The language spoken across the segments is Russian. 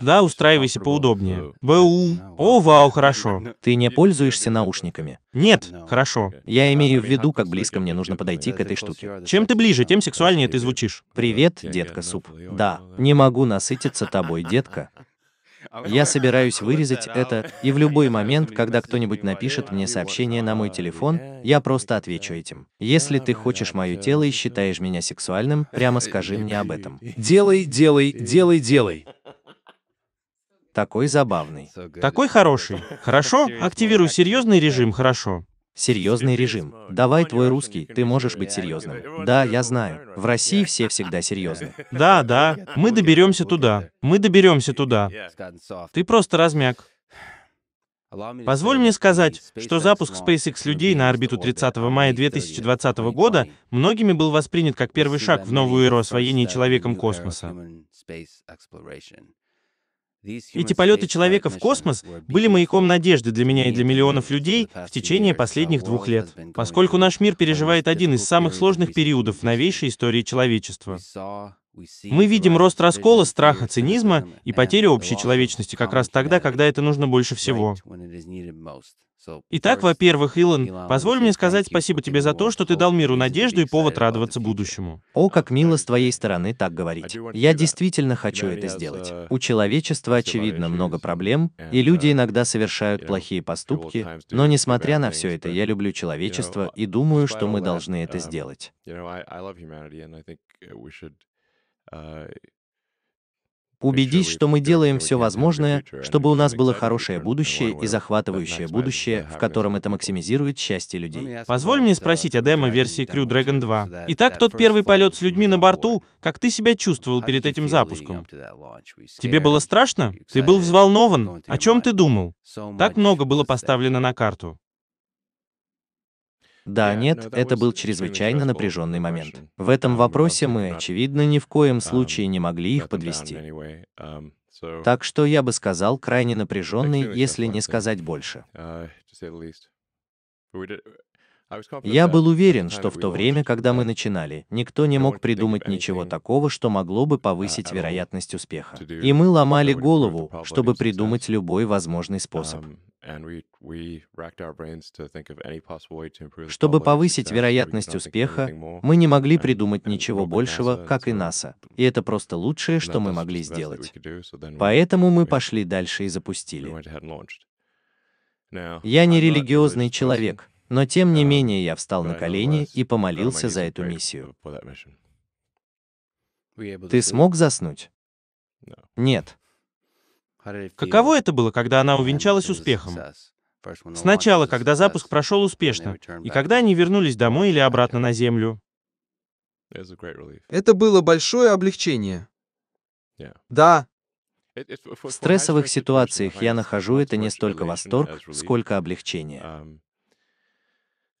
Да, устраивайся поудобнее. БУ. О, вау, хорошо. Ты не пользуешься наушниками? Нет, хорошо. Я имею в виду, как близко мне нужно подойти к этой штуке. Чем ты ближе, тем сексуальнее ты звучишь. Привет, детка Суп. Да, не могу насытиться тобой, детка. Я собираюсь вырезать это, и в любой момент, когда кто-нибудь напишет мне сообщение на мой телефон, я просто отвечу этим. Если ты хочешь мое тело и считаешь меня сексуальным, прямо скажи мне об этом. Делай, делай, делай, делай такой забавный. Такой хороший. Хорошо? Активируй серьезный режим, хорошо. Серьезный режим. Давай твой русский, ты можешь быть серьезным. Да, я знаю. В России все всегда серьезны. Да, да. Мы доберемся туда. Мы доберемся туда. Ты просто размяк. Позволь мне сказать, что запуск SpaceX людей на орбиту 30 мая 2020 года многими был воспринят как первый шаг в новую эру освоения человеком космоса. Эти полеты человека в космос были маяком надежды для меня и для миллионов людей в течение последних двух лет, поскольку наш мир переживает один из самых сложных периодов в новейшей истории человечества. Мы видим рост раскола, страха, цинизма и потери общей человечности как раз тогда, когда это нужно больше всего. Итак, во-первых, Илон, позволь мне сказать спасибо тебе за то, что ты дал миру надежду и повод радоваться будущему. О, как мило с твоей стороны так говорить. Я действительно хочу это сделать. Uh, У человечества, очевидно, много проблем, и люди uh, иногда совершают плохие поступки, но несмотря на все это, я люблю человечество uh, и думаю, что мы должны это um, сделать убедись, что мы делаем все возможное, чтобы у нас было хорошее будущее и захватывающее будущее, в котором это максимизирует счастье людей. Позволь мне спросить о демо-версии Crew Dragon 2. Итак, тот первый полет с людьми на борту, как ты себя чувствовал перед этим запуском? Тебе было страшно? Ты был взволнован? О чем ты думал? Так много было поставлено на карту. Да, нет, это был чрезвычайно напряженный момент. В этом вопросе мы, очевидно, ни в коем случае не могли их подвести. Так что я бы сказал крайне напряженный, если не сказать больше. Uh, я был уверен, что в то время, когда мы начинали, никто не мог придумать ничего такого, что могло бы повысить вероятность успеха. И мы ломали голову, чтобы придумать любой возможный способ. Чтобы повысить вероятность успеха, мы не могли придумать ничего большего, как и НАСА, и это просто лучшее, что мы могли сделать. Поэтому мы пошли дальше и запустили. Я не религиозный человек, но тем не um, менее я встал на колени и помолился за эту миссию. Ты смог заснуть? Нет. Каково это было, когда она увенчалась успехом? Сначала, когда запуск прошел успешно, и когда они вернулись домой или обратно на Землю. Это было большое облегчение. Да. В стрессовых ситуациях я нахожу это не столько восторг, сколько облегчение.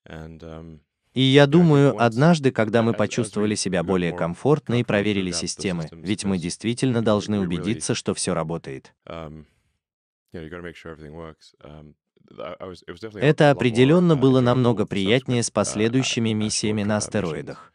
Um, um, и я думаю, однажды, когда мы почувствовали себя более комфортно и проверили системы, ведь мы действительно должны убедиться, что все работает. Это определенно uh, было намного приятнее с uh, последующими миссиями на астероидах.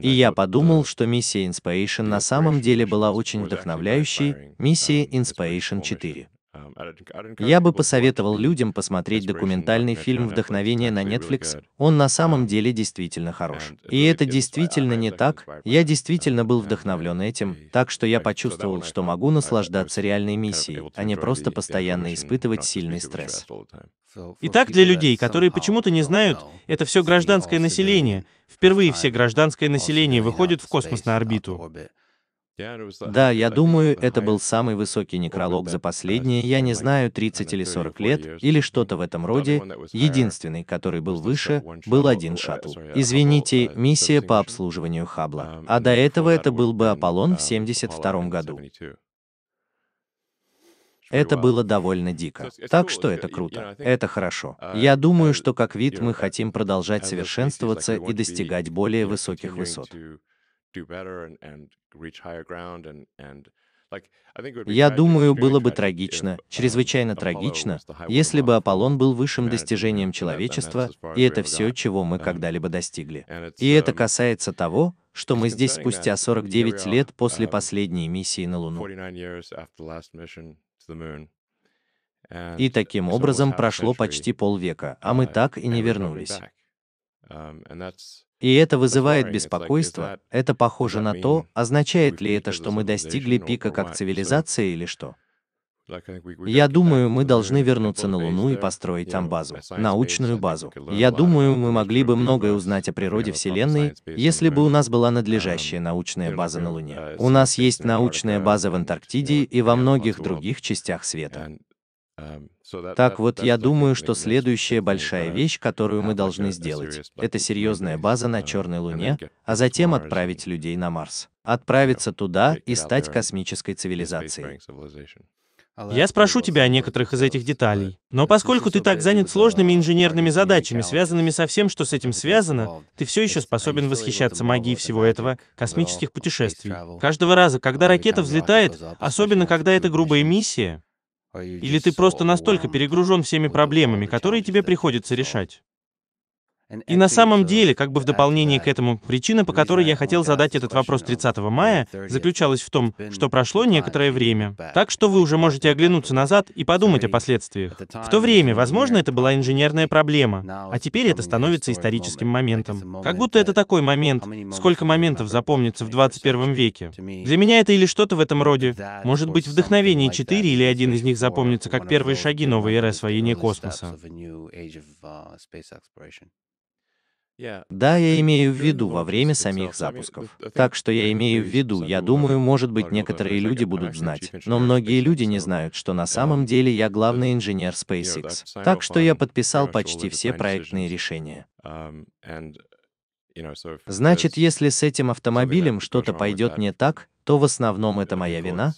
И я подумал, что миссия Inspiration на самом деле была очень вдохновляющей, миссия um, Inspiration 4. Um, я бы посоветовал людям посмотреть документальный фильм «Вдохновение» на Netflix. Он на самом um, деле действительно хорош. И это действительно не так. Я действительно был uh, вдохновлен этим, так что я почувствовал, что могу наслаждаться uh, реальной миссией, а не просто постоянно испытывать сильный стресс. Итак, для людей, которые почему-то не знают, это все гражданское население. Впервые все гражданское население выходит в космос на орбиту. Да, я думаю, это был самый высокий некролог за последние, я не знаю, 30 или 40 лет, или что-то в этом роде. Единственный, который был выше, был один uh, шаттл. Извините, uh, миссия по обслуживанию Хаббла. Um, а до этого это был бы Аполлон в 72 um, году. Это было довольно дико. Так что это круто. Это хорошо. Uh, я думаю, что как вид мы хотим продолжать совершенствоваться и достигать более высоких высот. Я думаю, было бы трагично, чрезвычайно трагично, если бы Аполлон был высшим достижением человечества, и это все, чего мы когда-либо достигли. И это касается того, что мы здесь спустя 49 лет после um, последней миссии на Луну. И таким образом прошло почти полвека, а мы uh, так и не вернулись. Um, и это вызывает беспокойство, это похоже на то, означает ли это, что мы достигли пика как цивилизация или что. Я думаю, мы должны вернуться на Луну и построить там базу, научную базу. Я думаю, мы могли бы многое узнать о природе Вселенной, если бы у нас была надлежащая um, научная база на uh, Луне. Uh, у нас есть научная база в Антарктиде и во многих других частях света. Эм, так вот, я думаю, что следующая большая вещь, которую мы должны сделать, это серьезная база на uh, Черной Луне, а затем отправить людей на Марс. Отправиться туда и стать космической цивилизацией. Я спрошу тебя о некоторых из этих деталей. Но поскольку ты так занят сложными инженерными задачами, связанными со всем, что с этим связано, ты все еще способен восхищаться магией всего этого, космических путешествий. Каждого раза, когда ракета взлетает, особенно когда это грубая миссия, а Или ты просто настолько перегружен всеми проблемами, которые тебе приходится решать? И на самом деле, как бы в дополнение к этому, причина, по которой я хотел задать этот вопрос 30 мая, заключалась в том, что прошло некоторое время. Так что вы уже можете оглянуться назад и подумать о последствиях. В то время, возможно, это была инженерная проблема, а теперь это становится историческим моментом. Как будто это такой момент, сколько моментов запомнится в 21 веке. Для меня это или что-то в этом роде. Может быть, вдохновение 4 или один из них запомнится как первые шаги новой эры освоения космоса. Да, я имею в виду во время самих запусков. Так что я имею в виду, я думаю, может быть, некоторые люди будут знать, но многие люди не знают, что на самом деле я главный инженер SpaceX. Так что я подписал почти все проектные решения. Значит, если с этим автомобилем что-то пойдет не так, то в основном это моя вина?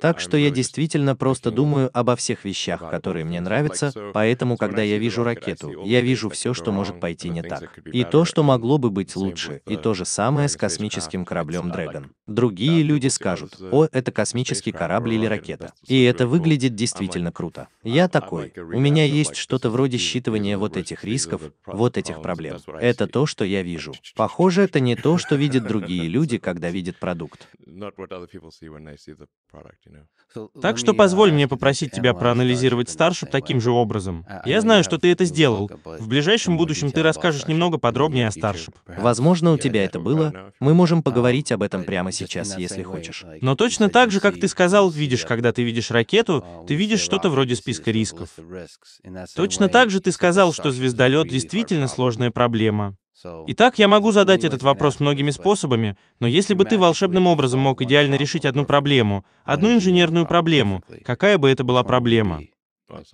Так что я действительно просто думаю обо всех вещах, которые мне нравятся, поэтому, когда я вижу ракету, я вижу все, что может пойти не так. И то, что могло бы быть лучше, и то же самое с космическим кораблем uh, Dragon. Другие люди скажут, о, это космический корабль или ракета. И это выглядит действительно круто. Я такой. У меня есть что-то вроде считывания вот этих рисков, вот этих проблем. Это то, что я вижу. Похоже, это не то, что видят другие люди, когда видят продукт. Так что uh, позволь мне попросить тебя проанализировать старшуп таким же образом. Uh, Я знаю, что ты это сделал. В ближайшем будущем ты расскажешь немного подробнее о старшуп. Возможно, у тебя это было. Мы можем поговорить об этом прямо сейчас, если хочешь. Но точно так же, как ты сказал, видишь, когда ты видишь ракету, uh, ты видишь что-то вроде списка рисков. Точно так же ты сказал, что звездолет действительно сложная проблема. Итак, я могу задать этот вопрос многими способами, но если бы ты волшебным образом мог идеально решить одну проблему, одну инженерную uh, проблему, какая бы это была проблема?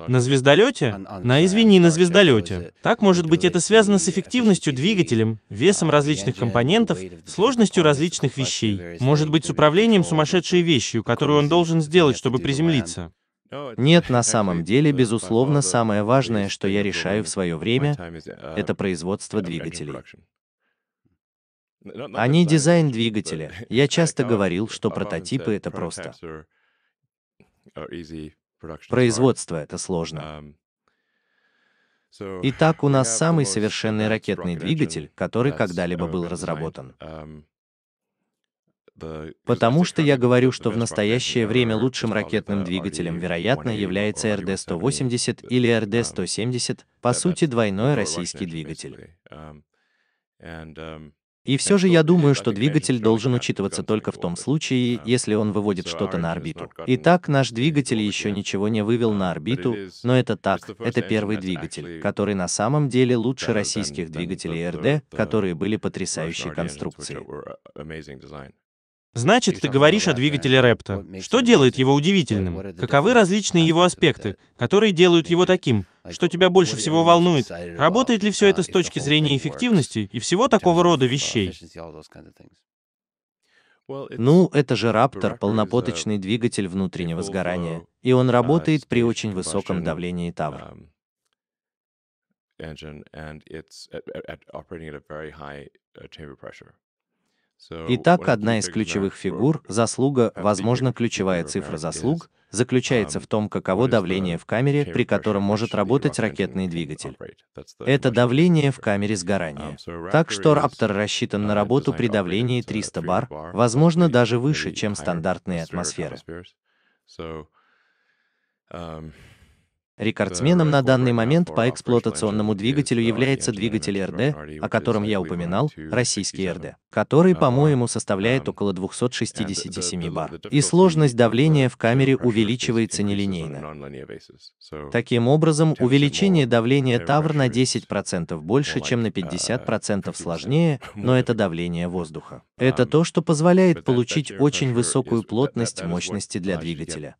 На звездолете? На, извини, на звездолете. Так, может быть, это связано с эффективностью двигателем, uh, весом различных компонентов, сложностью различных вещей. Может быть, с управлением сумасшедшей вещью, которую он должен сделать, чтобы приземлиться. Нет, на самом деле, безусловно, самое важное, что я решаю в свое время, это производство двигателей. А не дизайн двигателя. Я часто говорил, что прототипы — это просто. Производство — это сложно. Итак, у нас самый совершенный ракетный двигатель, который когда-либо был разработан. Потому что я говорю, что в настоящее время лучшим ракетным двигателем, вероятно, является РД-180 или РД-170, по сути, двойной российский двигатель. И все же я думаю, что двигатель должен учитываться только в том случае, если он выводит что-то на орбиту. Итак, наш двигатель еще ничего не вывел на орбиту, но это так, это первый двигатель, который на самом деле лучше российских двигателей РД, которые были потрясающей конструкцией. Значит, ты говоришь о двигателе Репта. Что делает его удивительным? Каковы различные его аспекты, которые делают его таким? Что тебя больше всего волнует? Работает ли все это с точки зрения эффективности и всего такого рода вещей? Ну, это же Раптор, полнопоточный двигатель внутреннего сгорания, и он работает при очень высоком давлении тавра. engine and it's uh, uh, operating at a very high uh, chamber pressure. Итак, одна из ключевых фигур, заслуга, возможно, ключевая цифра заслуг, заключается um, в том, каково давление в камере, при котором может работать ракетный двигатель. Это давление в камере сгорания. Um, так что Раптор рассчитан на uh, работу при давлении 300 бар, возможно, даже выше, чем стандартные атмосферы. Рекордсменом на данный момент по эксплуатационному двигателю является двигатель РД, о котором я упоминал, российский РД, который, по-моему, составляет около 267 бар. И сложность давления в камере увеличивается нелинейно. Таким образом, увеличение давления Тавр на 10% больше, чем на 50% uh, сложнее, но это давление воздуха. Um, это то, что позволяет получить очень высокую плотность мощности для двигателя.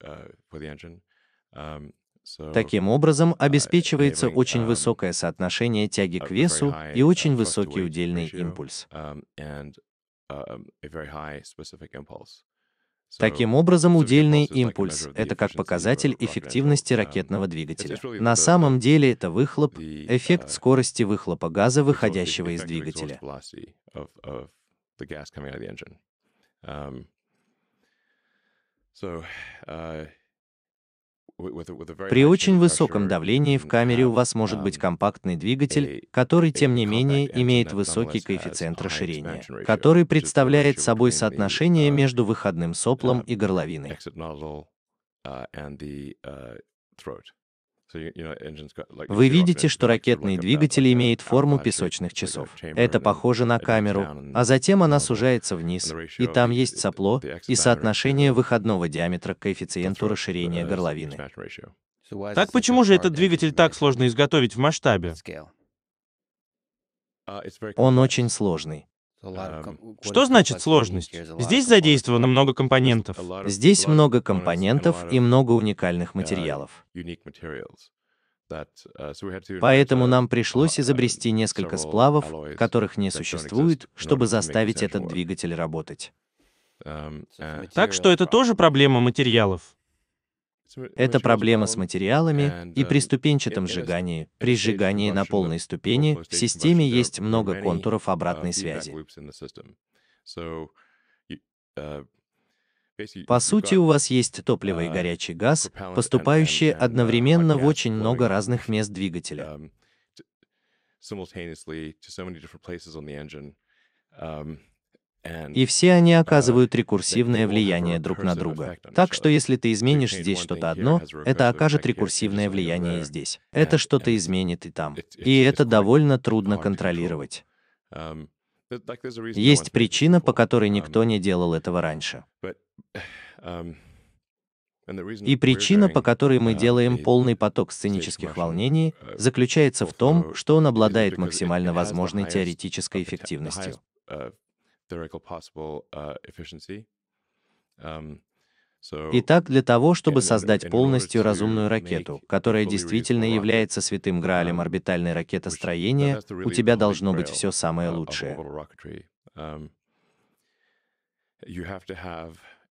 Uh, um, Таким образом, uh, обеспечивается очень um, высокое соотношение тяги к весу и uh, очень высокий удельный импульс. Um, Таким образом, удельный импульс — это как показатель эффективности ракетного двигателя. На самом деле это выхлоп, эффект скорости выхлопа газа, выходящего из двигателя. Uh, При очень высоком давлении в камере у um, вас может быть um, компактный двигатель, который, тем не менее, имеет высокий коэффициент расширения, который представляет собой соотношение uh, между выходным соплом um, и горловиной. Вы видите, что ракетные двигатели имеют форму песочных часов. Это похоже на камеру, а затем она сужается вниз, и там есть сопло и соотношение выходного диаметра к коэффициенту расширения uh, горловины. Так почему же этот двигатель так сложно изготовить в масштабе? Uh, Он очень сложный. Эм, что значит сложность? Здесь задействовано много компонентов. Здесь много компонентов и много уникальных материалов. Э, э, Поэтому нам пришлось э, изобрести несколько сплавов, которых не существует, чтобы заставить этот двигатель работать. Эм, так что это тоже проблема материалов. Это проблема с материалами и э, при ступенчатом сжигании. При сжигании на полной ступени в системе есть много контуров uh, обратной связи. Uh, По сути, у вас есть топливо и uh, горячий газ, поступающие одновременно в очень много разных мест двигателя. Um, и все они uh, оказывают рекурсивное влияние друг на друга. Так что если ты изменишь здесь что-то одно, это окажет рекурсивное влияние здесь. Это что-то изменит и там. И это довольно трудно контролировать. Um, Есть причина, по которой um, никто не делал этого раньше. Um, и причина, по которой мы uh, делаем полный поток сценических волнений, uh, заключается в том, что он обладает максимально возможной теоретической эффективностью. Uh, um, Итак, для того, чтобы создать полностью разумную ракету, которая действительно является святым граалем um, орбитальной ракетостроения, у тебя должно быть все самое uh, лучшее.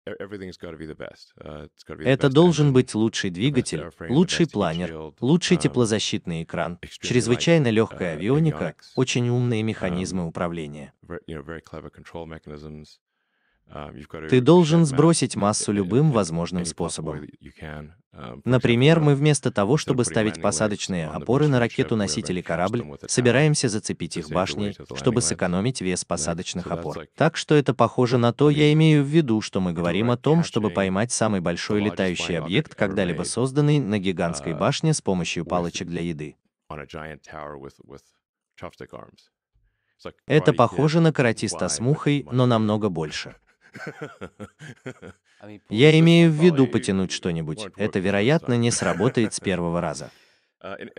Uh, Это должен быть лучший двигатель, лучший планер, лучший um, теплозащитный экран, чрезвычайно легкая uh, авионика, очень умные um, механизмы управления. Um, Ты должен сбросить массу любым возможным способом. Um, Например, мы вместо uh, того, чтобы ставить посадочные опоры на ракету-носитель корабль, собираемся зацепить их башней, чтобы сэкономить вес посадочных опор. Так что это похоже на то, я имею в виду, что мы говорим о том, чтобы поймать самый большой летающий объект, когда-либо созданный на гигантской uh, башне с помощью палочек для еды. Это похоже на каратиста с мухой, но намного больше. Я имею в виду потянуть что-нибудь. Это, вероятно, не сработает с первого раза.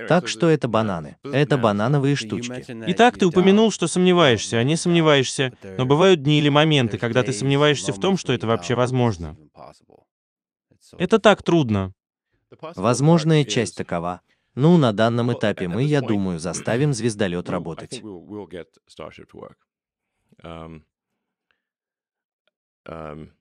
Так что это бананы. Это банановые штучки. Итак, ты упомянул, что сомневаешься, а не сомневаешься. Но бывают дни или моменты, когда ты сомневаешься в том, что это вообще возможно. Это так трудно. Возможная часть такова. Ну, на данном этапе мы, я думаю, заставим звездолет работать. um,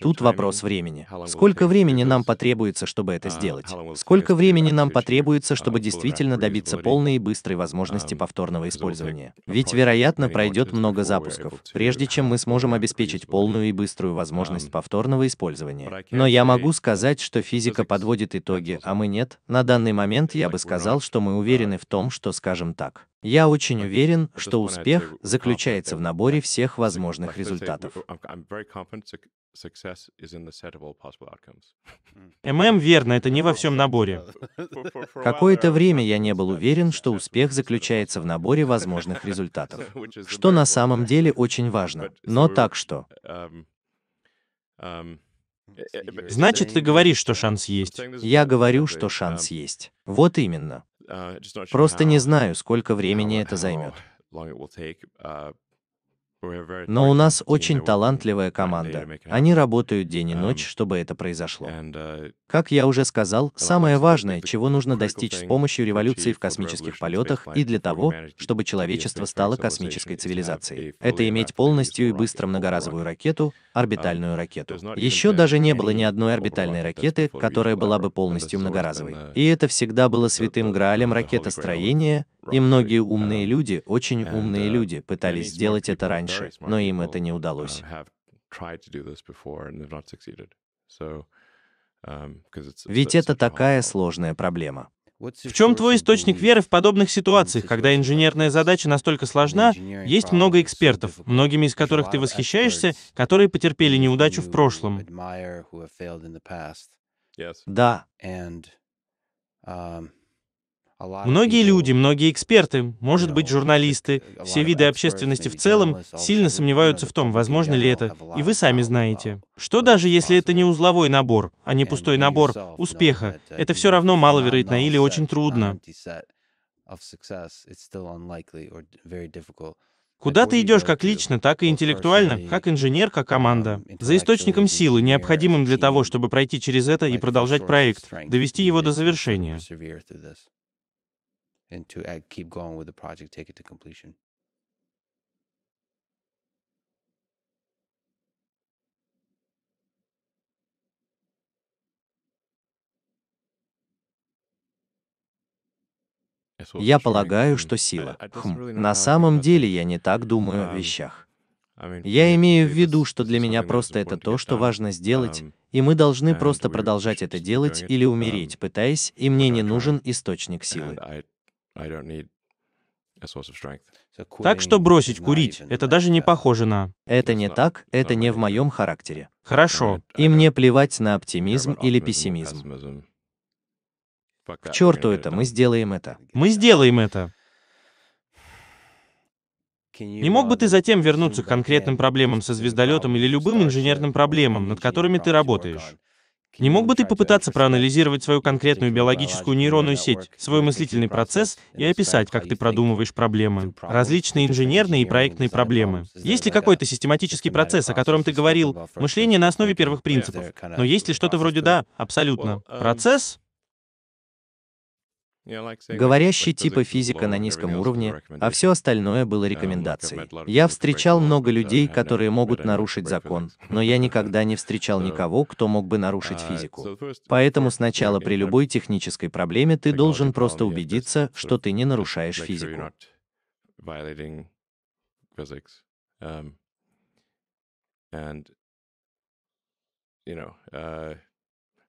Тут вопрос времени. Сколько времени нам потребуется, чтобы это uh, сделать? Сколько времени нам потребуется, uh, чтобы действительно добиться полной и быстрой возможности um, повторного использования? Ведь, вероятно, пройдет много запусков, прежде чем мы сможем обеспечить полную и быструю возможность um, повторного использования. Но я могу сказать, что физика подводит итоги, а мы нет. На данный момент я бы сказал, что мы uh, уверены в том, что, скажем так, я очень уверен, что успех заключается в наборе всех возможных результатов success is in the set of all possible outcomes. ММ верно, это не во всем наборе. Какое-то время я не был уверен, что успех заключается в наборе возможных результатов, что на самом деле очень важно. Но так что... Эм, эм, э, э, Значит, ты говоришь, что шанс есть. Я говорю, что шанс есть. Вот именно. Uh, Просто не знаю, сколько времени это займет. Но у нас очень талантливая команда. Они работают день и ночь, um, чтобы это произошло. Uh, как я уже сказал, самое важное, чего нужно достичь с помощью революции в космических полетах и для того, чтобы человечество стало космической цивилизацией, это иметь полностью и быстро многоразовую um, ракету, орбитальную ракету. Еще даже не было ни одной орбитальной ракеты, которая была бы полностью многоразовой. Uh, и это всегда было святым граалем ракетостроения, и многие умные люди, очень умные uh, люди, пытались сделать это раньше, но им это не удалось. Um, um, Ведь это такая сложная проблема. В чем твой источник веры в подобных ситуациях, когда инженерная задача настолько сложна, есть много экспертов, многими из которых ты восхищаешься, которые потерпели неудачу в прошлом? Да. Um, Многие люди, многие эксперты, может быть, журналисты, все виды общественности в целом сильно сомневаются в том, возможно ли это, и вы сами знаете. Что даже если это не узловой набор, а не пустой набор успеха, это все равно маловероятно или очень трудно. Куда ты идешь как лично, так и интеллектуально, как инженер, как команда. Um, за источником силы, необходимым для того, чтобы пройти через это и продолжать проект, довести его до завершения and to uh, keep going with the project, take it to completion. Я полагаю, что сила. Хм. На самом деле я не так думаю о um, вещах. Я имею в виду, что для меня просто это то, что важно сделать, um, и мы должны просто продолжать это делать или um, умереть, пытаясь, и мне не нужен источник силы. Так что бросить курить, это даже не похоже на... Это не так, это не в моем характере. Хорошо. И мне плевать на оптимизм или пессимизм. К черту это, мы сделаем это. Мы сделаем это. Не мог бы ты um, затем вернуться к конкретным проблемам со звездолетом или любым инженерным проблемам, над которыми ты работаешь? Не мог бы ты попытаться проанализировать свою конкретную биологическую нейронную сеть, свой мыслительный процесс и описать, как ты продумываешь проблемы, различные инженерные и проектные проблемы? Есть ли какой-то систематический процесс, о котором ты говорил, мышление на основе первых принципов? Но есть ли что-то вроде «да», абсолютно? Um, процесс Говорящий типа физика на низком уровне, а все остальное было рекомендацией. Я встречал много uh, людей, которые могут нарушить закон, но я никогда не встречал никого, кто мог бы нарушить uh, физику. Поэтому сначала при любой технической проблеме ты должен просто убедиться, что ты не нарушаешь физику. Um, you know, uh...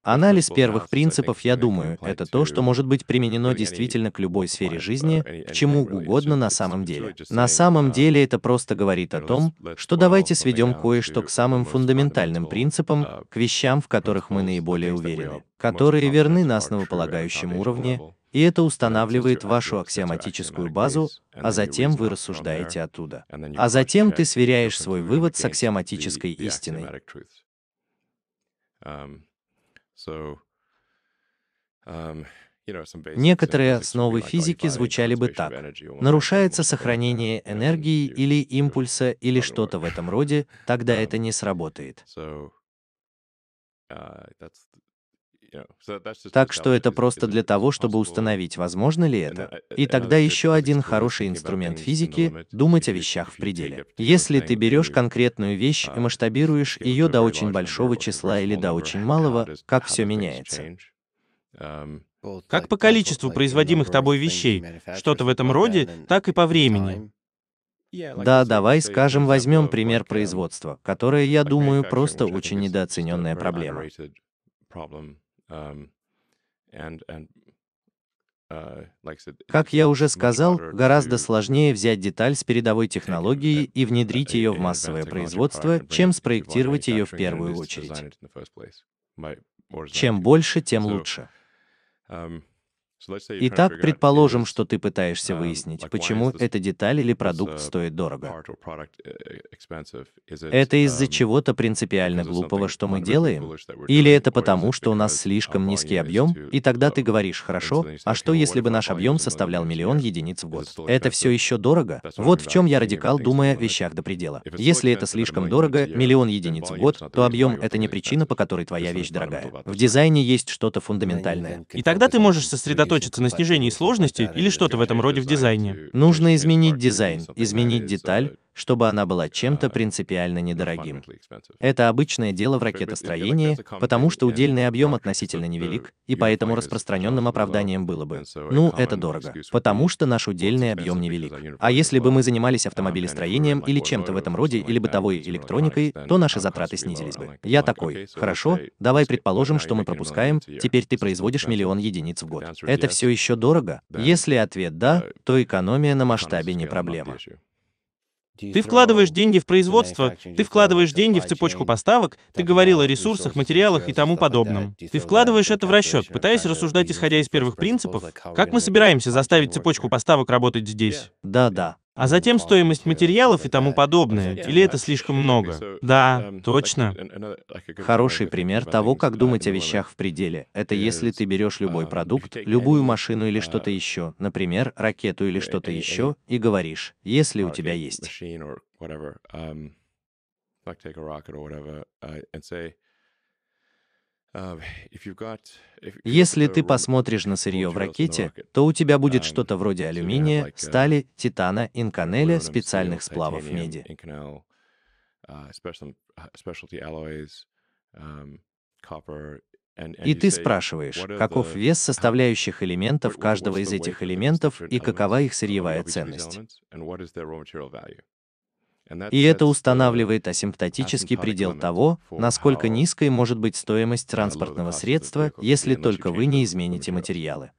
Анализ первых принципов, я думаю, это то, что может быть применено действительно к любой сфере жизни, к чему угодно на самом деле. На самом um, деле это просто говорит о том, что давайте сведем кое-что к самым фундаментальным принципам, uh, к вещам, в которых мы наиболее уверены, которые верны на основополагающем уровне, и это устанавливает вашу аксиоматическую базу, а затем вы рассуждаете оттуда. А затем ты сверяешь свой вывод с аксиоматической истиной. Um, Некоторые основы физики звучали бы так. Нарушается сохранение энергии или импульса или что-то в этом роде, тогда um, это не сработает. Uh, так что это просто для того, чтобы установить, возможно ли это. Uh, и тогда еще один хороший инструмент физики — думать о вещах в пределе. Если ты берешь конкретную вещь и uh, масштабируешь ее до очень большого числа или до очень малого, как все меняется. Um, как по количеству производимых тобой вещей, что-то в этом роде, так и по времени. Да, давай, скажем, возьмем пример um, производства, которое, я думаю, просто очень недооцененная проблема. Um, uh, как я уже сказал, гораздо сложнее взять деталь с передовой технологией и внедрить uh, ее в массовое производство, чем спроектировать ее в первую очередь. Чем больше, тем лучше. Um, Итак, предположим, что ты пытаешься um, выяснить, почему эта деталь или продукт uh, стоит дорого. Uh, это из-за um, чего-то принципиально глупого, что мы делаем? Или это потому, что у нас слишком низкий объем? И тогда ты говоришь, хорошо, а что если бы наш объем составлял миллион единиц в год? Это все еще дорого? Вот в чем я радикал, думая о вещах до предела. Если это слишком дорого, миллион единиц в год, то объем — это не причина, по которой твоя вещь дорогая. В дизайне есть что-то фундаментальное. И тогда ты можешь сосредоточиться сосредоточиться на снижении сложности или что-то в этом роде в дизайне. Нужно изменить дизайн, изменить деталь, чтобы она была чем-то принципиально недорогим. Это обычное дело в ракетостроении, потому что удельный объем относительно невелик, и поэтому распространенным оправданием было бы, ну, это дорого, потому что наш удельный объем невелик. А если бы мы занимались автомобилестроением или чем-то в этом роде, или бытовой электроникой, то наши затраты снизились бы. Я такой, хорошо, давай предположим, что мы пропускаем, теперь ты производишь миллион единиц в год. Это это все еще дорого? Если ответ «да», то экономия на масштабе не проблема. Ты вкладываешь деньги в производство, ты вкладываешь деньги в цепочку поставок, ты говорил о ресурсах, материалах и тому подобном. Ты вкладываешь это в расчет, пытаясь рассуждать исходя из первых принципов, как мы собираемся заставить цепочку поставок работать здесь. Да-да, а затем стоимость материалов и тому подобное. Или это слишком много? Да, точно. Хороший пример того, как думать о вещах в пределе. Это если ты берешь любой продукт, любую машину или что-то еще, например, ракету или что-то еще, и говоришь, если у тебя есть. Э, Если ты посмотришь на сырье в ракете, то у тебя будет что-то вроде алюминия, стали, титана, инканеля, специальных сплавов меди. Э, э, эм, и ты спрашиваешь, каков вес составляющих элементов каждого из этих элементов и какова их сырьевая ценность. И это устанавливает асимптотический предел того, насколько низкой может быть стоимость транспортного средства, если только вы не измените материалы.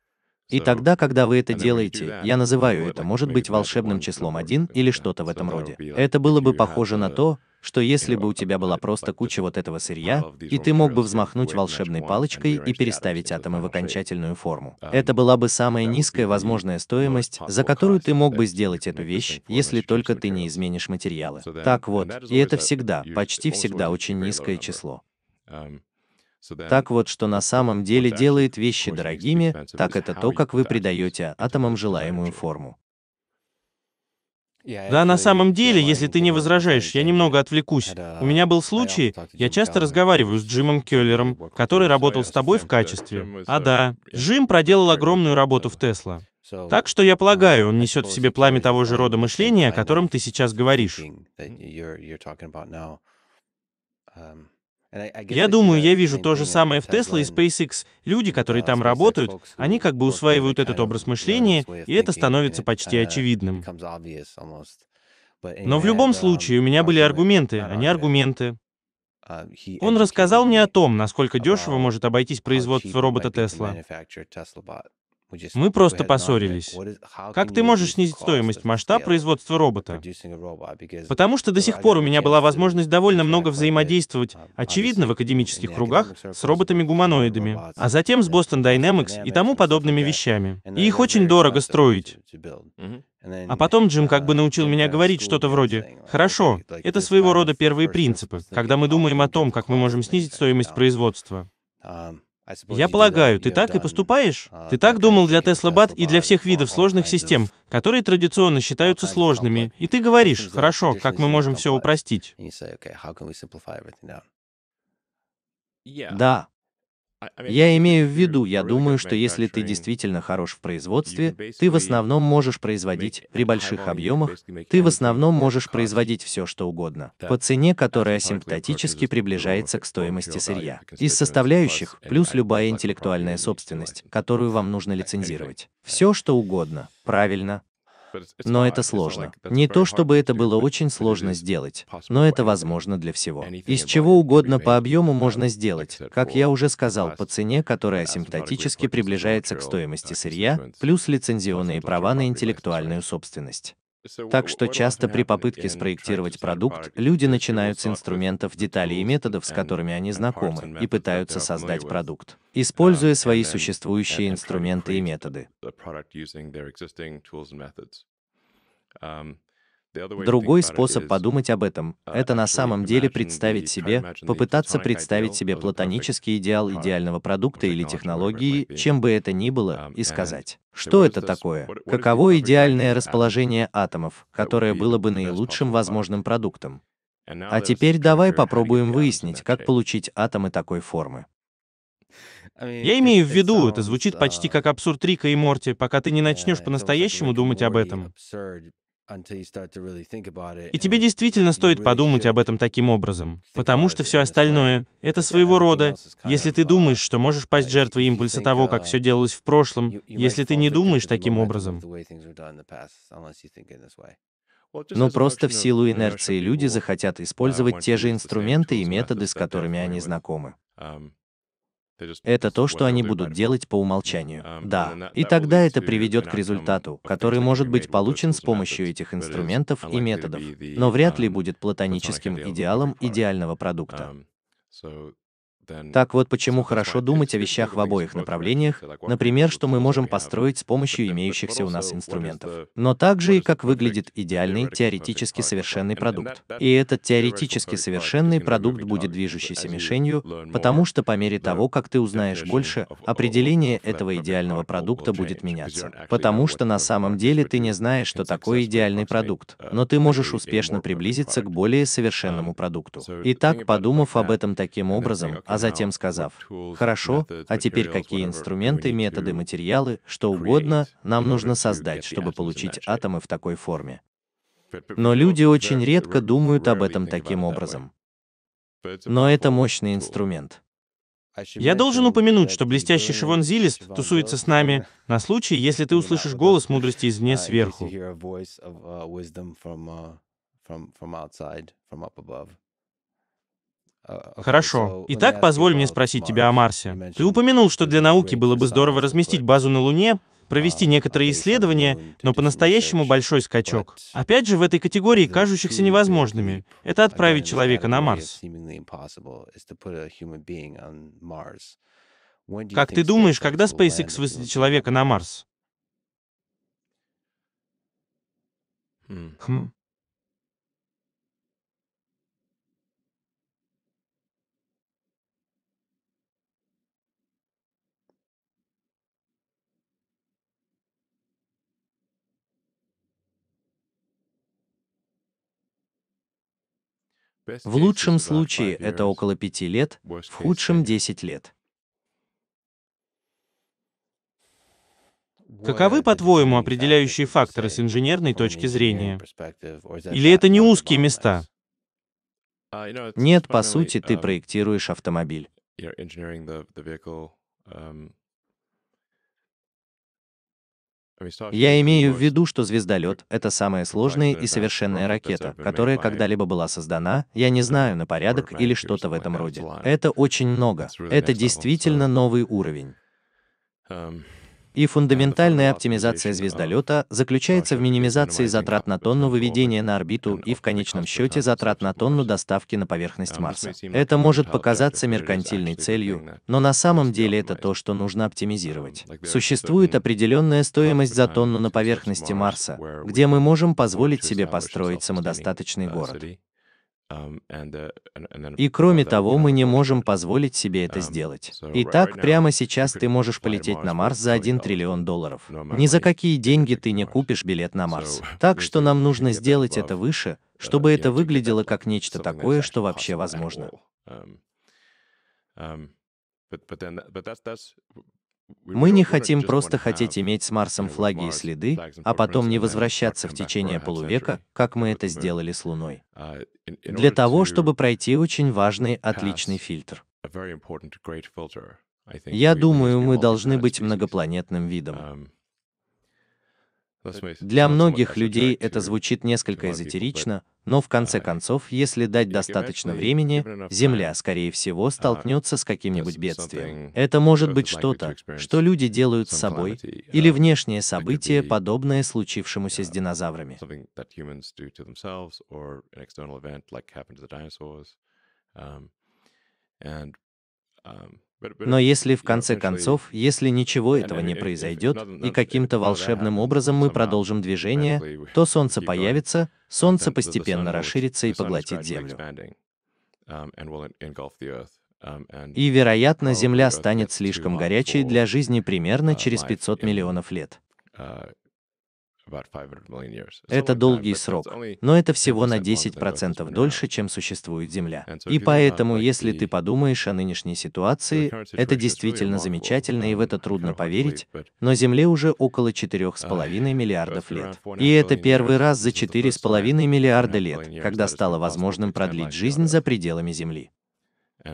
И тогда, когда вы это делаете, я называю это, может быть, волшебным числом один или что-то в этом роде. Это было бы а, похоже на то, что если бы у тебя была просто куча вот этого сырья, и ты мог бы взмахнуть волшебной палочкой и переставить атомы в окончательную форму. Это была бы самая низкая возможная стоимость, за которую ты мог бы сделать эту вещь, если только ты не изменишь материалы. Так вот, и это всегда, почти всегда очень низкое число. Так вот, что на самом деле делает вещи дорогими, так это то, как вы придаете атомам желаемую форму. Да, на самом деле, если ты не возражаешь, я немного отвлекусь. У меня был случай, я часто разговариваю с Джимом Келлером, который работал с тобой в качестве. А uh, да, Джим проделал огромную работу в Тесла. Так что я полагаю, он несет в себе пламя того же рода мышления, о котором ты сейчас говоришь. Я думаю, uh, я вижу то же самое в Tesla и SpaceX. Люди, uh, которые там работают, они как бы усваивают этот образ мышления, и это становится почти uh, очевидным. Но в любом um, случае, у меня были аргументы, а не аргументы. Он рассказал мне о том, насколько дешево может обойтись производство робота Тесла. Мы просто поссорились. Как ты можешь снизить стоимость, масштаб производства робота? Потому что до сих пор у меня была возможность довольно много взаимодействовать, um, очевидно, в академических кругах, с роботами-гуманоидами, а затем с Boston Dynamics и тому подобными вещами. И их очень дорого строить. А потом Джим как бы uh, научил меня говорить что-то вроде «Хорошо, это своего рода первые принципы, когда мы думаем о том, как мы можем снизить стоимость производства». Um, я полагаю, ты так и поступаешь? Ты так думал для Тесла-бат и для всех видов сложных систем, которые традиционно считаются сложными, и ты говоришь, хорошо, как мы можем все упростить? Да, я имею в виду, я думаю, что если ты действительно хорош в производстве, ты в основном можешь производить при больших объемах, ты в основном можешь производить все, что угодно, по цене, которая асимптотически приближается к стоимости сырья. Из составляющих, плюс любая интеллектуальная собственность, которую вам нужно лицензировать. Все, что угодно. Правильно, но это сложно. Не то, чтобы это было очень сложно сделать, но это возможно для всего. Из чего угодно по объему можно сделать, как я уже сказал, по цене, которая асимптотически приближается к стоимости сырья, плюс лицензионные права на интеллектуальную собственность. Так что часто при попытке спроектировать продукт, люди начинают с инструментов, деталей и методов, с которыми они знакомы, и пытаются создать продукт, используя свои существующие инструменты и методы. Другой способ подумать об этом — это на самом деле представить себе, попытаться представить себе платонический идеал идеального продукта или технологии, чем бы это ни было, и сказать, что это такое, каково идеальное расположение атомов, которое было бы наилучшим возможным продуктом. А теперь давай попробуем выяснить, как получить атомы такой формы. Я имею в виду, это звучит почти как абсурд Рика и Морти, пока ты не начнешь по-настоящему думать об этом. И тебе действительно стоит подумать об этом таким образом, потому что все остальное — это своего рода. Если ты uh, думаешь, что можешь пасть жертвой импульса того, как все делалось в прошлом, если ты не думаешь таким образом, но просто в силу инерции люди захотят использовать те же инструменты и методы, с которыми они знакомы. Um, это то, что они будут делать по умолчанию. Um, да. И тогда это приведет к результату, который может быть получен с помощью этих инструментов и методов, но вряд um, ли будет платоническим идеалом идеального продукта. Um, так вот почему хорошо думать о вещах в обоих направлениях, например, что мы можем построить с помощью имеющихся у нас инструментов, но также и как выглядит идеальный, теоретически совершенный продукт. И этот теоретически совершенный продукт будет движущейся мишенью, потому что по мере того, как ты узнаешь больше, определение этого идеального продукта будет меняться. Потому что на самом деле ты не знаешь, что такое идеальный продукт, uh, но ты можешь успешно приблизиться к более совершенному продукту. Итак, подумав об этом таким образом, а затем сказав, хорошо, а теперь какие инструменты, методы, материалы, что угодно, нам нужно создать, чтобы получить атомы в такой форме. Но люди очень редко думают об этом таким образом. Но это мощный инструмент. Я должен упомянуть, что блестящий Шивон Зилист тусуется с нами на случай, если ты услышишь голос мудрости извне сверху. Хорошо. Итак, позволь мне спросить тебя о Марсе. Ты упомянул, что для науки было бы здорово разместить базу на Луне, провести некоторые исследования, но по-настоящему большой скачок. Опять же, в этой категории кажущихся невозможными — это отправить человека на Марс. Как ты думаешь, когда SpaceX высадит человека на Марс? Хм. хм. В лучшем случае это около пяти лет, в худшем — десять лет. Каковы, по-твоему, определяющие факторы с инженерной точки зрения? Или это не узкие места? Uh, Нет, по сути, ты um, проектируешь автомобиль. Я имею в виду, что звездолет — это самая сложная и совершенная ракета, которая когда-либо была создана, я не знаю, на порядок или что-то в этом роде. Это очень много. Это действительно новый уровень. Эм, и фундаментальная оптимизация звездолета заключается в минимизации затрат на тонну выведения на орбиту и в конечном счете затрат на тонну доставки на поверхность Марса. Это может показаться меркантильной целью, но на самом деле это то, что нужно оптимизировать. Существует определенная стоимость за тонну на поверхности Марса, где мы можем позволить себе построить самодостаточный город. Um, uh, И кроме того, мы не можем позволить себе это um, сделать. Итак, прямо сейчас ты можешь полететь на Марс за 1 триллион долларов. Ни за какие деньги ты не купишь билет на Марс. Так что нам нужно сделать это выше, uh, чтобы это выглядело как нечто такое, что вообще возможно. Мы не хотим просто хотеть иметь с Марсом флаги и следы, а потом не возвращаться в течение полувека, как мы э, это э, сделали с Луной. Э, Для того, чтобы пройти очень важный, отличный фильтр. Я думаю, мы должны быть многопланетным видом. Um, для многих людей это звучит несколько эзотерично, но в конце концов, если дать достаточно времени, Земля, скорее всего, столкнется с каким-нибудь бедствием. Это может быть что-то, что люди делают с собой, или внешнее событие, подобное случившемуся с динозаврами. Но если в конце концов, если ничего этого не произойдет, и каким-то волшебным образом мы продолжим движение, то Солнце появится, Солнце постепенно расширится и поглотит Землю. Um, um, и, вероятно, Земля станет слишком горячей для жизни примерно uh, через 500 миллионов лет. Uh, это долгий срок, но это всего на 10% дольше, чем существует Земля. И поэтому, если ты подумаешь о нынешней ситуации, это действительно замечательно, и в um, это трудно поверить, но Земле уже около 4,5 uh, миллиардов лет. И это первый раз за 4,5 миллиарда лет, когда стало возможным продлить жизнь за пределами Земли.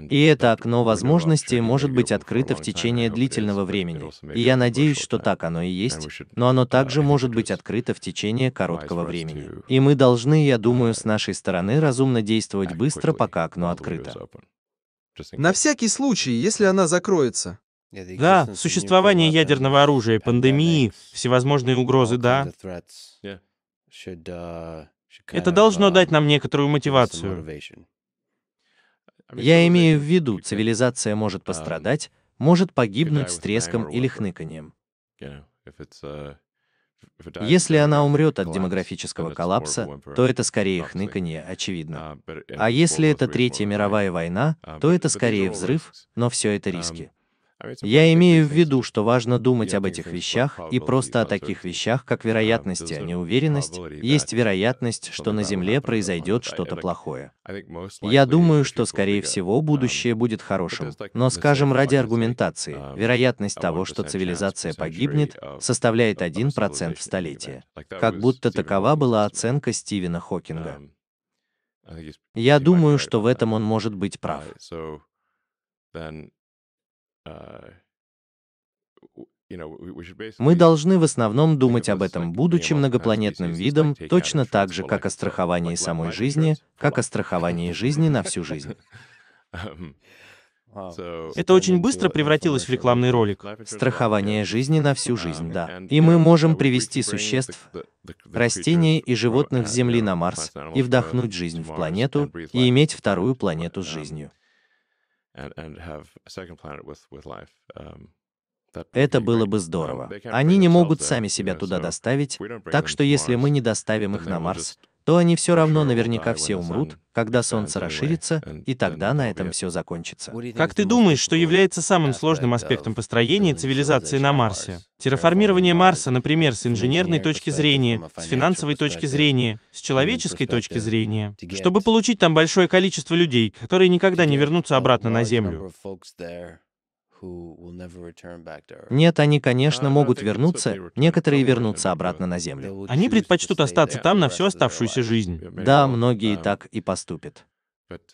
И это окно возможностей может быть открыто в течение длительного времени. И я надеюсь, что так оно и есть, но оно также может быть открыто в течение короткого времени. И мы должны, я думаю, с нашей стороны разумно действовать быстро, пока окно открыто. На всякий случай, если она закроется. Да, существование ядерного оружия, пандемии, всевозможные угрозы, да. Uh, это должно uh, дать нам некоторую мотивацию. Я имею в виду, цивилизация может um, пострадать, может погибнуть с треском или хныканьем. Uh, если она умрет от демографического коллапса, то это скорее хныканье, очевидно. Um, а если это Третья мировая война, um, то это скорее взрыв, но все это риски. Я имею в виду, что важно думать об этих вещах и просто о таких вещах, как вероятность, а не уверенность. Есть вероятность, что на Земле произойдет что-то плохое. Я думаю, что, скорее всего, будущее будет хорошим. Но, скажем, ради аргументации, вероятность того, что цивилизация погибнет, составляет 1% в столетие. Как будто такова была оценка Стивена Хокинга. Я думаю, что в этом он может быть прав. А, мы должны в основном думать об этом, будучи многопланетным видом, точно так же, как о страховании самой жизни, как о страховании жизни на всю жизнь. Um, Это очень быстро превратилось в рекламный ролик. Страхование жизни на всю жизнь, um, да. И мы можем uh, привести существ, растений и животных с Земли на Марс, и вдохнуть жизнь в планету, и иметь вторую планету с um, жизнью. Это было бы здорово. Они не могут сами себя туда доставить, так что если мы не доставим их на Марс, то они все равно наверняка все умрут, когда солнце расширится, и тогда на этом все закончится. Как ты думаешь, что является самым сложным аспектом построения цивилизации на Марсе? Терраформирование Марса, например, с инженерной точки зрения, с финансовой точки зрения, с человеческой точки зрения, чтобы получить там большое количество людей, которые никогда не вернутся обратно на Землю. Нет, они, конечно, а, могут вернуться, некоторые вернутся обратно на Землю. Они предпочтут остаться там на всю оставшуюся жизнь. Да, многие um, так и поступят.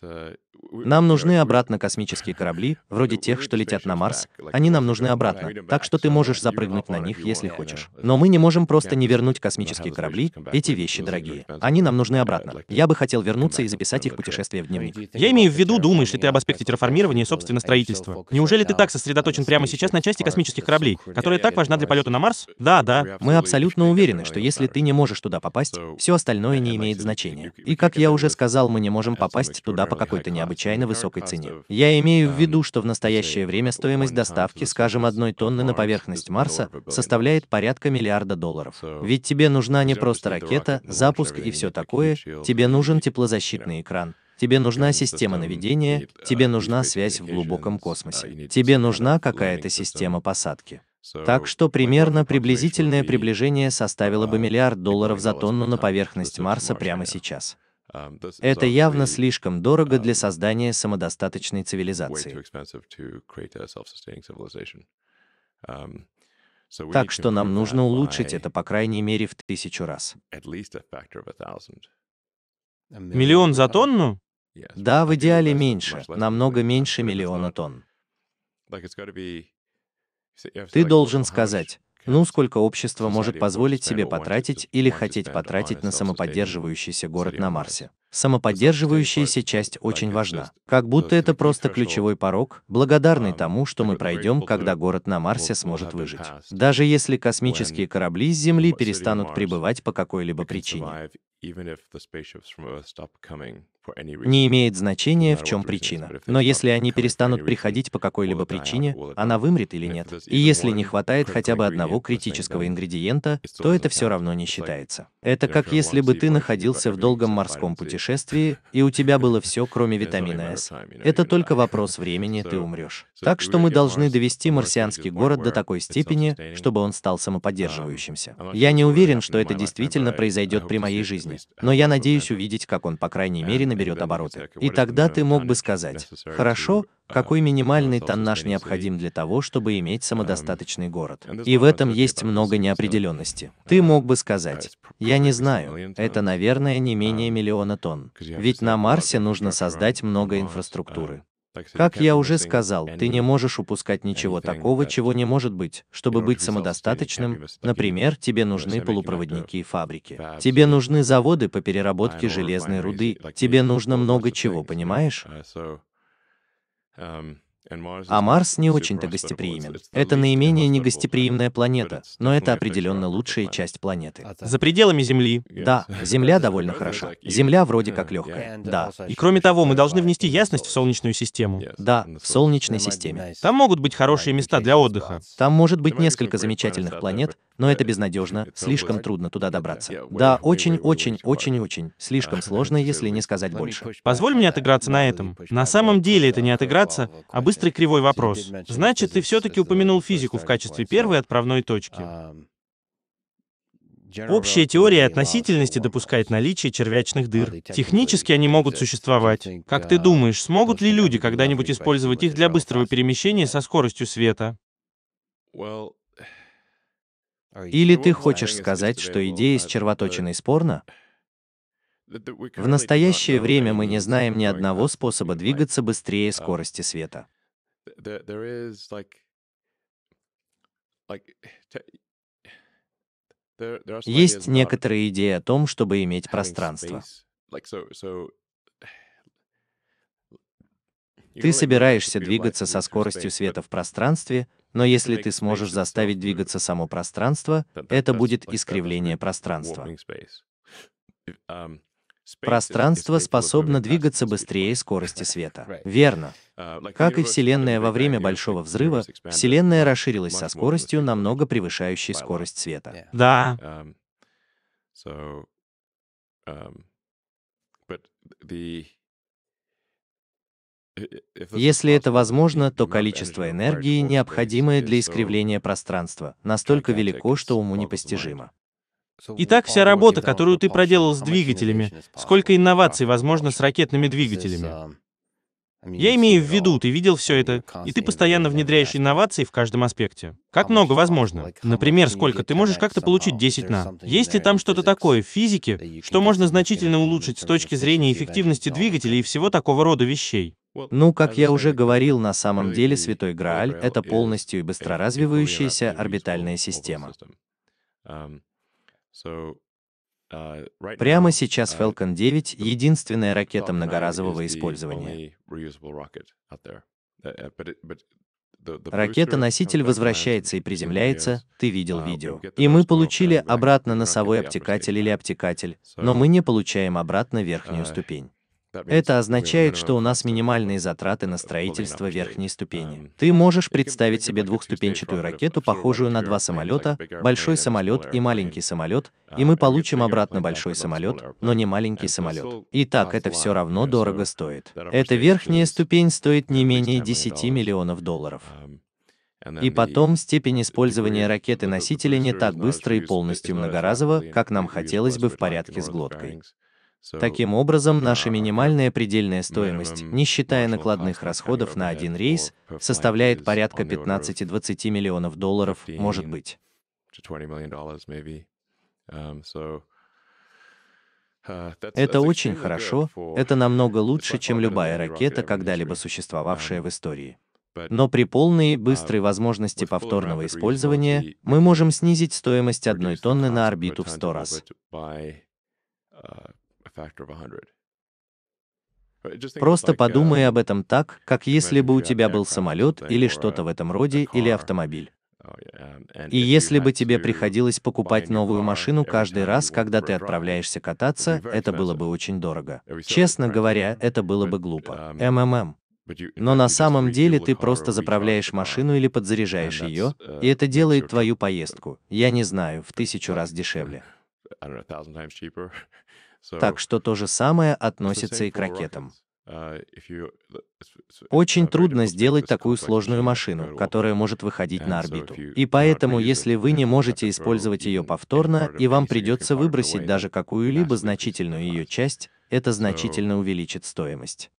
Uh, нам нужны обратно космические корабли, вроде тех, что летят на Марс. Они нам нужны обратно. Так что ты можешь запрыгнуть на них, если хочешь. Но мы не можем просто не вернуть космические корабли. Эти вещи дорогие. Они нам нужны обратно. Я бы хотел вернуться и записать их путешествие в дневник. Я имею в виду, думаешь ли ты об аспекте терраформирования и, собственно, строительства? Неужели ты так сосредоточен прямо сейчас на части космических кораблей, которая так важна для полета на Марс? Э, да, да. Мы абсолютно уверены, что если ты не можешь туда попасть, все остальное не имеет значения. И как я уже сказал, мы не можем попасть туда по какой-то необходимости необычайно высокой цене. Я имею в виду, что в настоящее время стоимость доставки, скажем, одной тонны на поверхность Марса составляет порядка миллиарда долларов. Ведь тебе нужна не просто ракета, запуск и все такое, тебе нужен теплозащитный экран, Тебе нужна система наведения, тебе нужна связь в глубоком космосе, тебе нужна какая-то система посадки. Так что примерно приблизительное приближение составило бы миллиард долларов за тонну на поверхность Марса прямо сейчас. Um, это явно слишком дорого для um, создания самодостаточной цивилизации. Um, так что нам нужно улучшить это по крайней мере в тысячу раз. Миллион за тонну? Да, в идеале меньше, намного меньше миллиона тонн. Ты должен сказать, ну, сколько общество может позволить себе потратить или хотеть потратить на самоподдерживающийся город на Марсе? Самоподдерживающаяся часть очень важна. Как будто это просто ключевой порог, благодарный тому, что мы пройдем, когда город на Марсе сможет выжить. Даже если космические корабли с Земли перестанут прибывать по какой-либо причине. Не имеет значения, в чем причина. Но если они перестанут приходить по какой-либо причине, она вымрет или нет. И если не хватает хотя бы одного критического ингредиента, то это все равно не считается. Это как если бы ты находился в долгом морском путешествии, и у тебя было все, кроме витамина С. Это только вопрос времени, ты умрешь. Так что мы должны довести марсианский город до такой степени, чтобы он стал самоподдерживающимся. Я не уверен, что это действительно произойдет при моей жизни, но я надеюсь увидеть, как он, по крайней мере, на наберет обороты. И тогда ты мог бы сказать, хорошо, uh, какой минимальный тоннаж необходим для того, чтобы иметь um, самодостаточный город. И в этом есть много неопределенности. Ты мог бы сказать, я не знаю, это, наверное, не менее um, миллиона тонн. Ведь на Марсе нужно создать много uh, инфраструктуры. Как я уже сказал, ты не можешь упускать ничего такого, чего не может быть. Чтобы быть самодостаточным, например, тебе нужны полупроводники и фабрики. Тебе нужны заводы по переработке железной руды. Тебе нужно много чего, понимаешь? Uh, um, а Марс не очень-то гостеприимен. Это наименее негостеприимная планета, но это определенно лучшая часть планеты. А За пределами Земли. Да, Земля довольно хороша. Земля вроде как легкая. Uh, да. И кроме того, мы должны внести ясность в Солнечную систему. Да, в Солнечной системе. Там могут быть хорошие места для отдыха. Там может быть несколько замечательных планет, но это безнадежно, слишком трудно туда добраться. Да, очень-очень-очень-очень, слишком сложно, если не сказать больше. Позволь мне отыграться на этом. На самом деле это не отыграться, а быстро Быстрый кривой вопрос. Значит, ты все-таки упомянул физику в качестве первой отправной точки. Общая теория относительности допускает наличие червячных дыр. Технически они могут существовать. Как ты думаешь, смогут ли люди когда-нибудь использовать их для быстрого перемещения со скоростью света? Или ты хочешь сказать, что идея с червоточиной спорна? В настоящее время мы не знаем ни одного способа двигаться быстрее скорости света there there is like like есть некоторые идеи о том, чтобы иметь пространство. Ты собираешься двигаться со скоростью света в пространстве, но если ты сможешь заставить двигаться само пространство, это будет искривление пространства. Пространство способно двигаться быстрее скорости света. Верно. Uh, как и Вселенная во время Большого Взрыва, Вселенная расширилась со скоростью, намного превышающей скорость света. Да. Um, um, Если это возможно, то количество энергии, необходимое для искривления пространства, настолько велико, что уму непостижимо. Итак, вся работа, которую ты проделал с двигателями, сколько инноваций возможно с ракетными двигателями. Я имею в виду, ты видел все это, и ты постоянно внедряешь инновации в каждом аспекте. Как много возможно? Например, сколько ты можешь как-то получить 10 на? Есть ли там что-то такое в физике, что можно значительно улучшить с точки зрения эффективности двигателей и всего такого рода вещей? Ну, как я уже говорил, на самом деле Святой Грааль — это полностью и быстро развивающаяся орбитальная система. Uh, Прямо сейчас uh, Falcon 9 — единственная ракета многоразового использования. Uh, Ракета-носитель возвращается и приземляется, ты видел видео. И мы получили обратно носовой обтекатель или обтекатель, но мы не получаем обратно верхнюю ступень. Это означает, что у нас минимальные затраты на строительство верхней эм, ступени. Ты можешь представить себе двухступенчатую ракету, похожую на два самолета, большой самолет и маленький самолет, uh, и мы получим обратно большой самолет, но не маленький самолет. Итак, это все равно дорого стоит. Эта верхняя ступень стоит не менее 10 миллионов долларов. Um, и потом степень использования ракеты-носителя не так быстро и полностью многоразово, как нам хотелось бы в порядке с глоткой. Таким образом, наша uh, минимальная предельная стоимость, не считая накладных расходов на один рейс, составляет порядка 15-20 миллионов долларов, может быть. Um, uh, это очень хорошо, это намного лучше, чем любая ракета, когда-либо существовавшая um, в истории. Но при полной и быстрой um, возможности повторного использования мы можем снизить стоимость одной тонны на орбиту в сто раз. Просто uh, подумай об этом так, как oh, если бы у тебя был самолет или что-то в этом роде, или автомобиль. И если бы тебе приходилось покупать новую машину каждый раз, когда ты отправляешься кататься, это было бы очень дорого. Честно говоря, это было бы глупо. Um, МММ. Но на самом деле ты просто заправляешь машину или подзаряжаешь ее, uh, и это делает твою поездку, я не знаю, в тысячу раз дешевле. Так что то же самое относится и к ракетам. Uh, uh, Очень трудно сделать такую сложную машину, которая может выходить на орбиту. И поэтому, если вы не можете использовать ее повторно, и вам придется выбросить даже какую-либо значительную ее часть, это значительно увеличит стоимость.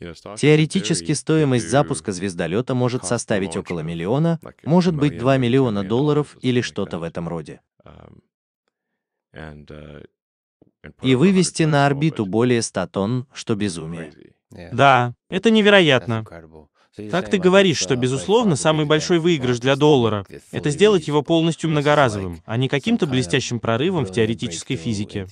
Теоретически стоимость запуска звездолета может составить около миллиона, может быть 2 миллиона долларов или что-то в этом роде. Um, uh, и вывести на орбиту более 100 тонн, что безумие. Да, это невероятно. Так ты говоришь, что, uh, безусловно, самый большой выигрыш для доллара — это сделать его полностью многоразовым, а не каким-то блестящим прорывом в теоретической физике.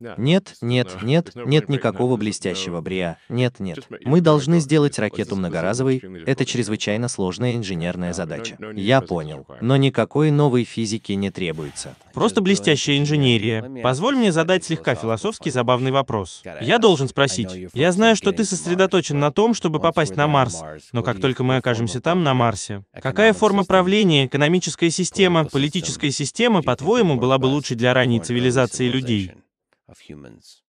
Нет, нет, нет, нет никакого блестящего брия. Нет, нет. Мы должны сделать ракету многоразовой. Это чрезвычайно сложная инженерная задача. Я понял. Но никакой новой физики не требуется. Просто блестящая инженерия. Позволь мне задать слегка философский забавный вопрос. Я должен спросить. Я знаю, что ты сосредоточен на том, чтобы попасть на Марс. Но как только мы окажемся там, на Марсе, какая форма правления, экономическая система, политическая система, по-твоему, была бы лучше для ранней цивилизации людей? of humans.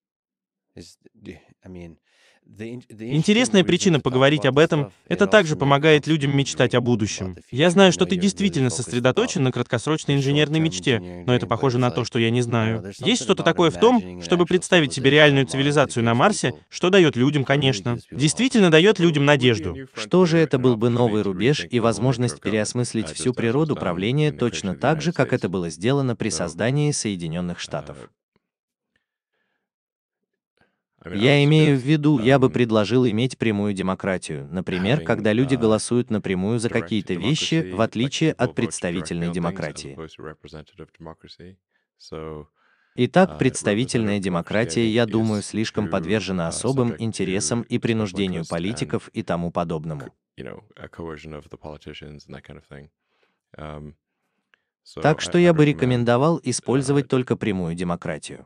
Интересная причина поговорить об этом — это также помогает людям мечтать о будущем. Я знаю, что ты действительно сосредоточен на краткосрочной инженерной мечте, но это похоже на то, что я не знаю. Есть что-то такое в том, чтобы представить себе реальную цивилизацию на Марсе, что дает людям, конечно. Действительно дает людям надежду. Что же это был бы новый рубеж и возможность переосмыслить всю природу правления точно так же, как это было сделано при создании Соединенных Штатов? Uh, я имею в виду, я бы предложил иметь прямую демократию, например, когда люди голосуют напрямую за какие-то вещи, в отличие от представительной демократии. Итак, uh, представительная демократия, я думаю, слишком подвержена uh, особым интересам и принуждению политиков и тому подобному. Um, так что я бы рекомендовал использовать только прямую демократию.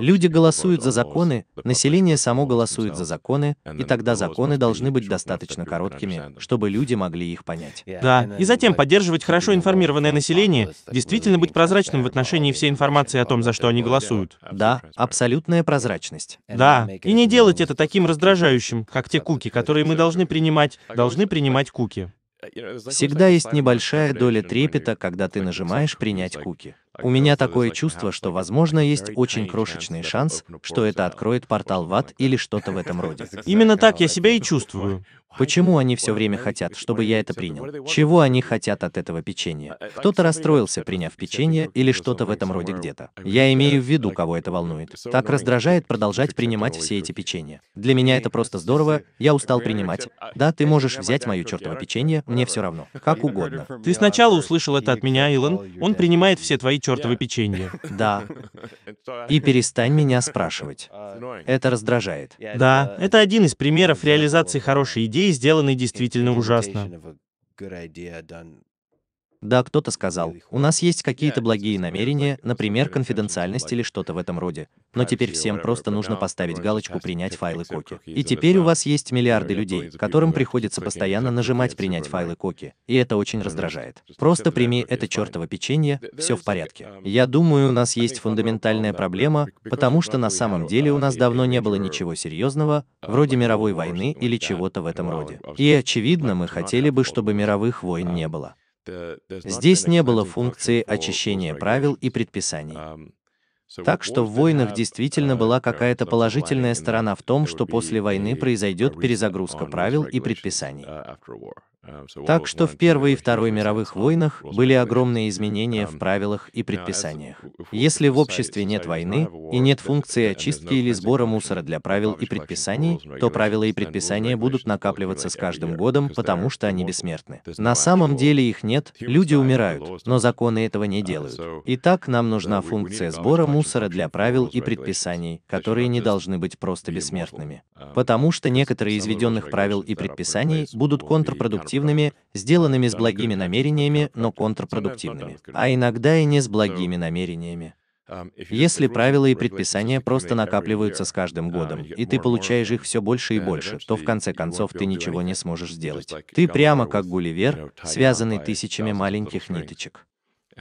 Люди голосуют за законы, население само голосует за законы, и тогда законы должны быть достаточно короткими, чтобы люди могли их понять. Да, и затем поддерживать хорошо информированное население, действительно быть прозрачным в отношении всей информации о том, за что они голосуют. Да, абсолютная прозрачность. Да, и не делать это таким раздражающим, как те куки, которые мы должны принимать, должны принимать куки. Uh, Всегда есть небольшая доля трепета, когда ты нажимаешь «принять куки». У меня такое чувство, что, возможно, есть очень крошечный шанс, что это откроет портал в ад или что-то в этом роде. Именно так я себя и чувствую. Почему они все время хотят, чтобы я это принял? Чего они хотят от этого печенья? Кто-то расстроился, приняв печенье или что-то в этом роде где-то. Я имею в виду, кого это волнует. Так раздражает продолжать принимать все эти печенья. Для меня это просто здорово, я устал принимать. Да, ты можешь взять мое чертово печенье, мне все равно. Как угодно. Ты сначала услышал это от меня, Илон. Он принимает все твои чертовы печенья. Да. И перестань меня спрашивать. Это раздражает. Да, это один из примеров реализации хорошей идеи, идеи сделаны действительно ужасно. Да, кто-то сказал, у нас есть какие-то благие намерения, например, конфиденциальность или что-то в этом роде. Но теперь всем просто нужно поставить галочку «Принять файлы Коки». И теперь у вас есть миллиарды людей, которым приходится постоянно нажимать «Принять файлы Коки». И это очень раздражает. Просто прими это чертово печенье, все в порядке. Я думаю, у нас есть фундаментальная проблема, потому что на самом деле у нас давно не было ничего серьезного, вроде мировой войны или чего-то в этом роде. И очевидно, мы хотели бы, чтобы мировых войн не было. Здесь не было функции очищения правил и предписаний. Um, так что в войнах действительно uh, была какая-то положительная сторона в том, что после войны произойдет перезагрузка правил и предписаний. Uh, Э, так что в Первой и Второй мировых войнах были огромные изменения в правилах и предписаниях. Если в обществе нет войны и нет функции очистки или сбора мусора для правил и предписаний, то правила и предписания будут накапливаться с каждым годом, потому что они бессмертны. На самом деле их нет, люди умирают, но законы этого не делают. Итак, нам нужна функция сбора мусора для правил и предписаний, которые не должны быть просто бессмертными. Uh, потому что некоторые из правил и предписаний будут контрпродуктивны конструктивными, сделанными с благими намерениями, но контрпродуктивными, а иногда и не с благими намерениями. Если правила и предписания просто накапливаются с каждым а, годом, и ты получаешь их все больше и больше, то в конце концов ты ничего не сможешь сделать. Ты прямо как Гулливер, связанный тысячами маленьких ниточек.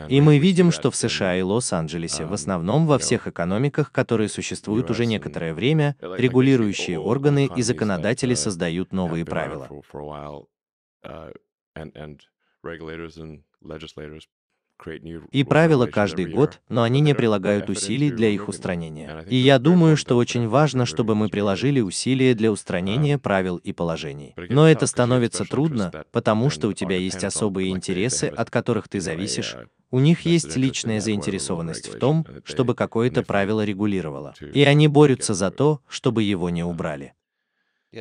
И мы видим, что в США и Лос-Анджелесе, в um, основном во всех экономиках, которые существуют уже некоторое время, регулирующие e органы и законодатели uh, создают новые правила и правила каждый год, но они не прилагают усилий для их устранения. И я думаю, что очень важно, чтобы мы приложили усилия для uh, устранения правил и положений. Но это становится трудно, потому что у тебя есть особые интересы, от которых ты зависишь, у них есть личная заинтересованность в том, чтобы какое-то правило регулировало, и они борются за то, чтобы его не uh, убрали.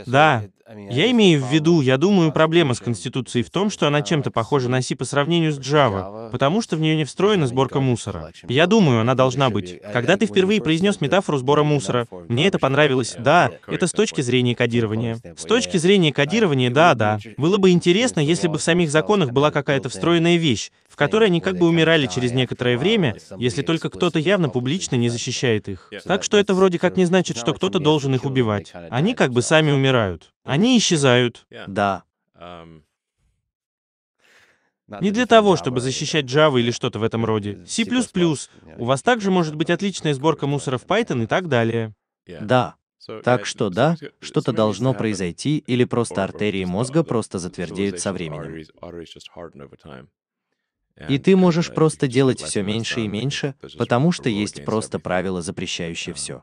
Да, я имею в виду, я думаю, проблема с Конституцией в том, что она uh, чем-то похожа на C по сравнению с Java, потому что в нее не встроена сборка мусора. Я думаю, она должна быть. Когда ты впервые произнес метафору сбора мусора, мне это понравилось. Да, это с точки зрения кодирования. С точки зрения кодирования, да, да. Было бы интересно, если бы в самих законах была какая-то встроенная вещь, в которой они как бы умирали через некоторое время, если только кто-то явно публично не защищает их. Так что это вроде как не значит, что кто-то должен их убивать. Они как бы сами умирают. Они исчезают. Да. Не для того, чтобы защищать Java или что-то в этом роде. C++. У вас также может быть отличная сборка мусора в Python и так далее. Да. Так что да, что-то должно произойти, или просто артерии мозга просто затвердеют со временем. И ты можешь просто делать все меньше и меньше, потому что есть просто правило запрещающее все.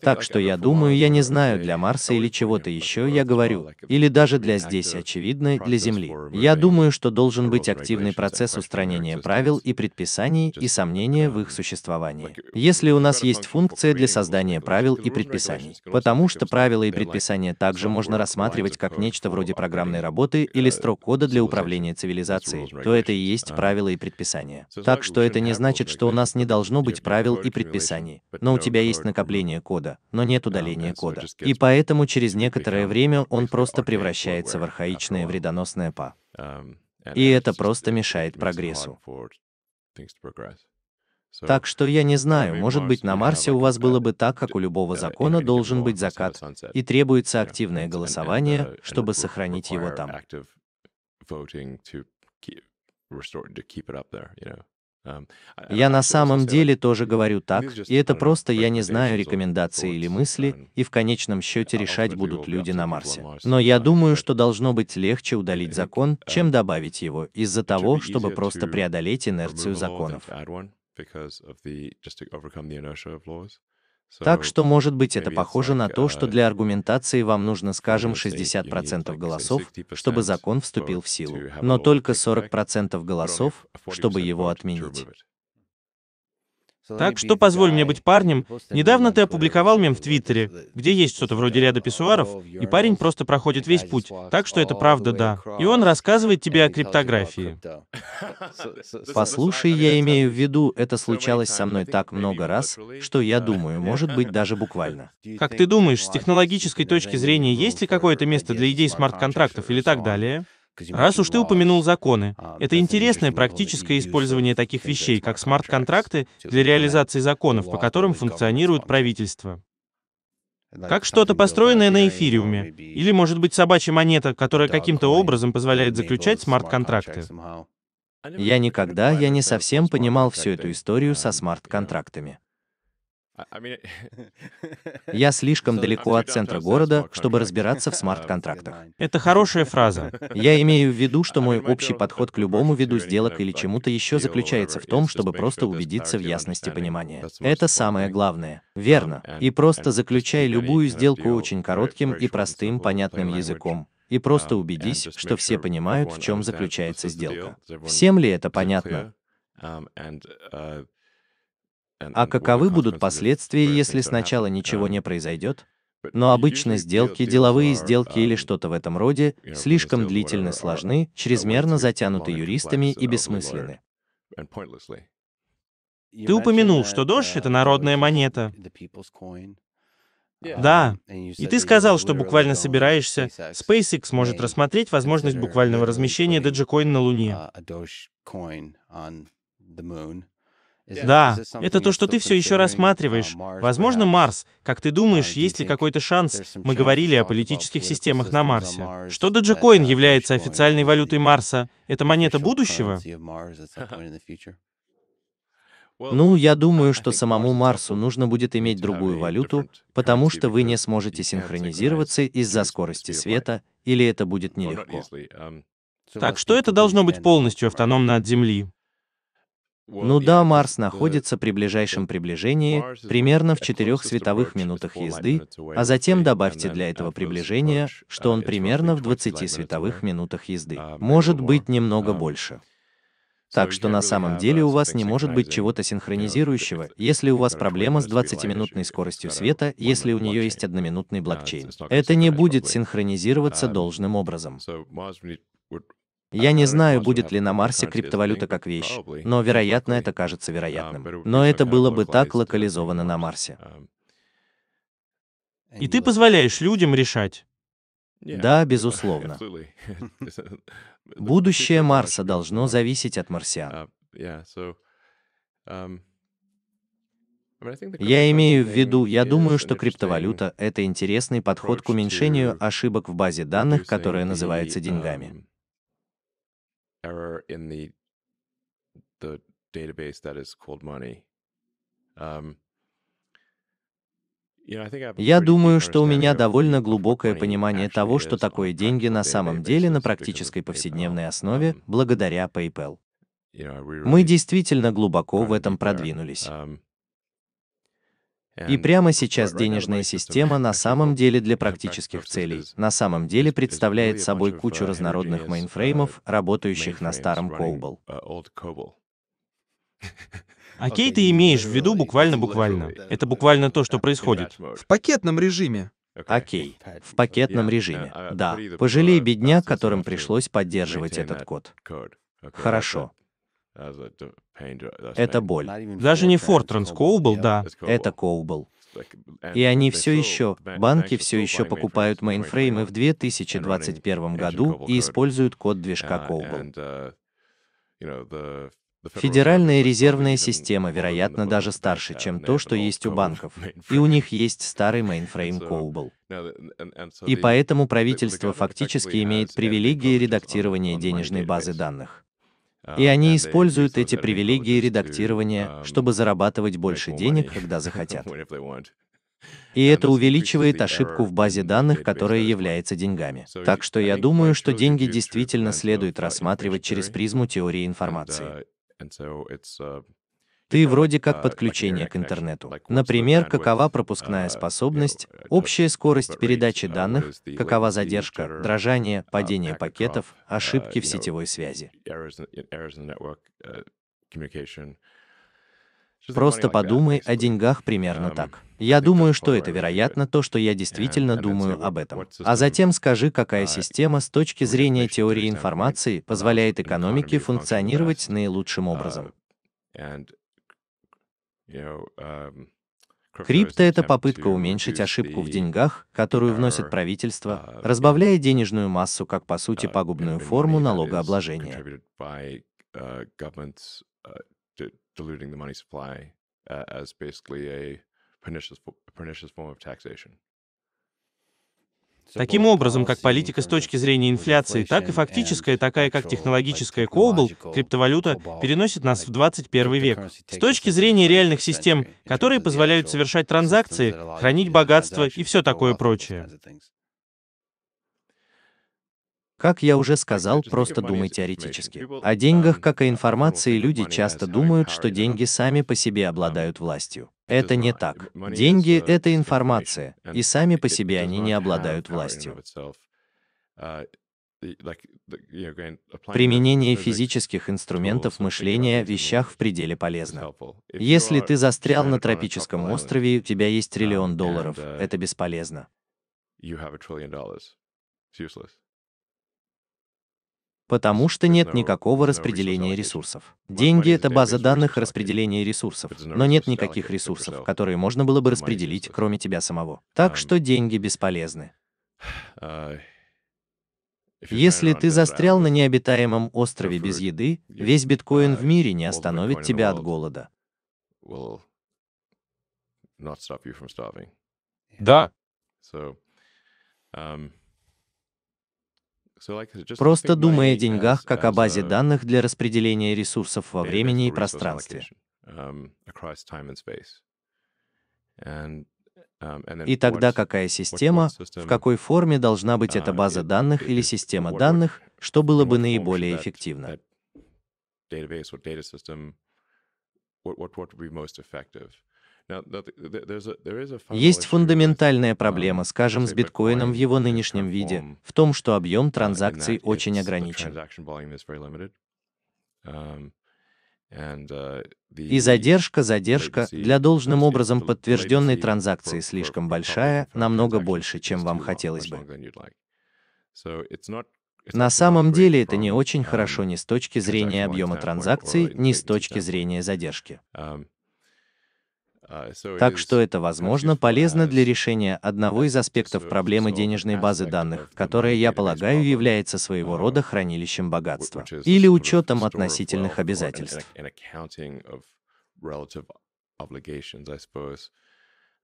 Так что я думаю, я не э, знаю, для э, Марса или чего-то еще я говорю, или даже для здесь, очевидно, для Земли. Я думаю, что должен быть активный процесс устранения правил и предписаний и сомнения в их существовании. Э, если у нас есть функция для создания правил и предписаний, потому что правила и предписания также можно рассматривать как нечто вроде программной работы или строк кода для управления цивилизацией, то это и есть а. правила и предписания. Так что это не значит, что у нас не должно быть правил и предписаний, но у тебя есть накопление кода, но нет удаления кода. И поэтому через некоторое время он просто превращается в архаичное uh, вредоносное па. Um, и это просто мешает прогрессу. Так что я не знаю, может быть на Марсе у вас было бы так, как у любого uh, закона должен быть закат, и требуется активное голосование, uh, чтобы сохранить его там. Эм, а, я на самом деле тоже говорю так, и это просто я не знаю рекомендации или мысли, эм, и в конечном счете а, решать будут люди на Марсе. Но я думаю, э, что должно быть легче удалить э, закон, э, чем добавить его, из-за того, чтобы просто преодолеть инерцию законов. Так что, может быть, это похоже на то, что для аргументации вам нужно, скажем, 60% голосов, типа чтобы закон вступил в силу, но только 40% голосов, чтобы его отменить. Так что позволь мне быть парнем. Недавно ты опубликовал мем в Твиттере, где есть что-то вроде ряда писсуаров, и парень просто проходит весь путь. Так что это правда, да. И он рассказывает тебе о криптографии. Послушай, я имею в виду, это случалось со мной так много раз, что я думаю, может быть, даже буквально. Как ты думаешь, с технологической точки зрения, есть ли какое-то место для идей смарт-контрактов или так далее? Раз уж ты упомянул законы, а, это интересное практическое использование таких вещей, как смарт-контракты, для реализации законов, по которым функционирует правительство. Как что-то построенное на эфириуме, или, может быть, собачья монета, которая каким-то образом позволяет заключать смарт-контракты. Я никогда, я не совсем понимал всю эту историю со смарт-контрактами. А, а Я слишком далеко от центра города, чтобы разбираться в а, смарт-контрактах. Это хорошая фраза. Я имею в виду, что мой общий подход к любому виду сделок или чему-то еще заключается в том, чтобы просто убедиться в ясности понимания. Это самое главное. Верно. И просто заключай любую сделку очень коротким и простым, понятным языком и просто um, убедись, что все понимают, в чем заключается сделка. Всем ли это понятно? А каковы будут последствия, если сначала ничего не произойдет? Но обычно сделки, деловые сделки или um, что-то в этом роде, слишком длительны, сложны, чрезмерно затянуты юристами и бессмысленны. Ты упомянул, что дождь — uh, это народная монета. Um, да. И ты сказал, что буквально собираешься. SpaceX может рассмотреть возможность буквального размещения Dogecoin на Луне. Uh, да, это то, что ты все еще рассматриваешь. Uh, Возможно, Марс. Как ты думаешь, uh, есть ли какой-то шанс? Мы говорили о политических системах на Марсе. Что Доджикоин является официальной валютой Марса? Это монета будущего? Ну, я думаю, что самому Марсу нужно будет иметь другую валюту, потому что вы не сможете синхронизироваться из-за скорости света, или это будет нелегко. Um, так что это должно быть полностью автономно от Земли. Ну да, Марс находится при ближайшем приближении, примерно в четырех световых минутах езды, а затем добавьте для этого приближения, что он примерно в 20 световых минутах езды. Может быть, немного um, больше. Так что на самом деле uh, у вас не может быть чего-то синхронизирующего, если у вас проблема с 20-минутной скоростью света, если у нее есть одноминутный uh, блокчейн. Это не будет синхронизироваться um, должным образом. Я не знаю, будет ли на Марсе криптовалюта как вещь, но вероятно это кажется вероятным. Но это было бы так локализовано на Марсе. Um, И ты позволяешь людям решать. Да, безусловно. Будущее Марса должно зависеть от марсиан. Uh, um, я имею в виду, я думаю, что криптовалюта — это интересный подход к уменьшению ошибок в базе данных, которая называется um, деньгами error in the the database that is cold money. Um, Я думаю, что у меня довольно глубокое понимание того, что такое деньги на самом деле на практической повседневной основе, um, благодаря PayPal. Мы действительно глубоко в этом продвинулись. Um, и прямо сейчас денежная система на самом деле для практических целей, на самом деле представляет собой кучу uh, разнородных мейнфреймов, uh, работающих на старом COBOL. Окей, uh, а ты имеешь в виду буквально-буквально. Это буквально то, что происходит. В пакетном режиме. Окей, в пакетном режиме, да. Пожалей бедняк, которым пришлось поддерживать этот код. Хорошо. Это боль. Даже не Фортранс, Коубл, да. Это Коубл. И они все еще, банки все еще покупают мейнфреймы в 2021 году и используют код движка Коубл. Uh, uh, Федеральная резервная система, вероятно, даже старше, uh, чем то, что есть у банков, и у них есть старый мейнфрейм Коубл. И поэтому правительство фактически имеет привилегии редактирования денежной базы данных. И они используют эти привилегии редактирования, um, чтобы зарабатывать больше денег, когда захотят. И это увеличивает ошибку в базе данных, которая является деньгами. Так что я думаю, что деньги действительно следует рассматривать через призму теории информации. Uh, ты вроде как подключение к интернету. Например, какова пропускная а, способность, э, общая скорость передачи данных, какова задержка, дрожание, а, падение пакетов, э, ошибки в сетевой связи. Э, Просто подумай о деньгах примерно um, так. Я думаю, что это вероятно то, что я действительно думаю об этом. А затем скажи, какая система с точки зрения теории информации позволяет экономике функционировать наилучшим образом. Uh, and Um, Крипто — это попытка уменьшить ошибку в деньгах, которую вносит правительство, uh, разбавляя денежную массу как, по сути, uh, пагубную форму налогообложения. Uh, as basically a pernicious, pernicious form of taxation. Таким образом, как политика с точки зрения инфляции, так и фактическая, такая как технологическая кобл, криптовалюта, переносит нас в 21 век. С точки зрения реальных систем, которые позволяют совершать транзакции, хранить богатство и все такое прочее. Как я уже сказал, просто думай теоретически. О деньгах, как о информации, люди часто думают, что деньги сами по себе um, обладают властью. Это не так. Деньги uh, – это информация, и сами по себе они не обладают властью. Uh, Применение физических инструментов мышления о вещах в пределе полезно. Если ты застрял на тропическом острове и у тебя есть um, триллион долларов, uh, это бесполезно потому что нет никакого распределения ресурсов. Деньги — это база данных распределения ресурсов, но нет никаких ресурсов, которые можно было бы распределить, кроме тебя самого. Так um, что деньги бесполезны. Если ты застрял на необитаемом острове без еды, весь биткоин uh, в мире не остановит тебя от голода. Да. Um, Просто думая о деньгах как о базе данных для распределения ресурсов во времени и пространстве. Um, um, и тогда какая система, в какой форме должна быть эта uh, база данных или система данных, что было бы наиболее эффективно? Есть фундаментальная um, проблема, скажем, с биткоином в его нынешнем виде, в том, что объем uh, транзакций очень ограничен. Um, uh, И задержка, задержка для должным образом подтвержденной транзакции слишком большая, намного больше, чем вам хотелось бы. На самом деле это не очень um, хорошо ни с точки зрения объема транзакций, ни с точки зрения задержки. А, так что это, возможно, полезно для решения одного из аспектов проблемы денежной базы данных, которая, я полагаю, является своего um, рода хранилищем богатства или учетом относительных обязательств.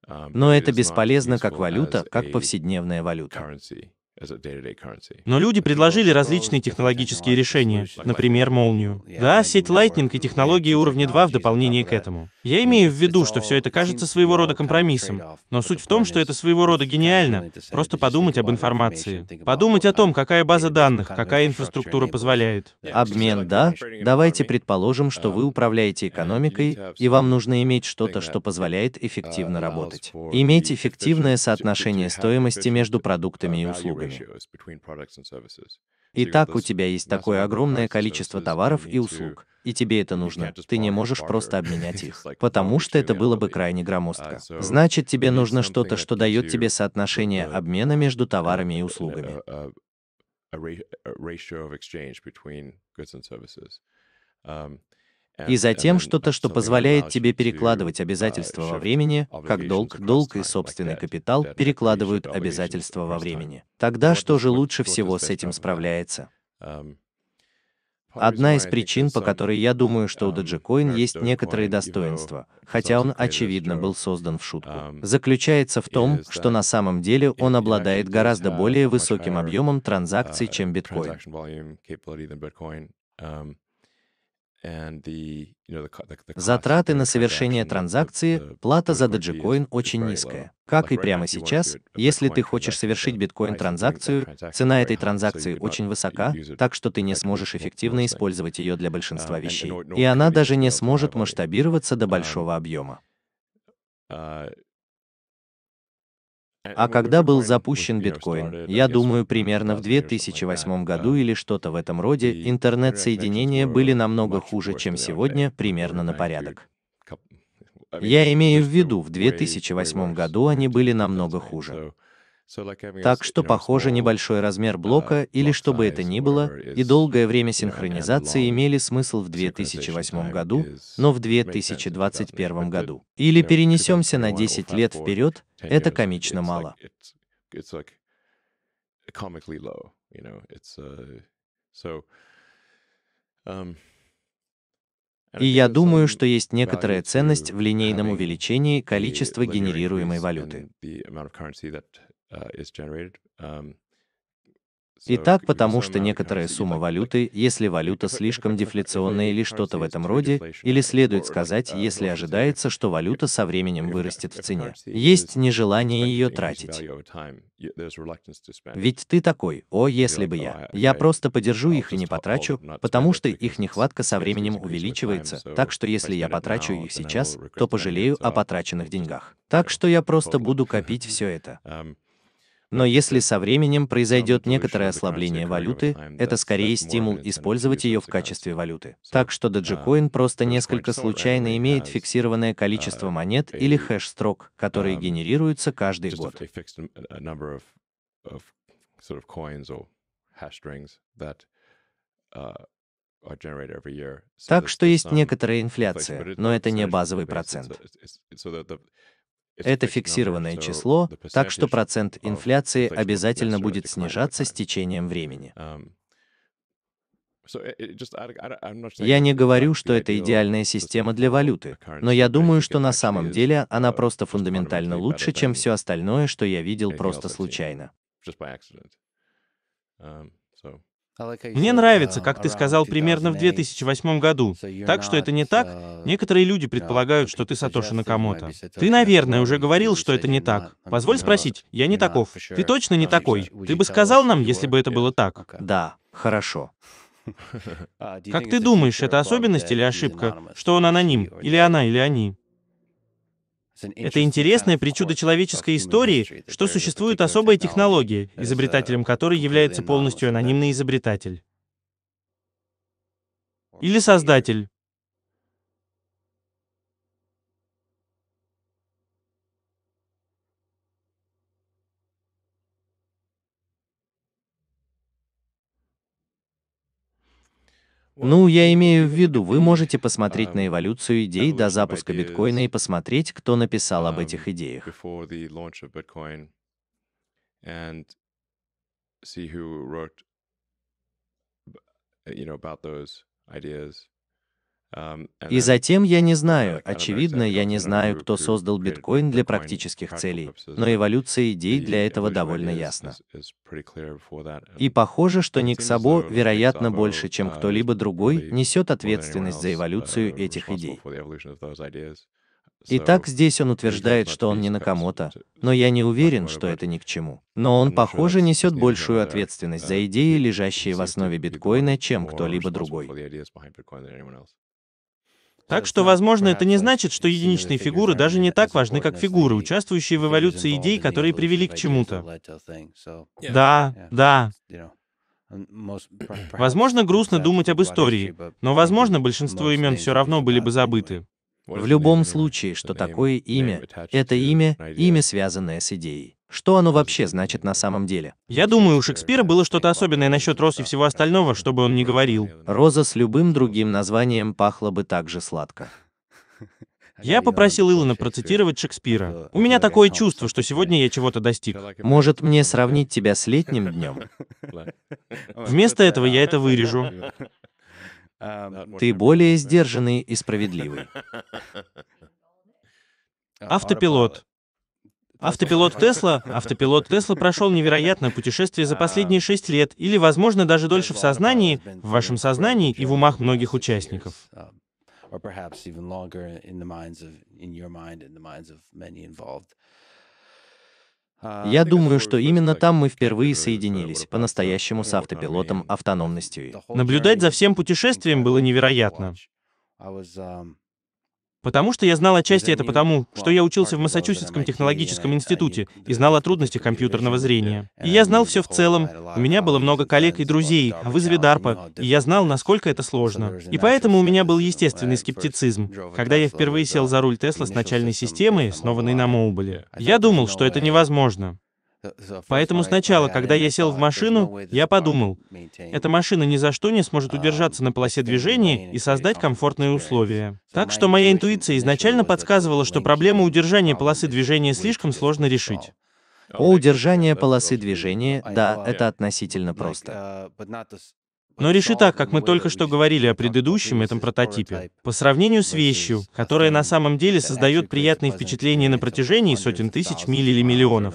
Um, Но это бесполезно как валюта, как повседневная валюта. Но люди предложили различные технологические решения, например, молнию. Да, сеть Lightning и технологии уровня 2 в дополнение к этому. Я имею в виду, что все это кажется своего рода компромиссом, но суть в том, что это своего рода гениально. Просто подумать об информации. Подумать о том, какая база данных, какая инфраструктура позволяет. Обмен, да? Давайте предположим, что вы um, управляете экономикой, и вам нужно иметь что-то, что позволяет эффективно uh, работать. Иметь эффективное соотношение стоимости между продуктами и услугами. Итак, у тебя есть такое огромное количество товаров и услуг, и тебе это нужно. Ты не можешь просто обменять их, потому что это было бы крайне uh, громоздко. Значит, тебе нужно что-то, что дает тебе соотношение обмена между товарами и услугами и затем что-то, что позволяет тебе перекладывать обязательства uh, во времени, как долг, долг и собственный капитал перекладывают обязательства во времени. Тогда что же лучше всего с этим справляется? Um, Одна из причин, по которой я думаю, что у um, Dogecoin есть некоторые достоинства, хотя он, очевидно, был создан в шутку, um, заключается в том, что на самом деле он обладает гораздо более высоким объемом транзакций, uh, чем биткоин. Затраты на совершение транзакции, плата за Dogecoin очень низкая. Как и прямо сейчас, если ты хочешь совершить биткоин-транзакцию, цена этой транзакции очень высока, так что ты не сможешь эффективно использовать ее для большинства uh, вещей, и она даже не сможет масштабироваться до uh, большого объема. Uh, Э, а ну, когда был запущен биткоин, я думаю, примерно в 2008 году или что-то в этом роде, интернет-соединения были намного хуже, чем сегодня, примерно на порядок. Я имею в виду, в 2008 году они были намного хуже. Так что, похоже, небольшой размер uh, блока или что бы это ни было, и долгое время синхронизации имели смысл в 2008 году, но в 2021 году. Или перенесемся на 10 лет вперед, это комично мало. И я думаю, что есть некоторая ценность в линейном увеличении количества генерируемой валюты. А, и так потому, что некоторая сумма валюты, если валюта слишком дефляционная или что-то в этом роде, или следует сказать, uh, если ожидается, что валюта со временем вырастет в цене. Есть нежелание ее тратить. Ведь ты такой, о, если бы oh, я. Я просто подержу их и не потрачу, потому что их нехватка со временем увеличивается, так что если я потрачу их сейчас, то пожалею о потраченных деньгах. Так что я просто буду копить все это. Um, но если со временем произойдет некоторое ослабление валюты, это скорее стимул использовать ее в качестве валюты. Так что Dogecoin просто несколько случайно имеет фиксированное а, количество монет или хэш-строк, которые генерируются каждый год. Uh, так что есть некоторая инфляция, но это не базовый процент. Это фиксированное число, так что процент инфляции обязательно будет снижаться с течением времени. Эм, э, э, я не говорю, что это идеальная система для валюты, но я думаю, что на самом деле uh, она просто фундаментально лучше, чем все остальное, что я видел просто случайно. Мне нравится, um, как ты сказал примерно в 2008 году, так что это не так. Uh, Некоторые люди предполагают, что ты Сатоши Накамото. Ты, наверное, уже говорил, что это не так. Позволь спросить, я не таков. Ты точно не такой. Ты бы сказал нам, если бы это было так? Да, хорошо. Uh, как ты думаешь, это особенность или ошибка, что он аноним, или она, или они? Это интересная причуда человеческой истории, что существует особая uh, технология, uh, изобретателем которой является полностью анонимный изобретатель. Или создатель. Ну, я имею в виду, вы можете посмотреть а, на эволюцию а идей до запуска биткоина и посмотреть, кто написал об этих идеях. you know, about those ideas. Um, И затем я не знаю, очевидно, я не знаю, кто создал биткоин для практических целей, но эволюция идей для этого довольно ясна. И похоже, что Ник Никсабо, вероятно, больше, чем uh, кто-либо другой, несет ответственность за эволюцию uh, этих идей. Итак, здесь он утверждает, что он не то, но я не уверен, что это ни к чему. Но он, похоже, несет большую ответственность за uh, идеи, лежащие в основе биткоина, чем кто-либо другой. Так что, возможно, это не значит, что единичные фигуры даже не так важны, как фигуры, участвующие в эволюции идей, которые привели к чему-то. Да, да. Возможно, грустно думать об истории, но, возможно, большинство имен все равно были бы забыты. В любом случае, что такое имя, это имя, имя, связанное с идеей. Что оно вообще значит на самом деле? Я думаю, у Шекспира было что-то особенное насчет роз и всего остального, чтобы он не говорил. Роза с любым другим названием пахла бы так же сладко. Я попросил Илона процитировать Шекспира. У меня такое чувство, что сегодня я чего-то достиг. Может, мне сравнить тебя с летним днем? Вместо этого я это вырежу. Ты более сдержанный и справедливый. Автопилот. Автопилот Тесла, автопилот Тесла прошел невероятное путешествие за последние шесть лет, или, возможно, даже дольше в сознании, в вашем сознании и в умах многих участников. Uh, Я думаю, что именно там мы впервые соединились по-настоящему с автопилотом автономностью. Наблюдать за всем путешествием было невероятно. Потому что я знал отчасти это потому, что я учился в Массачусетском технологическом а институте и знал о трудностях компьютерного зрения. И я знал все в целом. У меня было много коллег и друзей о вызове DARPA, и я знал, насколько это сложно. И поэтому у меня был естественный скептицизм, когда я впервые сел за руль Тесла с начальной системой, основанной на Моуболе. Я думал, что это невозможно. Э, Поэтому а сначала, когда я сел в машину, я подумал, эта машина ни за что не сможет um, удержаться на полосе движения и создать комфортные условия. Так что моя интуиция изначально подсказывала, что проблему удержания полосы движения слишком сложно решить. О удержании полосы движения, да, это относительно просто. Uh, Но реши так, как мы только что говорили о предыдущем этом прототипе. По сравнению с вещью, которая на самом деле создает приятные впечатления на протяжении сотен тысяч миль или миллионов.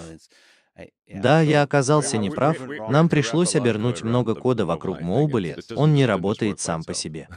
Э, да, я оказался неправ, нам пришлось обернуть много кода вокруг Моубли, он не работает сам по себе.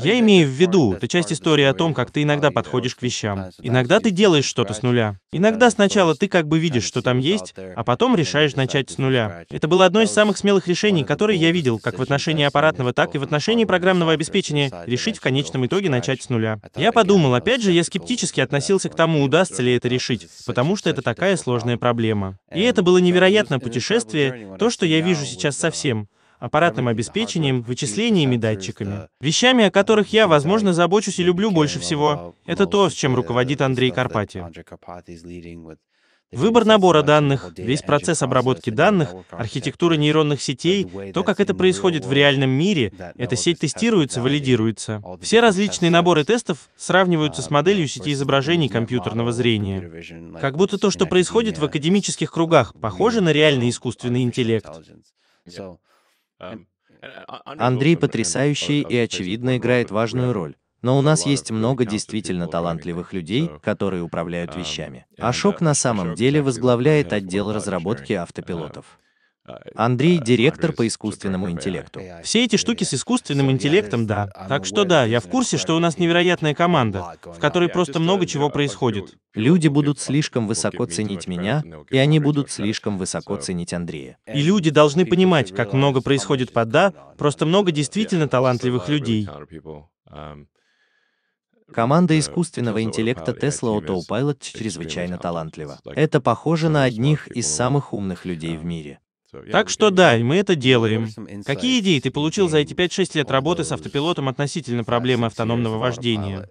Я имею в виду, это часть истории о том, как ты иногда подходишь к вещам. Иногда ты делаешь что-то с нуля. Иногда сначала ты как бы видишь, что там есть, а потом решаешь начать с нуля. Это было одно из самых смелых решений, которые я видел, как в отношении аппаратного, так и в отношении программного обеспечения, решить в конечном итоге начать с нуля. Я подумал, опять же, я скептически относился к тому, удастся ли это решить, потому что это такая сложная проблема. И это было невероятное путешествие, то, что я вижу сейчас совсем аппаратным обеспечением, вычислениями и датчиками. Вещами, о которых я, возможно, забочусь и люблю больше всего, это то, с чем руководит Андрей Карпати. Выбор набора данных, весь процесс обработки данных, архитектура нейронных сетей, то, как это происходит в реальном мире, эта сеть тестируется, валидируется. Все различные наборы тестов сравниваются с uh, моделью сети изображений компьютерного зрения. Как будто то, что происходит в академических кругах, похоже на реальный искусственный интеллект. Эм, э, а, Андрей потрясающий и, очевидно, играет важную роль. Но у нас есть много действительно талантливых людей, которые управляют эм, вещами. Э, Ашок на самом деле возглавляет отдел разработки э, автопилотов. Андрей — директор по искусственному интеллекту. Все эти штуки с искусственным интеллектом, да. Так что да, я в курсе, что у нас невероятная команда, в которой просто много чего происходит. Люди будут слишком высоко ценить меня, и они будут слишком высоко ценить Андрея. Э, и люди э, должны понимать, как много происходит под «да», просто много действительно талантливых людей. Команда искусственного интеллекта Tesla Autopilot чрезвычайно талантлива. Это похоже на одних из самых умных людей в мире. Так что да, мы это делаем. Какие идеи ты получил за эти 5-6 лет работы с автопилотом относительно проблемы автономного вождения?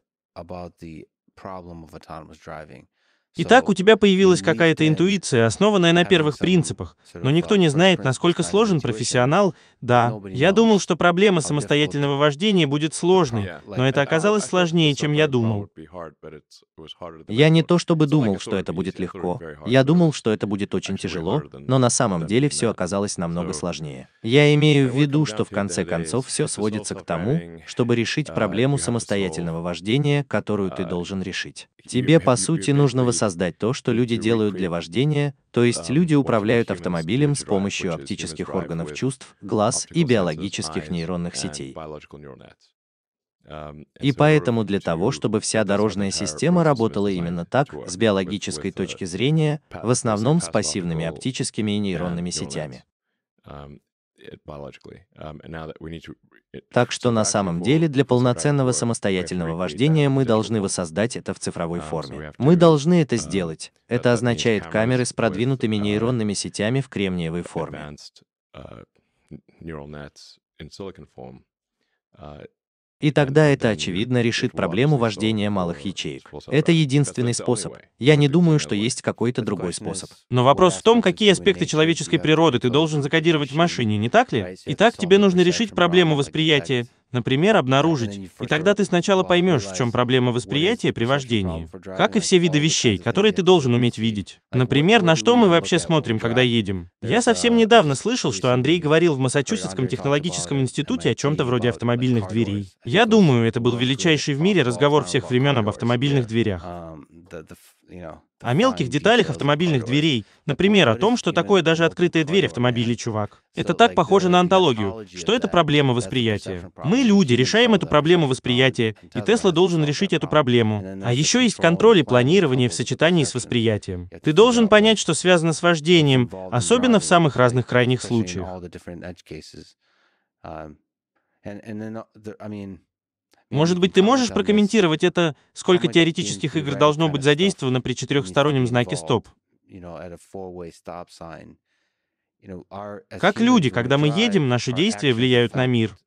Итак, у тебя появилась какая-то интуиция, основанная на первых принципах, но никто не знает, насколько сложен профессионал. Да, я думал, что проблема самостоятельного вождения будет сложной, но это оказалось сложнее, чем я думал. Я не то чтобы думал, что это будет легко. Я думал, что это будет очень тяжело, но на самом деле все оказалось намного сложнее. Я имею в виду, что в конце концов все сводится к тому, чтобы решить uh, проблему самостоятельного вождения, которую ты uh, должен решить. Тебе, по сути, нужно высота создать то, что люди делают для вождения, то есть люди управляют автомобилем с помощью оптических органов чувств, глаз и биологических нейронных сетей. Um, и поэтому для того, чтобы вся дорожная система работала именно так, с биологической uh, точки зрения, в основном с пассивными оптическими и нейронными сетями. Um, так что на самом деле для полноценного самостоятельного вождения мы должны воссоздать это в цифровой um, форме. Мы должны это um, сделать. Это означает камеры с продвинутыми uh, нейронными сетями в кремниевой форме. Uh, и тогда это, очевидно, решит проблему вождения малых ячеек. Это единственный способ. Я не думаю, что есть какой-то другой способ. Но вопрос в том, какие аспекты человеческой природы ты должен закодировать в машине, не так ли? Итак, тебе нужно решить проблему восприятия, например, обнаружить, и тогда ты сначала поймешь, в чем проблема восприятия при вождении, как и все виды вещей, которые ты должен уметь видеть. Например, на что мы вообще смотрим, когда едем. Я совсем uh, недавно слышал, что Андрей говорил в Массачусетском технологическом институте о чем-то вроде автомобильных дверей. Я думаю, это был величайший в мире разговор всех времен об автомобильных дверях. Um, о мелких деталях автомобильных дверей. Например, о том, что такое даже открытая дверь автомобиля, чувак. Это так похоже на антологию, что это проблема восприятия. Мы, люди, решаем эту проблему восприятия, и Тесла должен решить эту проблему. А еще есть контроль и планирование в сочетании с восприятием. Ты должен uh, понять, что связано с вождением, особенно в самых разных крайних случаях. Может быть, ты можешь прокомментировать это, сколько теоретических игр должно быть задействовано при четырехстороннем знаке «стоп»? Как люди, когда мы едем, наши действия влияют на мир.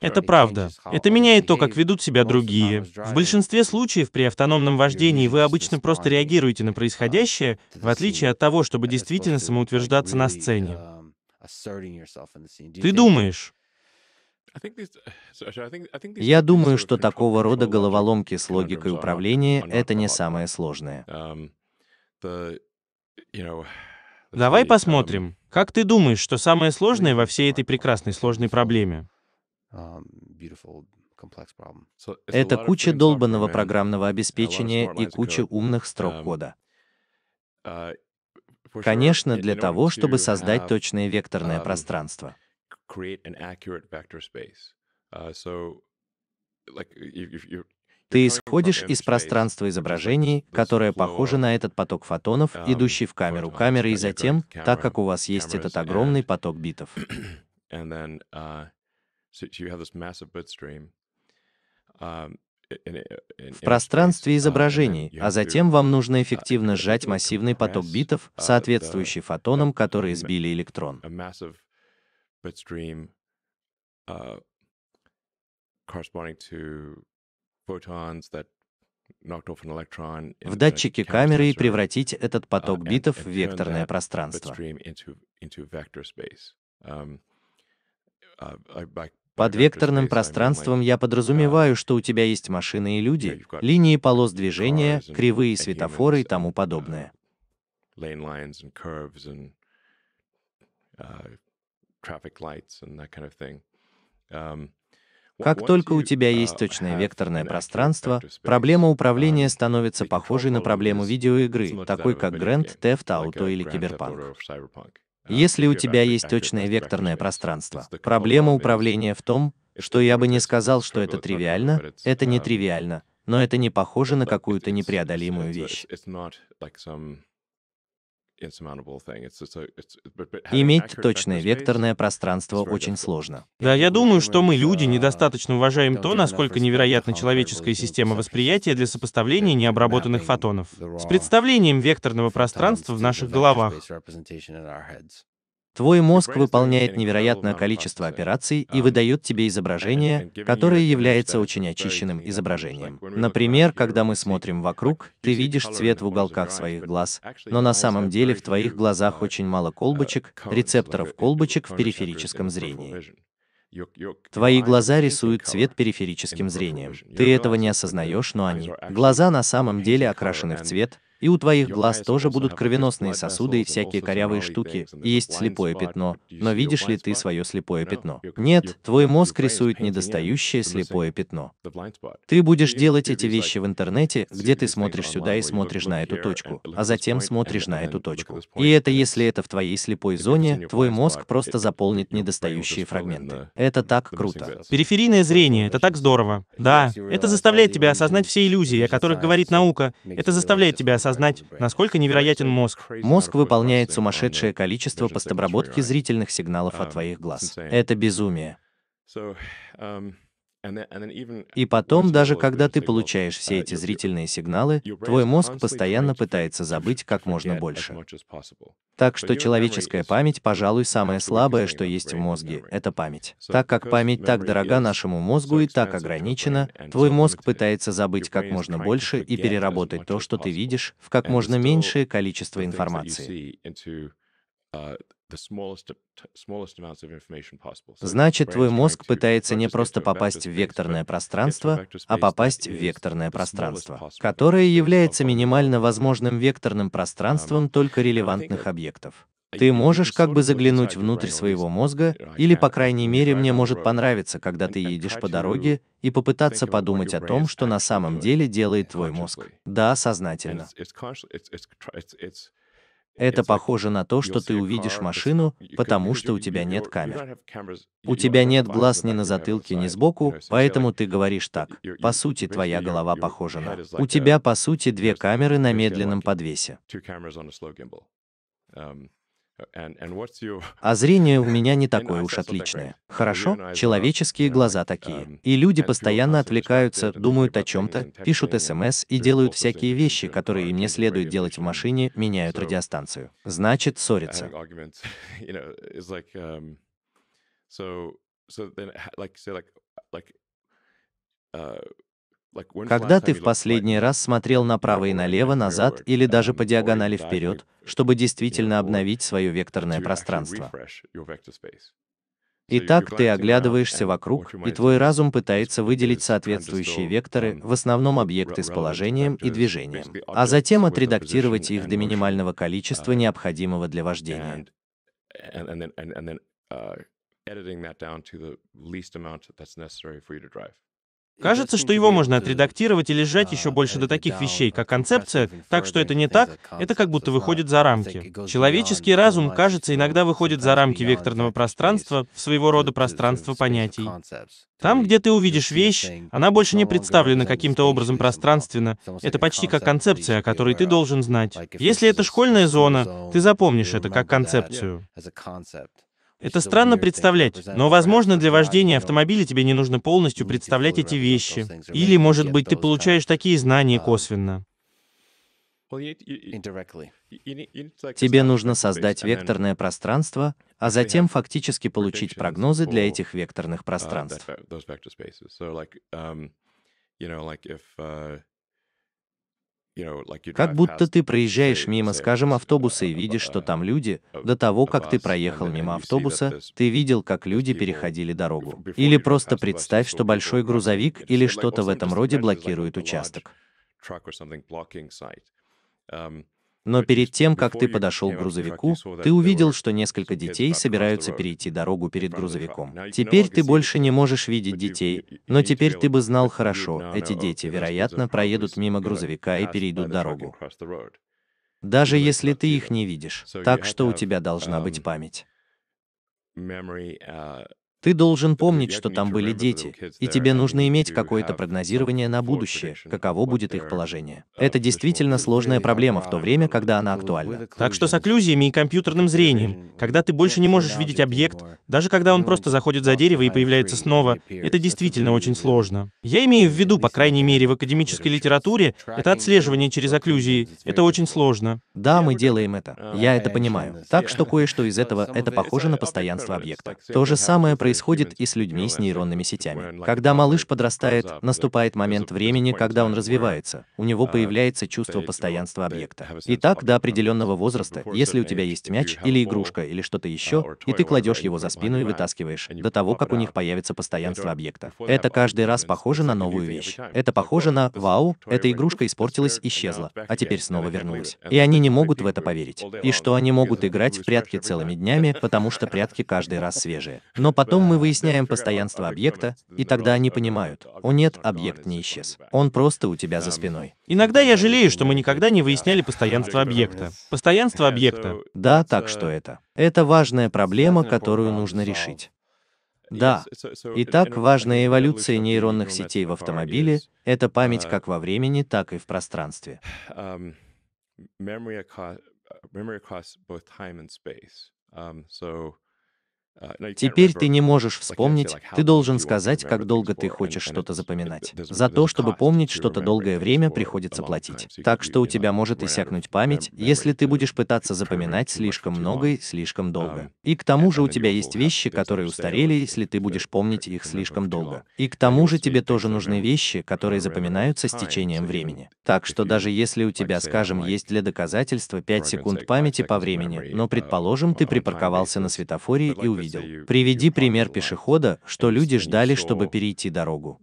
Это правда. Это меняет то, как ведут себя другие. В большинстве случаев при автономном вождении вы обычно просто реагируете на происходящее, в отличие от того, чтобы действительно самоутверждаться на сцене. Um, ты думаешь, Я думаю, что такого рода головоломки с логикой управления — это не самое сложное. Um, Давай um, посмотрим. Как ты думаешь, что самое сложное во всей этой прекрасной сложной проблеме? Um, это куча долбанного программного обеспечения и куча умных строк кода. Uh, Конечно, для того, чтобы создать точное векторное пространство create an accurate vector space. Uh, so, like, if, if you're ты исходишь из пространства изображений, которое похоже на этот поток фотонов, um, идущий в камеру камеры, и затем, так как у вас есть этот огромный поток битов. В пространстве uh, изображений, а затем вам нужно uh, эффективно сжать массивный поток битов, uh, соответствующий фотонам, которые сбили электрон but stream uh, corresponding to photons that в датчике камеры превратить этот uh, поток битов в векторное пространство. Под векторным пространством я uh, подразумеваю, что у тебя есть машины и люди, линии полос движения, кривые светофоры и тому uh, подобное. Um, как только у тебя есть um, точное векторное пространство, проблема um, управления становится похожей на проблему видеоигры, такой как Grand Theft Auto или Киберпанк. Если у тебя есть точное векторное пространство, проблема управления в том, что я бы не сказал, что это тривиально, это не тривиально, но это не похоже на какую-то непреодолимую вещь. Иметь точное векторное пространство очень сложно. Да, я думаю, что мы, люди, uh, недостаточно уважаем то, насколько невероятна человеческая система восприятия для сопоставления необработанных фотонов с представлением векторного пространства в наших головах. Твой мозг выполняет невероятное количество операций и а, выдает тебе изображение, которое является очень очищенным изображением. Например, когда мы смотрим вокруг, ты видишь цвет в уголках своих глаз, но на самом деле в твоих глазах очень мало uh, колбочек, рецепторов колбочек в периферическом зрении. Твои глаза рисуют цвет периферическим зрением. Ты этого не осознаешь, но они. Глаза на самом деле окрашены в цвет, и у твоих глаз тоже будут кровеносные сосуды и всякие корявые штуки, и есть слепое пятно, но видишь ли ты свое слепое пятно? Нет, твой мозг рисует недостающее слепое пятно. Ты будешь делать эти вещи в интернете, где ты смотришь сюда и смотришь на эту точку, а затем смотришь на эту точку. И это если это в твоей слепой зоне, твой мозг просто заполнит недостающие фрагменты. Это так круто. Периферийное зрение, это так здорово. Да, это заставляет тебя осознать все иллюзии, о которых говорит наука. Это заставляет тебя осознать осознать, насколько невероятен мозг. Мозг выполняет сумасшедшее количество постобработки зрительных сигналов от твоих глаз. Это безумие. Um, и потом, даже когда ты получаешь все uh, эти зрительные сигналы, твой мозг постоянно пытается забыть как можно больше. Так что человеческая память, пожалуй, самое слабое, что есть в мозге, это память. Так как память так дорога нашему мозгу и так ограничена, твой мозг пытается забыть как можно больше и переработать то, что ты видишь, в как можно меньшее количество информации. Значит, твой мозг пытается не просто попасть в векторное пространство, а попасть в векторное пространство, которое является минимально возможным векторным пространством um, только релевантных объектов. Ты можешь как бы заглянуть внутрь своего мозга, или, по крайней мере, мне может понравиться, когда ты едешь по дороге, и попытаться подумать о том, что на самом деле делает твой мозг. Да, сознательно. Это похоже на то, что ты увидишь машину, потому что у тебя нет камер. У тебя нет глаз ни на затылке, ни сбоку, поэтому ты говоришь так. По сути, твоя голова похожа на... У тебя, по сути, две камеры на медленном подвесе. А зрение у меня не такое уж отличное. Хорошо? Человеческие глаза um, такие. И люди постоянно отвлекаются, думают о чем-то, пишут смс и делают всякие вещи, которые им не следует делать в машине, меняют радиостанцию. Значит, ссорятся. Когда ты в последний раз смотрел направо и налево, назад или даже по диагонали вперед, чтобы действительно обновить свое векторное пространство? Итак, ты оглядываешься вокруг, и твой разум пытается выделить соответствующие векторы, в основном объекты с положением и движением, а затем отредактировать их до минимального количества, необходимого для вождения. Editing that down to the least amount that's necessary for you to drive. Кажется, что его можно э, отредактировать или сжать а, еще больше э, до таких вещей, как концепция, так что это не так, это как будто выходит за рамки. Человеческий разум, кажется, иногда выходит за рамки векторного пространства, в своего рода пространство понятий. Там, где ты увидишь вещь, она больше не представлена каким-то образом пространственно. Это почти как концепция, о которой ты должен знать. Если это школьная зона, ты запомнишь это как концепцию. Это странно представлять, но, возможно, для вождения автомобиля тебе не нужно полностью представлять эти вещи. Или, может быть, ты получаешь такие знания косвенно. Тебе нужно создать векторное пространство, а затем фактически получить прогнозы для этих векторных пространств. Uh, как будто ты проезжаешь мимо, скажем, автобуса и видишь, что uh, там люди, до того, как ты проехал мимо автобуса, ты видел, как люди переходили дорогу. Или просто представь, что большой грузовик или что-то в этом роде блокирует участок. Но перед тем, как ты подошел к грузовику, ты увидел, что несколько детей собираются перейти дорогу перед «Типа, грузовиком. Теперь ты больше не можешь видеть детей, но теперь ты бы знал хорошо, эти а, дети, вероятно, проедут мимо грузовика и перейдут дорогу. Даже если ты их не видишь. Так что у тебя должна быть um, память. Uh, ты должен помнить, что там были дети, и тебе нужно иметь какое-то прогнозирование на будущее, каково будет их положение. Uh, это действительно сложная проблема в то uh, время, когда она актуальна. Так что с окклюзиями и компьютерным зрением, когда ты больше не можешь видеть объект, даже когда он просто заходит за дерево и появляется снова, это действительно очень сложно. Я имею в виду, по крайней мере, в академической литературе, это отслеживание через окклюзии, это очень сложно. Да, мы делаем это. Я uh, это понимаю. Так что кое-что из этого, это похоже на постоянство объекта. То же самое происходит происходит и с людьми с нейронными сетями. Когда малыш подрастает, наступает момент времени, когда он развивается, у него uh, появляется чувство постоянства объекта. И так до определенного возраста, если у тебя есть мяч или игрушка или что-то uh, еще, и ты кладешь его за спину и вытаскиваешь, до того, как у них появится постоянство объекта. Это каждый раз похоже на новую вещь. Это похоже на «Вау, эта игрушка испортилась, исчезла, а теперь снова вернулась». И они не могут в это поверить. И что они могут играть в прятки целыми днями, потому что прятки каждый раз свежие. Но потом Потом мы выясняем постоянство объекта, и тогда они понимают, о нет, объект не исчез. Он просто у тебя за спиной. Иногда я жалею, что мы никогда не выясняли постоянство объекта. Постоянство объекта. Да, так что это. Это важная проблема, которую нужно решить. Да. Итак, важная эволюция нейронных сетей в автомобиле — это память uh, как во времени, так и в пространстве. Um, memory across both Um, so Теперь ты не можешь вспомнить, ты должен сказать, как долго ты хочешь что-то запоминать. За то, чтобы помнить что-то долгое время, приходится платить. Так что у тебя может иссякнуть память, если ты будешь пытаться запоминать слишком много и слишком долго. Um, и к тому же у тебя есть вещи, которые устарели, если ты будешь помнить их слишком долго. И к тому же тебе тоже нужны вещи, которые запоминаются с течением времени. Так что даже если у тебя, скажем, есть для доказательства 5 секунд памяти по времени, но предположим, ты припарковался на светофоре и увидел увидел. Приведи пример пешехода, что люди ждали, чтобы перейти дорогу.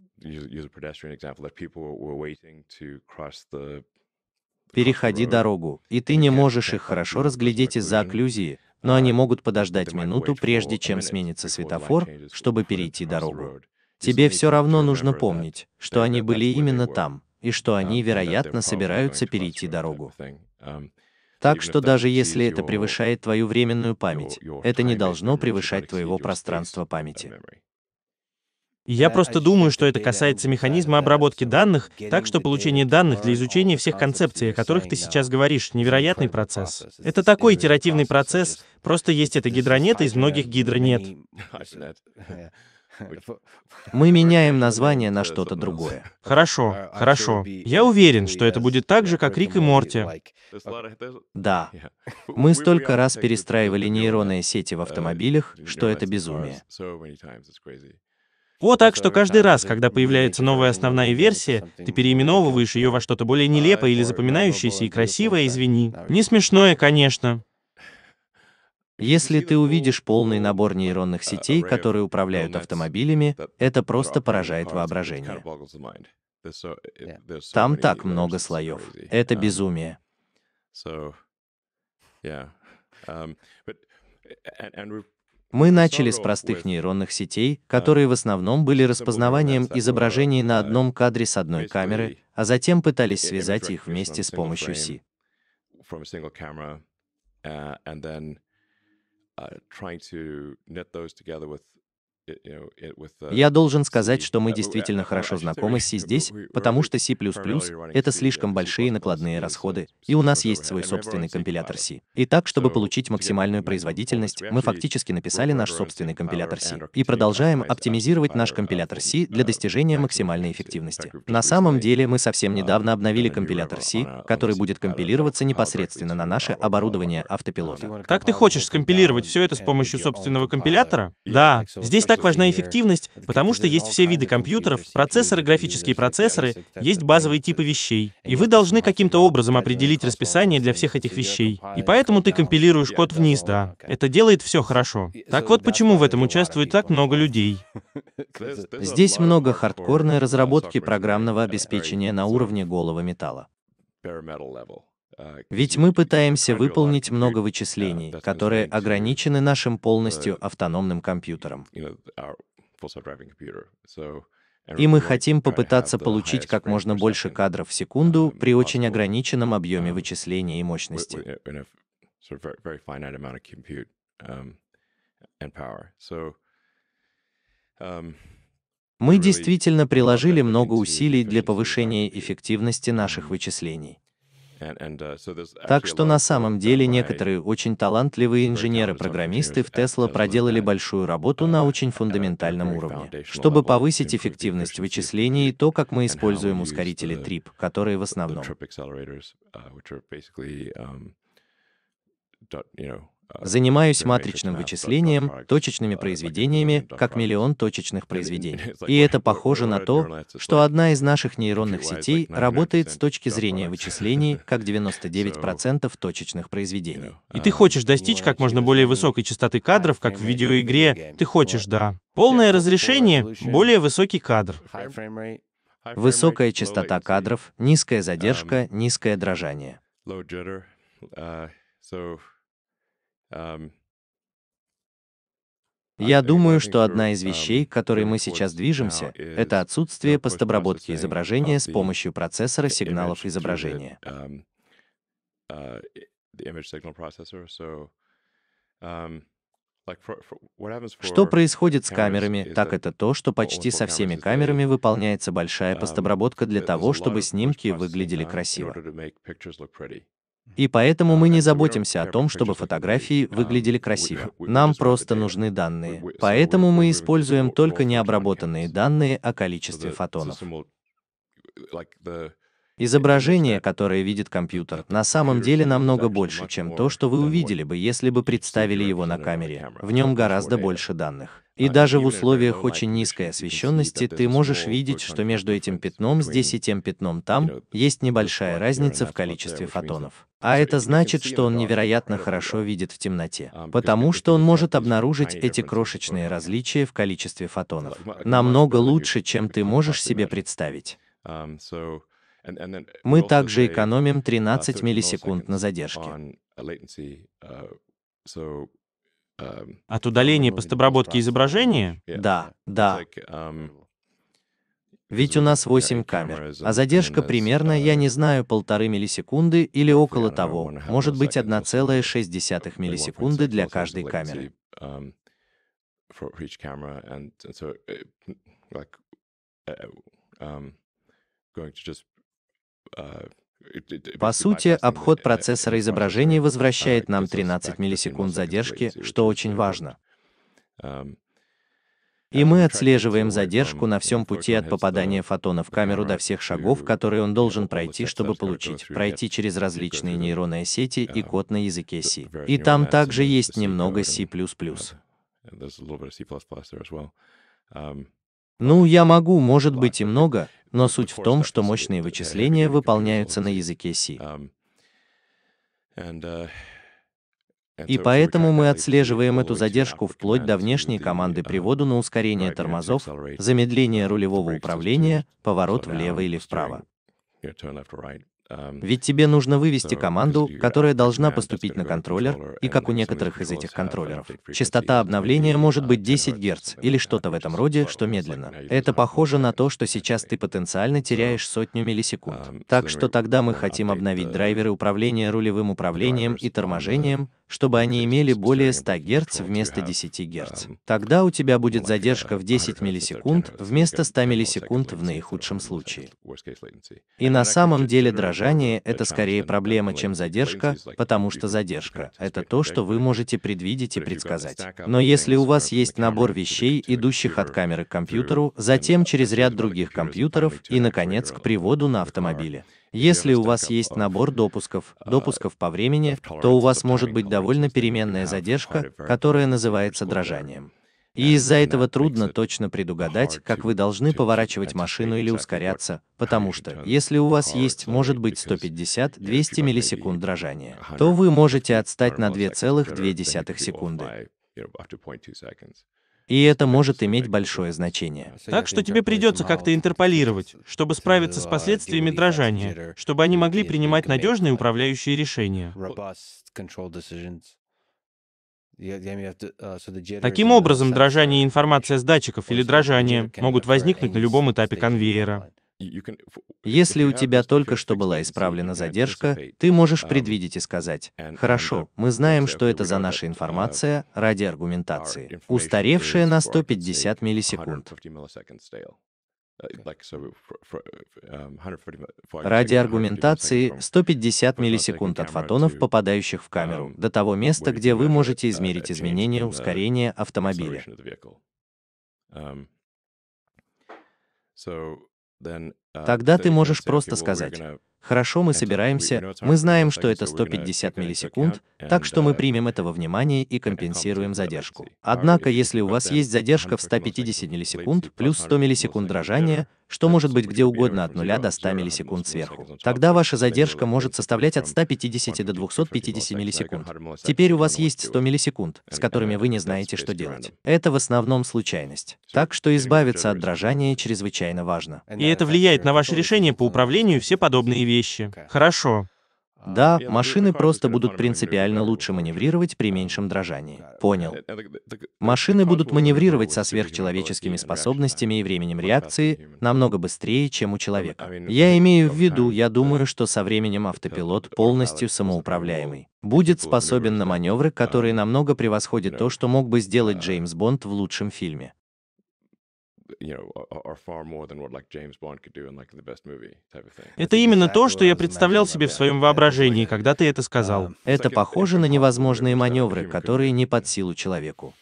Переходи дорогу, и ты не можешь их хорошо разглядеть из-за окклюзии, но uh, они могут подождать минуту, прежде чем сменится светофор, чтобы перейти дорогу. Тебе все равно нужно помнить, что они были именно там, и что uh, они, вероятно, собираются перейти дорогу. Так что даже если это превышает твою временную память, это не должно превышать твоего пространства памяти. Я э, просто а думаю, что это касается механизма обработки данных, так что получение данных для изучения всех концепций, о которых ты сейчас говоришь, невероятный процесс. Это такой итеративный процесс, просто есть эта гидронета из многих гидронет. Мы меняем название на э, что-то другое. Хорошо, хорошо. Я уверен, что это будет uh, так же, как Рик и Морти. Да. Мы столько раз перестраивали нейронные сети в uh, автомобилях, что это безумие. Вот так, что каждый раз, когда появляется новая основная версия, ты переименовываешь ее во что-то более нелепое или запоминающееся и красивое, извини. Не смешное, конечно. Если ты увидишь полный набор нейронных сетей, uh, которые управляют автомобилями, это просто поражает воображение. Там так много слоев. Это um, безумие. Um, Мы начали с простых нейронных сетей, um, которые в основном были распознаванием изображений на uh, одном кадре с одной камеры, а затем пытались связать их вместе с помощью C. uh, trying to knit those together with Э, э, э, я должен сказать, что мы действительно хорошо знакомы с C здесь, потому что C++ — это слишком большие накладные расходы, и у нас есть свой собственный компилятор C. И так, чтобы получить максимальную производительность, мы фактически написали наш собственный компилятор C и продолжаем а оптимизировать наш компилятор C для достижения максимальной эффективности. На самом деле, мы совсем а, недавно обновили компилятор C, который будет компилироваться а, непосредственно на наше оборудование автопилота. Так ты хочешь скомпилировать все это с помощью собственного компилятора? Да. Здесь так важна эффективность, потому что есть все виды компьютеров, процессоры, графические процессоры, есть базовые типы вещей. И вы должны каким-то образом определить расписание для всех этих вещей. И поэтому ты компилируешь код вниз, да. Это делает все хорошо. Так вот почему в этом участвует так много людей. Здесь много хардкорной разработки программного обеспечения на уровне головы металла. Ведь мы пытаемся выполнить много вычислений, которые ограничены нашим полностью э, автономным компьютером. И мы хотим попытаться получить как можно больше кадров в секунду um, при очень ограниченном объеме um, вычислений и мощности. Um, мы действительно приложили много усилий для повышения эффективности наших вычислений. Uh, так что на самом деле некоторые очень талантливые инженеры-программисты в Tesla проделали большую работу на uh, очень фундаментальном уровне, чтобы повысить эффективность вычислений и то, как мы используем ускорители TRIP, которые в основном Занимаюсь матричным вычислением, точечными произведениями, как миллион точечных произведений. И это похоже на то, что одна из наших нейронных сетей работает с точки зрения вычислений, как 99% точечных произведений. И ты um, хочешь достичь как можно более высокой частоты кадров, как в видеоигре, ты хочешь, да. Полное разрешение, более высокий кадр. Высокая частота кадров, низкая um, задержка, низкое дрожание. Я думаю, что одна из вещей, к которой мы сейчас движемся, это отсутствие постобработки изображения с помощью процессора сигналов изображения. А, что происходит с камерами, так это то, что почти со всеми камерами выполняется большая постобработка для того, чтобы снимки выглядели красиво. И поэтому мы не um, заботимся о том, чтобы фотографии uh, выглядели uh, красиво. Нам просто нужны uh, данные. Поэтому мы используем только необработанные данные о количестве фотонов. Изображение, которое видит компьютер, на самом деле намного больше, чем то, что вы увидели бы, если бы представили его на камере. В нем гораздо больше данных. И uh, даже в условиях очень низкой освещенности ты можешь видеть, что между этим пятном здесь и тем пятном там есть небольшая разница в количестве фотонов. А это значит, что он невероятно хорошо видит в темноте, um, потому что он может обнаружить эти крошечные различия в количестве фотонов. Намного лучше, чем ты можешь себе представить. Um, Uh, Мы также экономим 13 uh, миллисекунд на задержке. Uh, um, От удаления постобработки изображения? Да, да. Um, Ведь у нас 8 камер, а задержка примерно, я не знаю, полторы миллисекунды или около того, может быть 1,6 миллисекунды для каждой камеры. Um, по сути, обход процессора изображений возвращает нам 13 миллисекунд задержки, что очень важно. И мы отслеживаем задержку на всем пути от попадания фотона в камеру до всех шагов, которые он должен пройти, чтобы получить, пройти через различные нейронные сети и код на языке C. И там также есть немного C++. Ну, я могу, может быть, и много, но суть в том, что мощные вычисления выполняются на языке C. И поэтому мы отслеживаем эту задержку вплоть до внешней команды приводу на ускорение тормозов, замедление рулевого управления, поворот влево или вправо. Ведь тебе нужно вывести команду, которая должна поступить на контроллер, и как у некоторых из этих контроллеров. Частота обновления может uh, быть 10 Гц или что-то в этом роде, что медленно. Это похоже на то, что сейчас ты потенциально теряешь сотню миллисекунд. Um, так что тогда мы хотим обновить драйверы управления рулевым управлением и торможением, чтобы они имели более 100 Гц вместо 10 Гц. Эм, Тогда у тебя будет задержка в 10 миллисекунд вместо 100 миллисекунд в наихудшем случае. И на самом деле дрожание — это скорее проблема, чем задержка, потому что задержка — это то, что вы можете предвидеть и предсказать. Но если у вас есть набор вещей, идущих от камеры к компьютеру, затем через ряд других компьютеров и, наконец, к приводу на автомобиле, если у вас есть набор допусков, допусков по времени, то у вас может быть довольно переменная задержка, которая называется дрожанием. И из-за этого трудно точно предугадать, как вы должны поворачивать машину или ускоряться, потому что, если у вас есть, может быть, 150-200 миллисекунд дрожания, то вы можете отстать на 2,2 секунды. И это может иметь большое значение. Так что тебе придется как-то интерполировать, чтобы справиться с последствиями дрожания, чтобы они могли принимать надежные управляющие решения. Таким образом, дрожание информации с датчиков или дрожание могут возникнуть на любом этапе конвейера. Если у тебя только что была исправлена задержка, ты можешь um, предвидеть и сказать, «Хорошо, мы знаем, что это за наша uh, информация ради аргументации, устаревшая на 150 миллисекунд». Ради аргументации 150 миллисекунд от фотонов, попадающих в камеру, um, до того места, где вы можете uh, измерить изменение ускорения автомобиля. Uh, Тогда ты можешь просто сказать, хорошо, мы собираемся, мы знаем, что это 150 миллисекунд, так что мы uh, примем этого во внимание и компенсируем задержку. Однако, если у вас есть задержка в 150 миллисекунд плюс 100 миллисекунд дрожания, что может быть где угодно от 0 до 100 миллисекунд сверху. Тогда ваша задержка может составлять от 150 до 250 миллисекунд. Теперь у вас есть 100 миллисекунд, с которыми вы не знаете, что делать. Это в основном случайность. Так что избавиться от дрожания чрезвычайно важно. И это влияет на ваше решение по управлению и все подобные вещи. Хорошо. А, да, машины просто будут принципиально лучше маневрировать при меньшем дрожании. Понял. Э, э, машины будут маневрировать со сверхчеловеческими способностями и временем реакции намного быстрее, чем у человека. А я имею в виду, я думаю, что со временем автопилот полностью самоуправляемый будет способен на маневры, которые намного превосходят то, что мог бы сделать Джеймс Бонд в лучшем фильме. Это именно то, что я представлял себе в своем воображении, когда ты это сказал. Um, это похоже на невозможные маневры, которые не под силу человеку.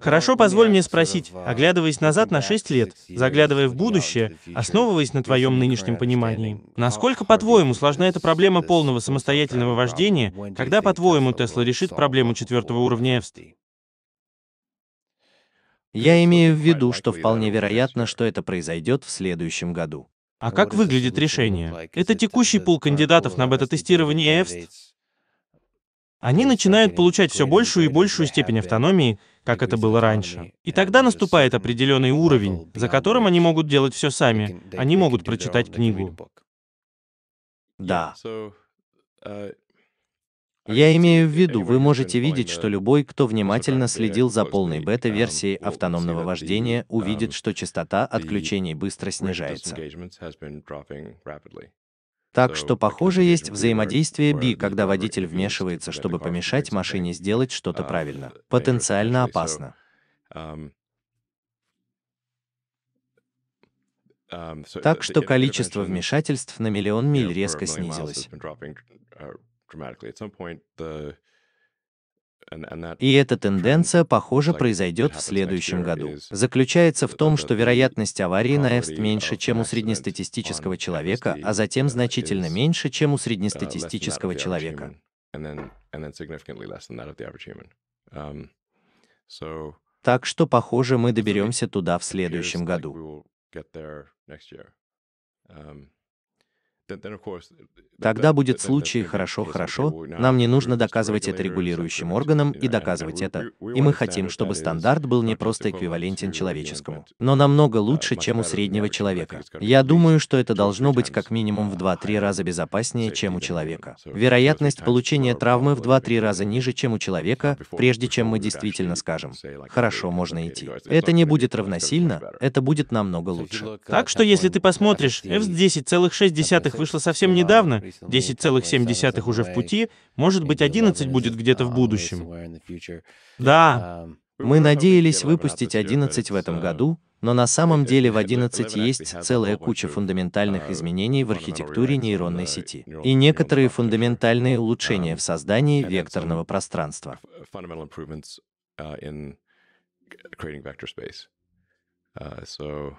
Хорошо, позволь мне спросить, uh, оглядываясь назад на 6 лет, заглядывая в будущее, основываясь на твоем нынешнем понимании, насколько, uh, по-твоему, сложна эта проблема полного самостоятельного вождения, когда, по-твоему, Тесла решит проблему четвертого уровня EFST? Я имею в виду, что вполне вероятно, что это произойдет в следующем году. А как выглядит решение? Это текущий пул кандидатов на бета-тестирование EFST? Они начинают получать все большую и большую степень автономии, как это было раньше. И тогда наступает определенный уровень, за которым они могут делать все сами. Они могут прочитать книгу. Да. Uh, я имею в виду, вы можете видеть, что любой, кто внимательно следил за полной бета-версией автономного вождения, um, увидит, что частота отключений быстро снижается. Так что, похоже, есть взаимодействие B, когда водитель вмешивается, чтобы помешать машине сделать что-то um, правильно. Потенциально опасно. Um, так что количество вмешательств на миллион миль резко снизилось. И эта тенденция, похоже, произойдет в следующем году. Заключается в том, что вероятность аварии на Эфст меньше, чем у uh, среднестатистического человека, а затем значительно меньше, чем у среднестатистического человека. Так что, похоже, мы доберемся туда в следующем году. Э, Тогда будет случай «хорошо-хорошо», нам не нужно доказывать это регулирующим органам и доказывать это. И мы хотим, чтобы стандарт был не просто эквивалентен человеческому, но намного uh, лучше, чем у среднего человека. Я думаю, что это должно быть как минимум в 2-3 раза безопаснее, чем у человека. Вероятность uh, получения травмы в 2-3 раза ниже, чем у uh, человека, прежде чем мы действительно скажем «хорошо, можно идти». Это не будет равносильно, это будет намного лучше. Так что если ты посмотришь, EFS 10,6 вышло совсем недавно, 10,7 уже в пути, может быть, 11 будет где-то в будущем. Да. Мы надеялись выпустить 11 в этом году, но на самом деле в 11 есть целая куча фундаментальных изменений в архитектуре нейронной сети и некоторые фундаментальные улучшения в создании векторного пространства. Uh, uh, so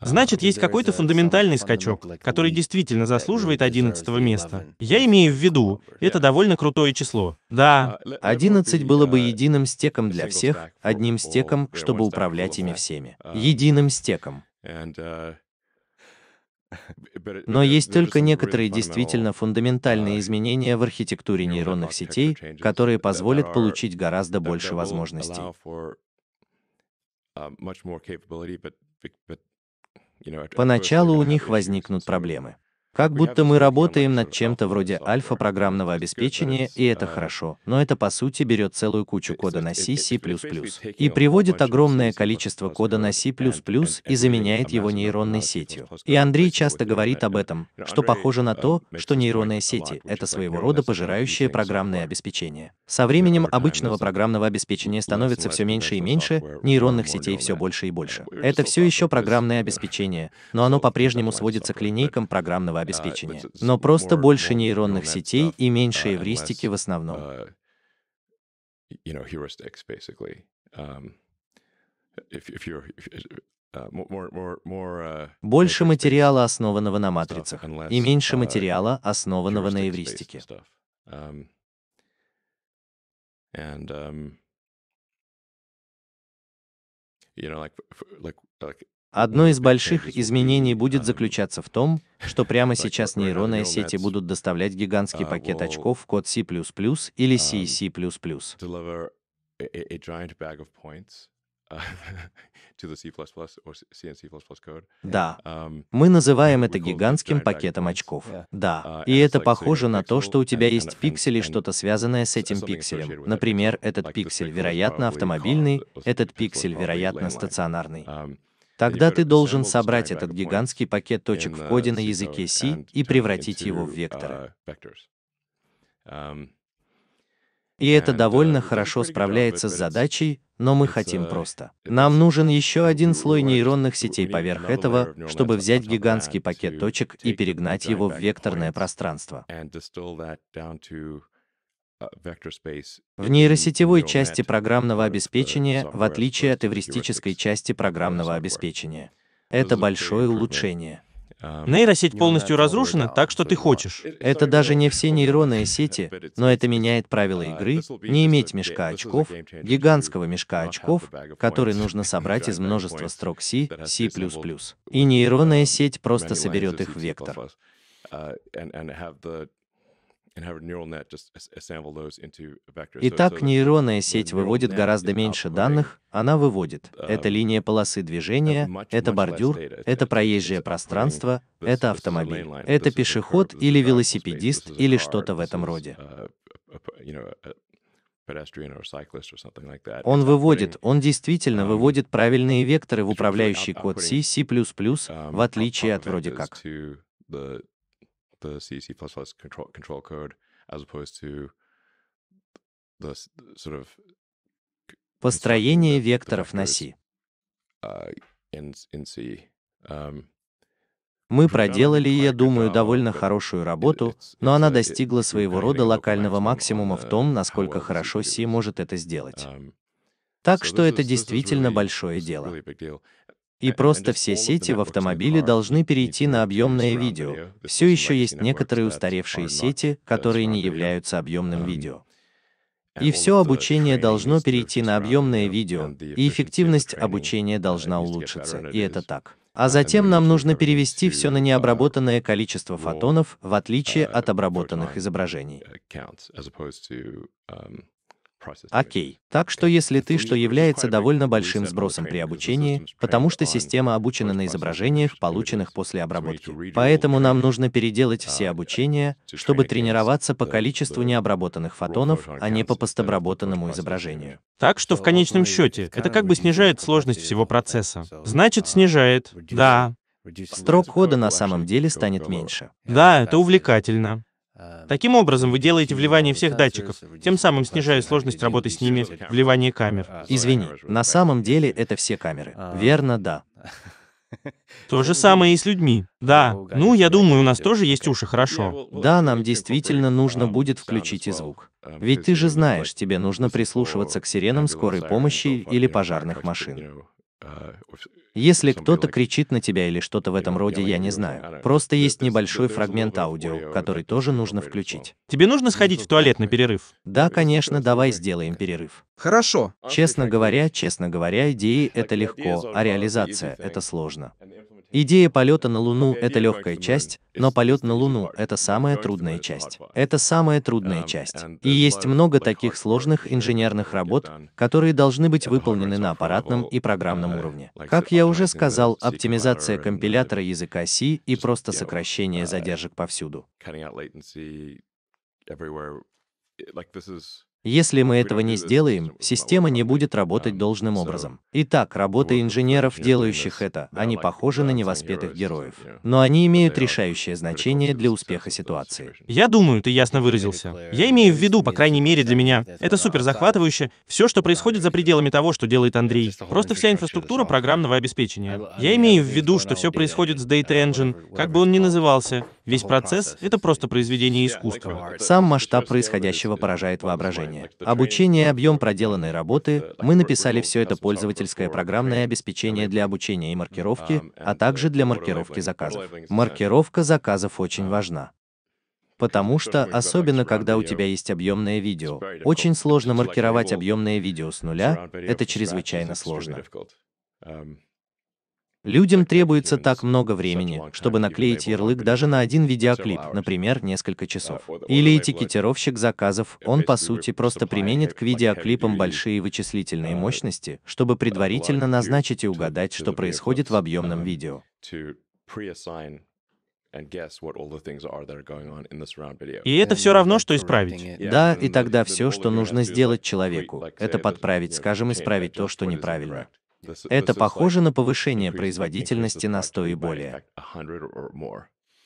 Значит, есть какой-то фундаментальный скачок, который действительно заслуживает 11 места. Я имею в виду, это довольно крутое число. Да. 11 было бы единым стеком для всех, одним стеком, чтобы управлять ими всеми. Единым стеком. Но есть только некоторые действительно фундаментальные изменения в архитектуре нейронных сетей, которые позволят получить гораздо больше возможностей. Поначалу у них возникнут проблемы. Как будто мы работаем над чем-то вроде альфа-программного обеспечения, и это хорошо, но это по сути берет целую кучу кода на C, C++, и приводит огромное количество кода на C++ и заменяет его нейронной сетью. И Андрей часто говорит об этом, ну, что похоже на э, то, что нейронные сети — это своего рода пожирающее программное обеспечение. Со временем обычного программного обеспечения становится все меньше и меньше, нейронных сетей все больше и больше. Это все еще программное uh, обеспечение, но оно по-прежнему сводится к линейкам программного обеспечения обеспечения, uh, но просто больше нейронных сетей и меньше uh, эвристики в основном. Uh, больше материала, основанного на матрицах, и меньше материала, основанного на эвристике. Um, um, you know, like, like, like Одно из больших изменений будет заключаться в том, что прямо сейчас нейронные сети будут доставлять гигантский а, пакет очков в код C++ или C/C++. Um, uh, да. Um, Мы называем это гигантским пакетом очков. Да. Uh, И это похоже на то, что у тебя есть пиксель что-то связанное с этим пикселем. Например, этот пиксель, вероятно, автомобильный, этот пиксель, вероятно, стационарный. Um, Тогда ты должен собрать этот гигантский пакет точек в uh, коде на языке C и превратить его в векторы. Uh, um, и это uh, довольно хорошо справляется с задачей, но мы хотим просто. Нам нужен еще один слой нейронных сетей поверх этого, чтобы взять гигантский пакет точек и перегнать его в векторное пространство. А, э, в нейросетевой э, э, части программного обеспечения, в отличие от эвристической части программного обеспечения. Это большое улучшение. Эм, Нейросеть полностью разрушена так, что ты хочешь. Это даже не все нейронные сети, но это меняет правила uh, игры, не иметь мешка очков, гигантского мешка очков, который нужно собрать из множества строк C, C++. И нейронная uh, сеть просто соберет их в вектор. Uh, Итак, нейронная сеть выводит гораздо меньше данных, она выводит. Uh, это линия полосы движения, это бордюр, это проезжее пространство, это автомобиль, это пешеход или велосипедист или что-то в этом роде. Uh, он выводит, он действительно um, выводит правильные векторы в управляющий код C, C++, um, в отличие от вроде как the C, control, control code as opposed to the sort of Построение векторов на C. Uh, um, Мы проделали, я думаю, довольно хорошую работу, но она достигла своего рода локального максимума в uh, том, насколько хорошо C может это сделать. Um, так что это действительно большое дело. И просто все сети в автомобиле должны перейти на объемное видео. Все еще есть некоторые устаревшие сети, которые не являются объемным эм, видео. И все обучение должно перейти на объемное видео, и эффективность обучения uh, должна улучшиться, и это так. А затем нам нужно перевести все на необработанное количество фотонов, в отличие uh, от обработанных изображений. Окей. Так что если ты, что является довольно большим сбросом при обучении, потому что система обучена на изображениях, полученных после обработки. Поэтому нам нужно переделать все uh, обучения, чтобы тренироваться по количеству необработанных фотонов, а не по постобработанному изображению. Так что в конечном счете, это как бы снижает сложность всего процесса. Значит, uh, снижает. Да. Строк хода на самом деле станет меньше. Да, это увлекательно. Таким образом, вы делаете вливание всех датчиков, тем самым снижая сложность работы с ними, вливание камер. Извини, на самом деле это все камеры. А. Верно, да. То же самое и с людьми. Да. Ну, я думаю, у нас тоже есть уши, хорошо. Да, нам действительно нужно будет включить и звук. Ведь ты же знаешь, тебе нужно прислушиваться к сиренам скорой помощи или пожарных машин. Если кто-то кричит на тебя или что-то в этом роде, я не знаю. Uh, Просто есть небольшой фрагмент аудио, который тоже нужно включить. Тебе нужно сходить в туалет на перерыв? Да, конечно, давай сделаем перерыв. Хорошо. Честно говоря, честно говоря, идеи — это легко, а реализация — это сложно. Идея полета на Луну – это легкая часть, но полет на Луну – это самая трудная часть. Это самая трудная um, часть. И есть много таких сложных инженерных работ, которые должны быть выполнены на аппаратном и программном уровне. Как я уже сказал, оптимизация компилятора языка C и просто сокращение uh, задержек повсюду. Если мы этого не сделаем, система не будет работать должным образом. Итак, работа инженеров, делающих это, они похожи на невоспетых героев. Но они имеют решающее значение для успеха ситуации. Я думаю, ты ясно выразился. Я имею в виду, по крайней мере для меня, это супер захватывающе, все, что происходит за пределами того, что делает Андрей. Просто вся инфраструктура программного обеспечения. Я имею в виду, что все происходит с Data Engine, как бы он ни назывался, Весь процесс — это просто произведение искусства. Сам масштаб происходящего поражает воображение. Обучение и объем проделанной работы, мы написали все это пользовательское программное обеспечение для обучения и маркировки, а также для маркировки заказов. Маркировка заказов а. очень важна. Потому что, особенно когда у тебя есть объемное видео, очень сложно маркировать объемное видео с нуля, это чрезвычайно сложно. Людям требуется так много времени, чтобы наклеить ярлык даже на один видеоклип, например, несколько часов. Или этикетировщик заказов, он по сути просто применит к видеоклипам большие вычислительные мощности, чтобы предварительно назначить и угадать, что происходит в объемном um, видео. И это все равно, что исправить. Да, и тогда все, что нужно сделать человеку, это подправить, скажем, исправить то, что неправильно. Это похоже на повышение производительности на 100 и более.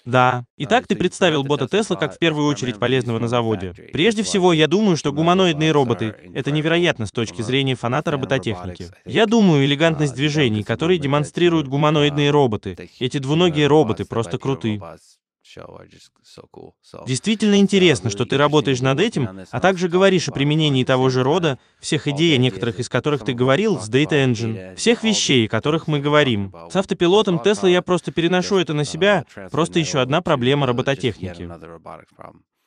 Да. Uh, Итак, ты представил бота Тесла как в первую очередь полезного на заводе. Прежде всего, я думаю, что гуманоидные роботы — это невероятно с точки зрения фаната робототехники. Я думаю, uh, элегантность движений, которые демонстрируют uh, гуманоидные роботы, эти двуногие роботы просто круты. Действительно uh, интересно, что ты работаешь над этим, а также говоришь о применении того же рода, всех идей, о некоторых из которых ты говорил, с Data Engine, всех вещей, о которых мы говорим. С автопилотом Тесла я просто переношу это на uh, себя, просто еще одна проблема робототехники.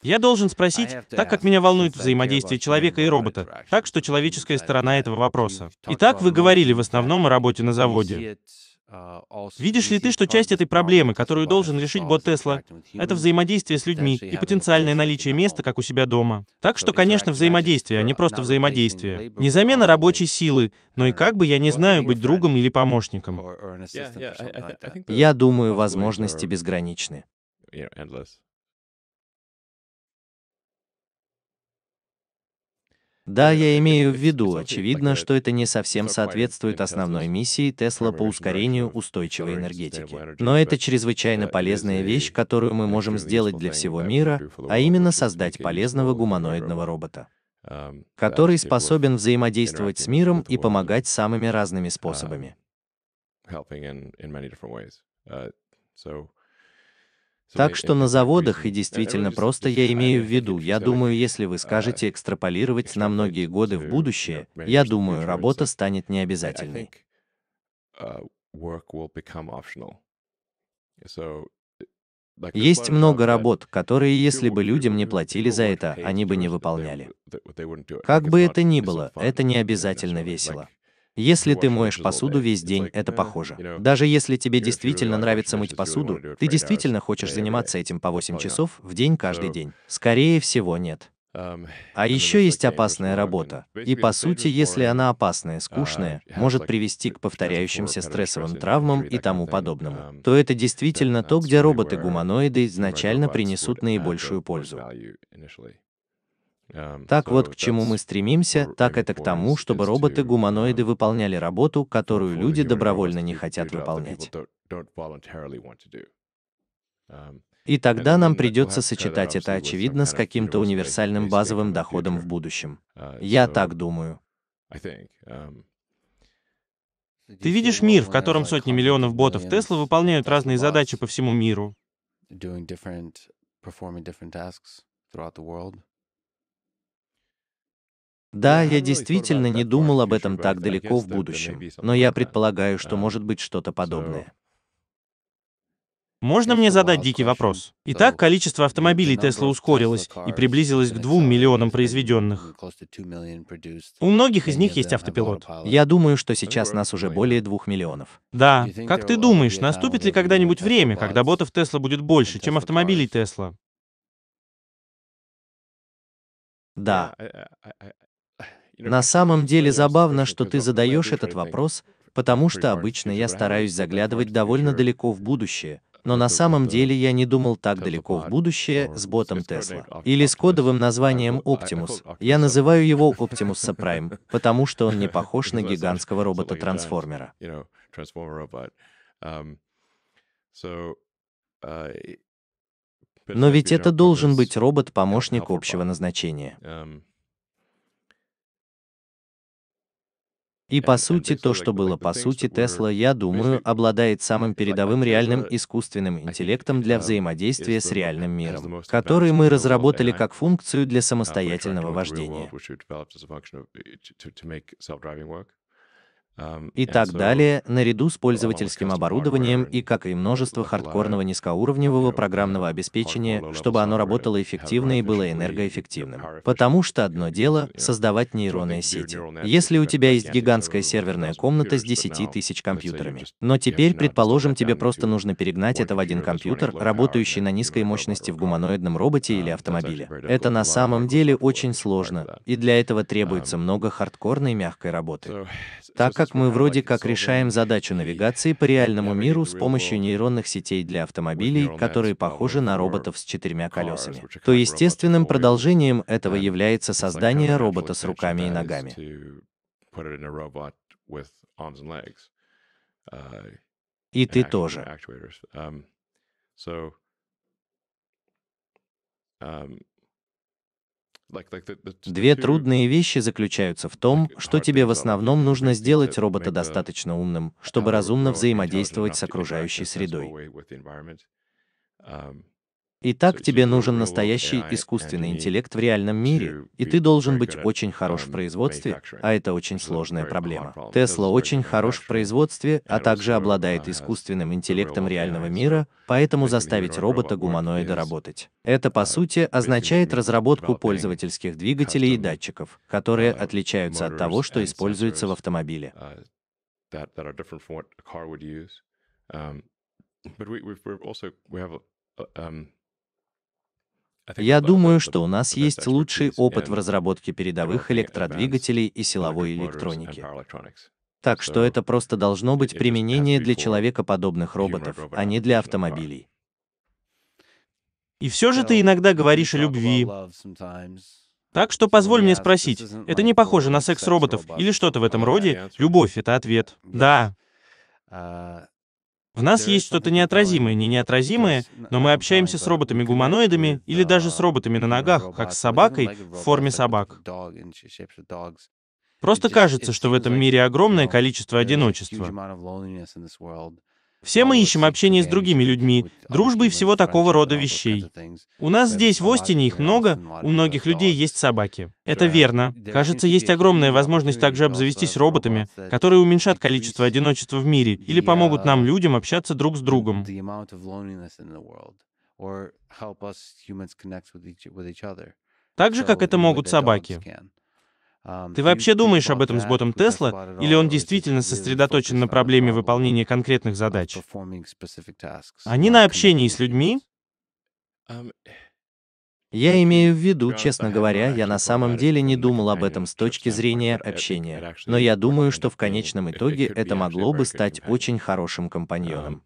Я должен спросить, так как меня волнует взаимодействие человека и робота, так что человеческая сторона этого вопроса. Итак, вы говорили в основном о работе на заводе. А, Видишь ли ты, что часть этой проблемы, которую должен решить бот Тесла, это взаимодействие с людьми и потенциальное наличие места, как у себя дома. Так что, конечно, взаимодействие, а не просто взаимодействие. Не замена рабочей силы, но и как бы я не знаю быть другом или помощником. Я думаю, возможности безграничны. Да, я имею в виду, очевидно, что это не совсем соответствует основной миссии Тесла по ускорению устойчивой энергетики. Но это чрезвычайно э, полезная вещь, которую мы можем сделать для всего мира, а именно создать полезного гуманоидного робота эм, который типа способен взаимодействовать с миром и помогать самыми разными um, способами. Так что на заводах и действительно просто я имею в виду, я думаю, если вы uh, скажете экстраполировать на многие годы в будущее, я думаю, работа станет необязательной. Uh, Есть много работ, которые, если бы людям не платили за это, они бы не выполняли. Как бы это ни было, это не обязательно весело. Если ты моешь посуду весь день, это uh, похоже. Даже если тебе действительно нравится мыть посуду, ты действительно хочешь заниматься этим по 8 часов в день каждый день. Скорее всего, нет. Um, а еще есть опасная работа. И по сути, если она опасная, скучная, uh, может привести к повторяющимся стрессовым травмам и тому подобному, um, то это действительно то, где роботы-гуманоиды изначально принесут наибольшую пользу. Эм, так вот, к чему мы стремимся, так это к тому, чтобы роботы-гуманоиды выполняли работу, которую люди добровольно не хотят выполнять. Эм, И тогда нам придется сочетать это, очевидно, с каким-то универсальным базовым доходом в будущем. Uh, Я так думаю. Um, Ты видишь мир, в котором сотни миллионов ботов Тесла выполняют разные задачи по всему миру. Да, я ну действительно не думал об этом так далеко в будущем, но я предполагаю, что может быть что-то подобное. Можно мне задать дикий вопрос? Итак, количество автомобилей Tesla ускорилось и приблизилось к двум миллионам произведенных. У многих из них есть автопилот. Я думаю, что сейчас нас уже более двух миллионов. Да. Как ты думаешь, наступит ли когда-нибудь время, когда ботов Tesla будет больше, чем автомобилей Tesla? Да. На самом деле забавно, что ты задаешь этот вопрос, потому что обычно я стараюсь заглядывать довольно далеко в будущее, но на самом деле я не думал так далеко в будущее с ботом Тесла. Или с кодовым названием Optimus. Я называю его Optimus Prime, потому что он не похож на гигантского робота-трансформера. Um, uh, но ведь это должен быть робот-помощник общего назначения. Um, И по сути то, что было по сути Тесла, я думаю, обладает самым передовым реальным искусственным интеллектом для взаимодействия с реальным миром, который мы разработали как функцию для uh, самостоятельного вождения. Um, и так далее, наряду с пользовательским оборудованием и, как и множество хардкорного низкоуровневого программного обеспечения, чтобы оно работало эффективно и было энергоэффективным. Потому что одно дело — создавать нейронные сети. Если у тебя есть гигантская серверная комната с 10 тысяч компьютерами, но теперь, предположим, тебе просто нужно перегнать это в один компьютер, работающий на низкой мощности в гуманоидном роботе или um, автомобиле. Это на самом деле очень сложно, и для этого требуется um, много хардкорной мягкой работы. Так как как мы вроде как решаем задачу навигации по реальному миру с помощью нейронных сетей для автомобилей, которые похожи на роботов с четырьмя колесами, то естественным продолжением этого является создание робота с руками и ногами. И ты тоже. Две трудные вещи заключаются в том, что тебе в основном нужно сделать робота достаточно умным, чтобы разумно взаимодействовать с окружающей средой. Итак, тебе нужен настоящий искусственный интеллект в реальном мире, и ты должен быть очень хорош в производстве, а это очень сложная проблема. Тесла очень хорош в производстве, а также обладает искусственным интеллектом реального мира, поэтому заставить робота-гуманоида работать. Это, по сути, означает разработку пользовательских двигателей и датчиков, которые uh, отличаются от того, что используется в автомобиле. Uh, um, я думаю, что у нас есть лучший опыт в разработке передовых электродвигателей и силовой электроники. Так что это просто должно быть применение для человекоподобных роботов, а не для автомобилей. И все же ты иногда говоришь о любви. Так что позволь мне спросить, это не похоже на секс роботов или что-то в этом роде? Любовь — это ответ. Да. Uh, в нас есть что-то неотразимое, не неотразимое, но мы общаемся с роботами-гуманоидами или даже с роботами на ногах, как с собакой в форме собак. Просто кажется, что в этом мире огромное количество одиночества. Все мы ищем общение с другими людьми, дружбы и всего такого рода вещей. У нас здесь, в Остине, их много, у многих людей есть собаки. Это верно. Кажется, есть огромная возможность также обзавестись роботами, которые уменьшат количество одиночества в мире или помогут нам, людям, общаться друг с другом. Так же, как это могут собаки. Ты вообще думаешь об этом с ботом Тесла, или он действительно сосредоточен на проблеме выполнения конкретных задач? Они uh, на общении с людьми? Я имею в виду, честно говоря, я на самом деле не думал об этом с точки зрения общения, но я думаю, что в конечном итоге это могло бы стать очень хорошим компаньоном. Um,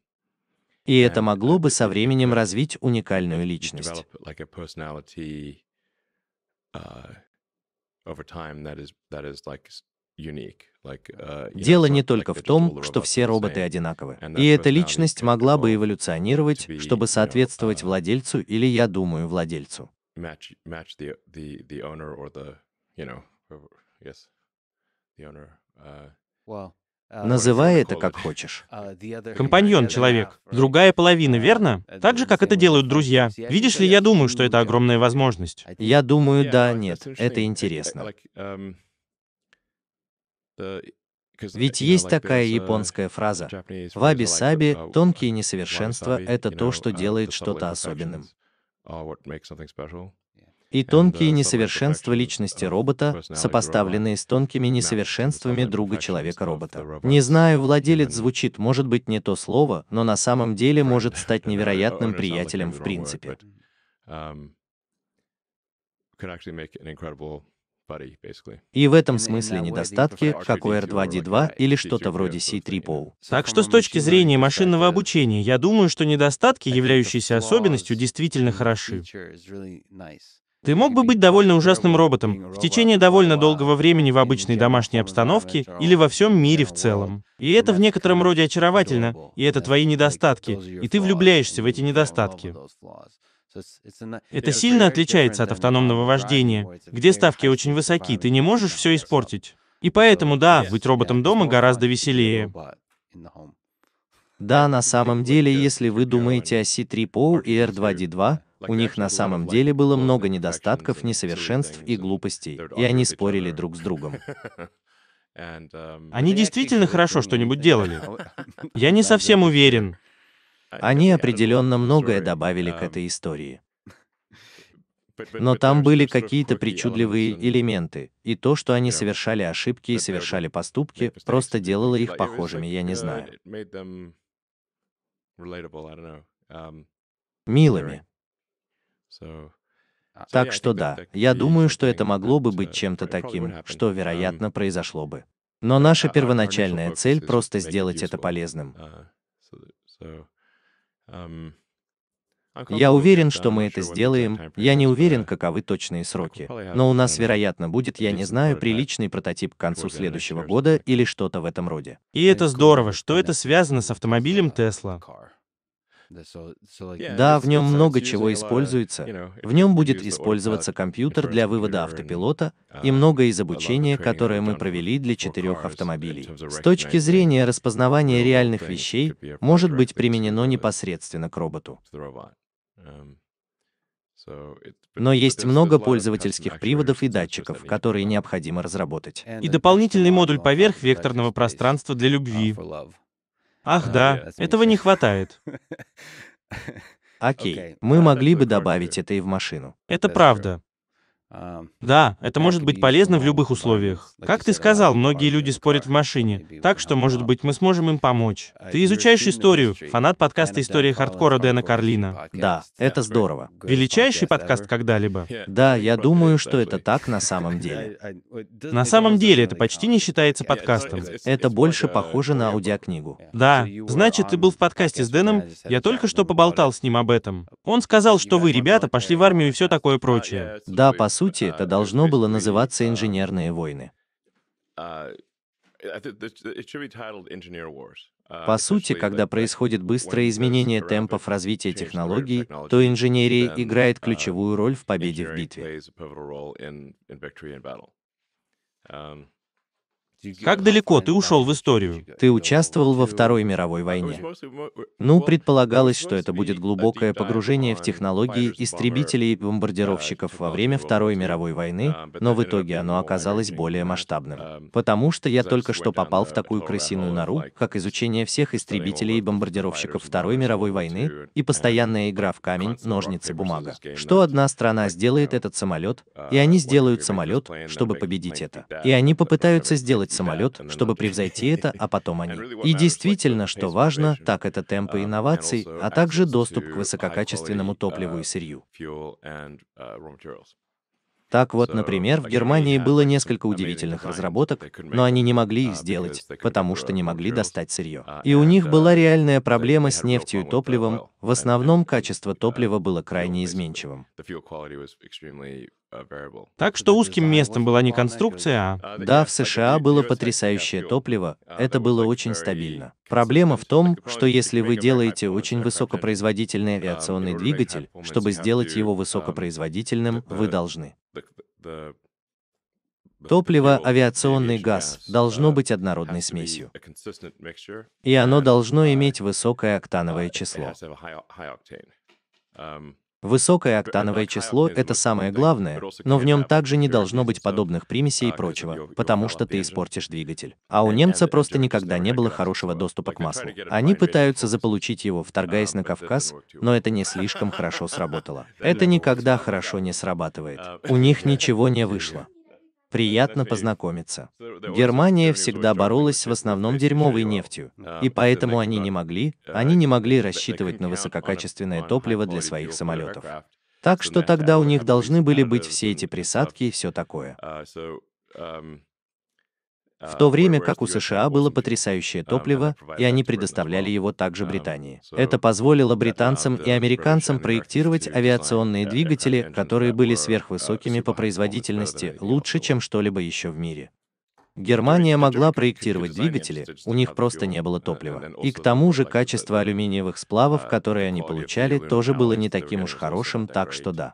И это могло бы со временем развить уникальную личность. Дело не только в том, что все роботы одинаковы. И эта личность могла бы эволюционировать, чтобы соответствовать um, владельцу или, я думаю, владельцу. Wow. Называй это как э, хочешь. Компаньон человек. Другая половина, верно? Так же, как это делают друзья. Видишь ли, я думаю, что это огромная возможность. Я думаю, да, нет. Это интересно. Um, Ведь есть такая японская фраза «Ваби-саби, uh, uh, тонкие несовершенства — это то, что uh, делает что-то особенным» и uh, тонкие несовершенства личности uh, робота, сопоставленные с тонкими несовершенствами друга человека-робота. Не знаю, владелец звучит, может быть, не то слово, но на самом деле может стать невероятным приятелем в принципе. Um, и в этом смысле недостатки, как у R2D2 или что-то вроде C3PO. Так что с точки зрения машинного обучения, я думаю, что недостатки, являющиеся особенностью, действительно хороши. Ты мог бы быть довольно ужасным роботом в течение довольно долгого времени в обычной домашней обстановке или во всем мире в целом. И это в некотором роде очаровательно, и это твои недостатки, и ты влюбляешься в эти недостатки. Это сильно отличается от автономного вождения, где ставки очень высоки, ты не можешь все испортить. И поэтому, да, быть роботом дома гораздо веселее. Да, на самом деле, если вы думаете о C3PO и R2D2, у них на самом деле было много недостатков, несовершенств и глупостей, и они спорили друг с другом. Они действительно хорошо что-нибудь делали. Я не совсем уверен. Они определенно многое добавили к этой истории. Но там были какие-то причудливые элементы, и то, что они совершали ошибки и совершали поступки, просто делало их похожими, я не знаю. Милыми. А, так что да, я думаю, что это могло бы быть uh, чем-то таким, что, вероятно, um, произошло бы. Но наша первоначальная цель просто сделать это полезным. Uh, um, я уверен, что мы это сделаем, я не уверен, каковы точные сроки. Но у нас, uh, вероятно, будет, я не знаю, приличный прототип к концу следующего года или что-то в этом роде. И это здорово, что это связано с автомобилем Tesla. Да, в нем много чего используется. В нем будет использоваться компьютер для вывода автопилота uh, и много из обучения, которое мы провели для четырех автомобилей. С точки зрения распознавания реальных вещей, может быть применено непосредственно к роботу. Um, Но есть много пользовательских приводов и датчиков, которые необходимо разработать. И дополнительный модуль поверх векторного пространства для uh, любви. Ах э, да, э, а этого не хватает. Окей, мы могли бы добавить это и в машину. Это правда. Да, это может быть полезно в любых условиях. Как ты сказал, многие люди спорят в машине, так что, может быть, мы сможем им помочь. А ты изучаешь историю, фанат подкаста «История хардкора» Дэна Карлина. Да, это здорово. Величайший подкаст когда-либо. Да, я думаю, что это так на самом деле. На самом деле, это почти uh, не считается подкастом. Это больше uh, похоже на аудиокнигу. Да, значит, ты был в подкасте с Дэном, я только что поболтал с ним об этом. Он сказал, что вы, ребята, пошли в армию и все такое прочее. Да, по сути, это а, должно было называться а, «Инженерные войны». А, э, По сути, когда происходит быстрое изменение темпов развития технологий, то инженерия играет uh, ключевую роль в победе в битве. Как далеко ты ушел в историю? Ты участвовал во Второй мировой войне. Ну, предполагалось, что это будет глубокое погружение в технологии истребителей и бомбардировщиков во время Второй мировой войны, но в итоге оно оказалось более масштабным. Потому что я только что попал в такую крысиную нору, как изучение всех истребителей и бомбардировщиков Второй мировой войны и постоянная игра в камень, ножницы, бумага. Что одна страна сделает этот самолет, и они сделают самолет, чтобы победить это. И они попытаются сделать использовать самолет, чтобы превзойти это, а потом они. И действительно, что важно, так это темпы um, инноваций, а также доступ к высококачественному топливу uh, и сырью. Uh, так вот, например, в Германии было несколько удивительных разработок, но они не могли их uh, сделать, потому что не могли достать сырье. И у них была реальная проблема с нефтью и топливом, в основном качество топлива было крайне изменчивым. Так что узким местом была не конструкция, а... а да, в США было потрясающее топливо, а, это было очень стабильно. Проблема в том, что если вы делаете очень высокопроизводительный um, авиационный двигатель, чтобы сделать его um, высокопроизводительным, вы должны. Топливо, авиационный газ должно uh, быть однородной смесью. И оно должно uh, иметь высокое октановое uh, число. Высокое октановое число – это самое главное, но в нем также не должно быть подобных примесей и прочего, потому что ты испортишь двигатель. А у немца просто никогда не было хорошего доступа к маслу. Они пытаются заполучить его, вторгаясь а, на Кавказ, но это не слишком хорошо сработало. Это никогда хорошо не срабатывает. А, у них ничего не вышло. Приятно познакомиться. Германия всегда боролась в основном дерьмовой нефтью, а, и поэтому э, они не могли, они не могли рассчитывать на высококачественное топливо для своих самолетов. Так что тогда у них должны были быть э, все эти присадки и все такое. А, эм, в то время как у США было потрясающее um, топливо, и они предоставляли его также um, Британии. Это позволило uh, британцам и американцам проектировать авиационные двигатели, которые были uh, сверхвысокими по производительности, лучше, чем что-либо еще в мире. Германия могла проектировать двигатели, у них просто не было uh, топлива. И к тому же качество алюминиевых сплавов, которые они получали, тоже было не таким уж хорошим, так что да.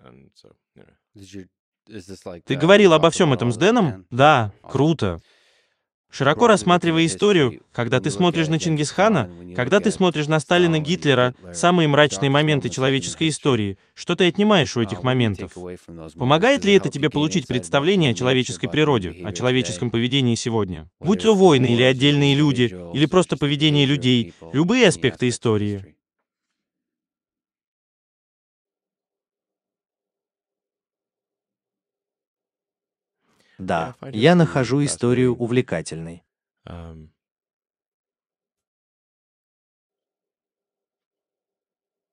Ты говорил обо всем этом с Дэном? Да, круто. Широко рассматривая историю, когда ты смотришь на Чингисхана, когда ты смотришь на Сталина Гитлера, самые мрачные моменты человеческой истории, что ты отнимаешь у а, этих моментов? Помогает ли это тебе получить представление о человеческой природе, о человеческом э, поведении сегодня? Будь то войны или отдельные люди, или просто поведение людей, любые аспекты истории. Да, я нахожу историю увлекательной.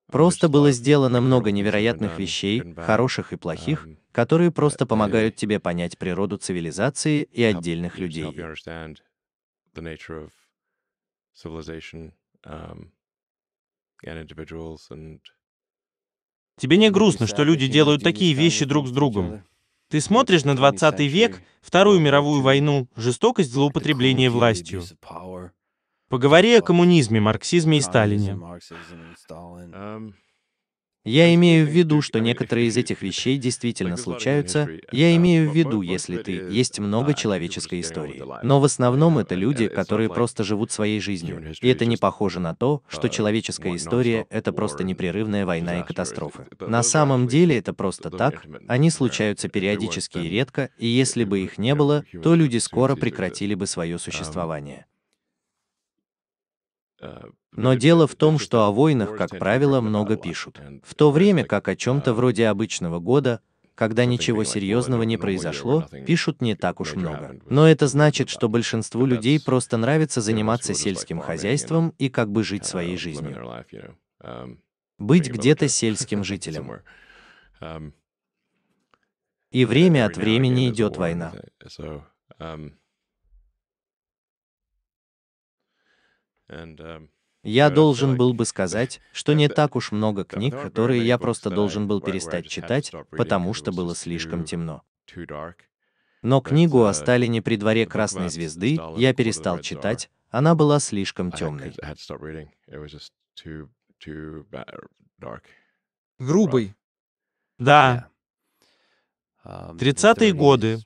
Просто было сделано много невероятных вещей, хороших и плохих, которые просто помогают тебе понять природу цивилизации и отдельных людей. Тебе не грустно, что люди делают такие вещи друг с другом? Ты смотришь на 20 век, Вторую мировую войну, жестокость злоупотребления властью. Поговори о коммунизме, марксизме и Сталине. Я имею в виду, что некоторые из этих вещей действительно случаются. Я имею в виду, если ты, есть много человеческой истории. Но в основном это люди, которые просто живут своей жизнью. И это не похоже на то, uh, что человеческая история — это просто непрерывная война и катастрофы. На самом деле это просто так. Они uh, случаются периодически и редко, и если бы их не было, то люди скоро прекратили бы свое um, существование. Но дело в том, что о войнах, как правило, много пишут. В то время как о uh, чем-то вроде обычного года, когда ничего серьезного не произошло, пишут не так уж много. Но это значит, что большинству людей просто нравится заниматься сельским хозяйством и как бы жить uh, своей жизнью. Um, Быть где-то сельским жителем. Um, и время от времени идет война. Um, я должен был бы сказать, что не так уж много книг, которые я просто должен был перестать читать, потому что было слишком темно. Но книгу uh, о Сталине при дворе Красной Звезды я перестал читать, она была слишком темной. Грубый. Да. Um, Тридцатые годы.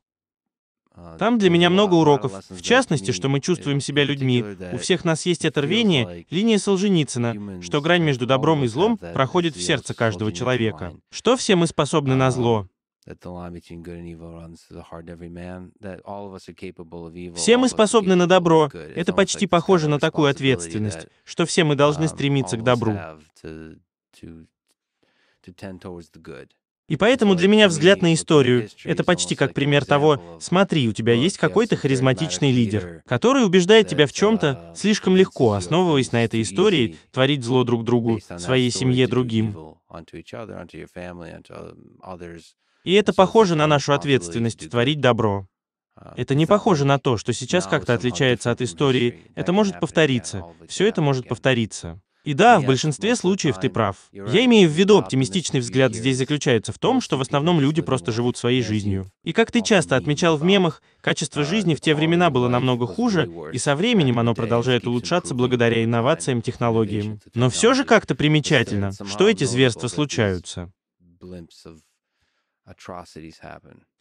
Там для меня много уроков, в частности, что мы чувствуем себя людьми. У всех нас есть это рвение, линия Солженицына, что грань между добром и злом проходит в сердце каждого человека. Что все мы способны на зло? Все мы способны на добро. Это почти похоже на такую ответственность, что все мы должны стремиться к добру. Эм, и поэтому для меня взгляд на историю — это почти как пример того, смотри, у тебя есть какой-то харизматичный лидер, который убеждает тебя в чем-то слишком легко, основываясь на этой истории, творить зло друг другу, своей семье другим. И это похоже на нашу ответственность творить добро. Это не похоже на то, что сейчас как-то отличается от истории. Это может повториться. Все это может повториться. И да, в большинстве случаев ты прав. Я имею в виду, оптимистичный взгляд здесь заключается в том, что в основном люди просто живут своей жизнью. И как ты часто отмечал в мемах, качество uh, жизни в те времена было намного хуже, и со временем оно продолжает улучшаться благодаря инновациям, технологиям. Но все же как-то примечательно, что эти зверства случаются.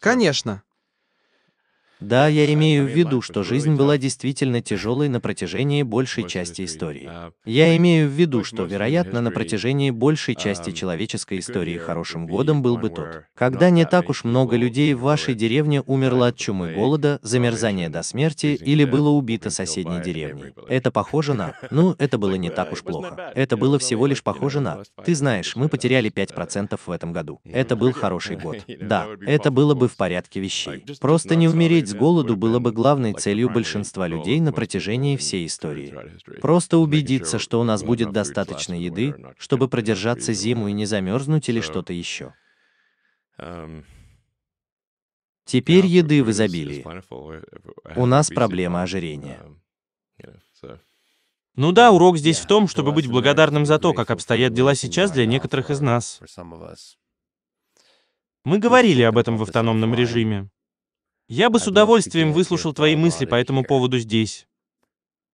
Конечно. Да, я э, имею в виду, что жизнь была действительно тяжелой на протяжении большей части истории. А, я э, имею в виду, что, вероятно, на протяжении большей um, части человеческой истории хорошим годом был бы тот, когда не так уж много людей в вашей деревне умерло от чумы голода, замерзания до смерти или было убито соседней деревней. Это похоже на... Ну, это было не uh, так уж плохо. Это было всего лишь похоже на... Ты знаешь, мы потеряли 5% в этом году. Это был хороший год. Да, это было бы в порядке вещей. Просто не умереть умереть с голоду было бы главной целью большинства людей на протяжении всей истории. Просто убедиться, что у нас будет достаточно еды, чтобы продержаться зиму и не замерзнуть или что-то еще. Теперь еды в изобилии. У нас проблема ожирения. Um, ну да, урок здесь в том, чтобы быть благодарным за то, как обстоят дела сейчас для некоторых из нас. Мы говорили об этом в автономном режиме. Я бы с а удовольствием выслушал твои мысли по этому поводу здесь.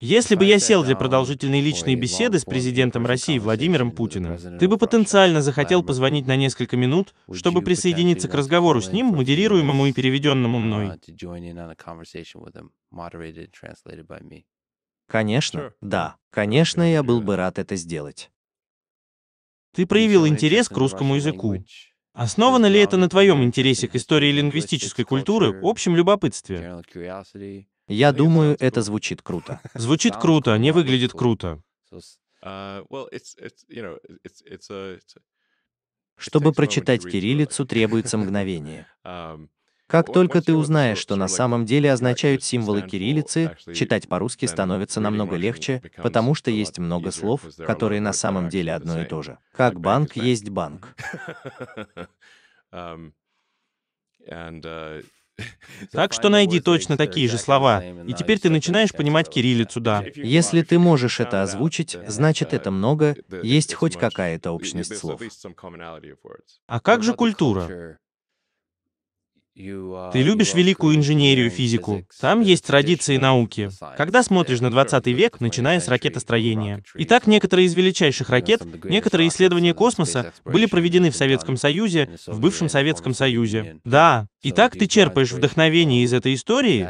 Если бы я сел для продолжительной личной беседы с президентом России Владимиром Путиным, ты бы потенциально захотел позвонить на несколько минут, чтобы присоединиться к разговору с ним, модерируемому и переведенному uh, мной. Конечно, да. Конечно, я был бы рад это сделать. Ты проявил интерес к русскому языку. Основано ли это на твоем интересе к истории лингвистической культуры, общем любопытстве? Я думаю, это звучит круто. Звучит круто, а не выглядит круто. Чтобы прочитать кириллицу, требуется мгновение. Um, как только ты узнаешь, что на самом деле означают символы кириллицы, читать по-русски становится намного легче, потому что есть много слов, которые на самом деле одно и то же. Как банк есть банк. Um, um, так что найди точно такие же слова, и теперь ты начинаешь понимать кириллицу, да. Если ты можешь это озвучить, значит это uh, много, есть хоть какая-то общность слов. А как же культура? Ты любишь великую инженерию, физику. Там есть традиции науки. Когда смотришь на 20 век, начиная с ракетостроения. Итак, некоторые из величайших ракет, некоторые исследования космоса были проведены в Советском Союзе, в бывшем Советском Союзе. Да. Итак, ты черпаешь вдохновение из этой истории,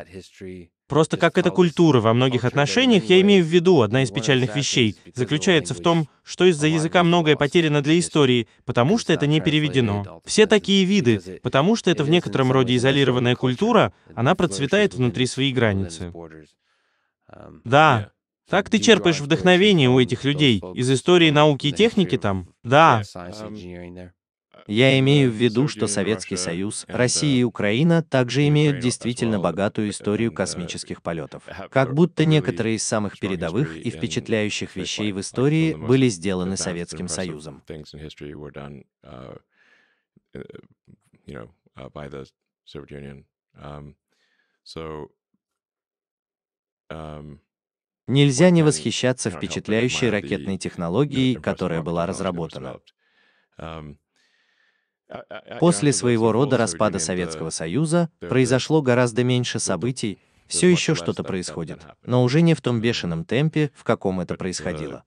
Просто как эта культура во многих отношениях, я имею в виду, одна из печальных вещей заключается в том, что из-за языка многое потеряно для истории, потому что это не переведено. Все такие виды, потому что это в некотором роде изолированная культура, она процветает внутри своей границы. Да, так ты черпаешь вдохновение у этих людей из истории науки и техники там. Да. Я имею в виду, что Советский Союз, Россия и Украина также имеют действительно богатую историю космических полетов. Как будто некоторые из самых передовых и впечатляющих вещей в истории были сделаны Советским Союзом. Uh, uh, uh, um, um, Нельзя не восхищаться впечатляющей ракетной технологией, которая была разработана. После своего рода распада Советского Союза произошло гораздо меньше событий, все еще что-то происходит, но уже не в том бешеном темпе, в каком это происходило.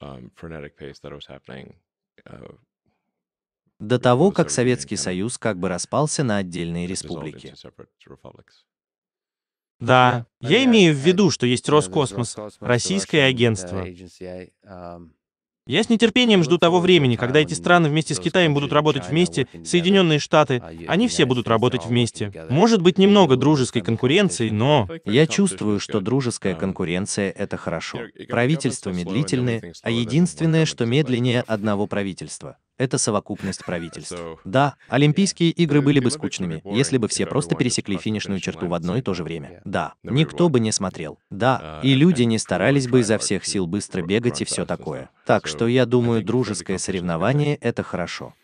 Um, uh, До того, как Советский Союз как бы распался на отдельные республики. Да, я имею в э, виду, что есть Роскосмос, российское агентство. Эм, я с нетерпением ну, жду того времени, когда эти страны вместе с Китаем будут работать вместе, Соединенные Штаты, а они все будут работать вместе. Может быть, немного дружеской конкуренции, но... Я чувствую, что дружеская конкуренция — это хорошо. Правительства медлительные, а единственное, что медленнее одного правительства это совокупность правительств. Да, Олимпийские игры были бы скучными, если бы все просто пересекли финишную черту в одно и то же время. Да, никто бы не смотрел. Да, uh, и люди не старались бы изо всех сил быстро бегать и все такое. Так что я думаю, дружеское соревнование — это хорошо.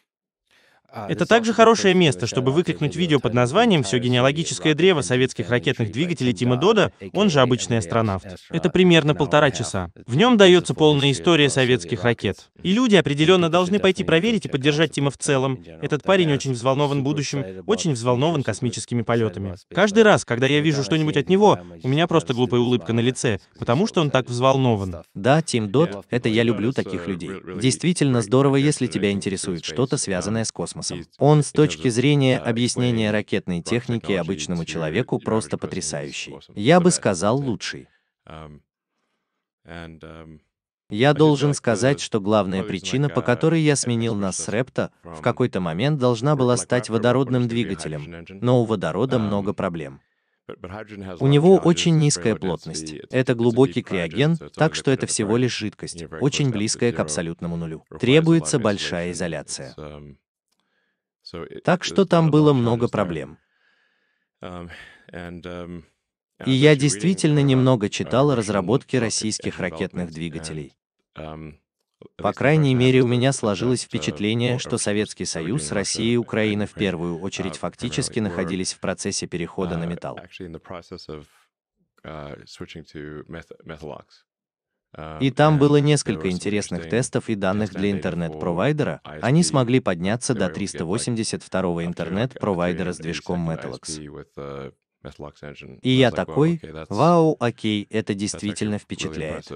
А, это также хорошее место, чтобы выкрикнуть видео под названием «Все генеалогическое древо советских ракетных двигателей Тима Дода», он же обычный астронавт. Это примерно полтора часа. В нем дается полная история советских ракет. И люди определенно должны пойти проверить и поддержать Тима в целом. Этот парень а очень взволнован будущим, очень взволнован космическими полетами. Каждый раз, когда я вижу что-нибудь от него, у меня просто глупая улыбка на лице, потому что он так взволнован. Да, Тим Дод, это я люблю э, таких людей. Действительно здорово, если тебя интересует что-то, связанное с космосом космосом. Он с точки зрения объяснения ракетной техники обычному человеку просто потрясающий. Я бы сказал лучший. Я должен э, сказать, что главная причина, по которой я сменил нас с Репта, в какой-то момент должна была стать водородным двигателем, но у водорода много проблем. У него очень низкая плотность. Это глубокий криоген, так что это всего лишь жидкость, очень близкая к абсолютному нулю. Требуется большая изоляция. Um, так что там было много проблем. Um, um, и я действительно немного читал о разработке российских ракетных двигателей. Um, По крайней мере, у меня сложилось uh, впечатление, что Советский Союз, Россия и Украина в uh, первую очередь uh, фактически находились в процессе перехода на металл. А, и там было несколько интересных тестов и данных для интернет-провайдера. Они смогли подняться до 382-го интернет-провайдера с движком Metalax. Uh, и я такой, вау, окей, это действительно впечатляет.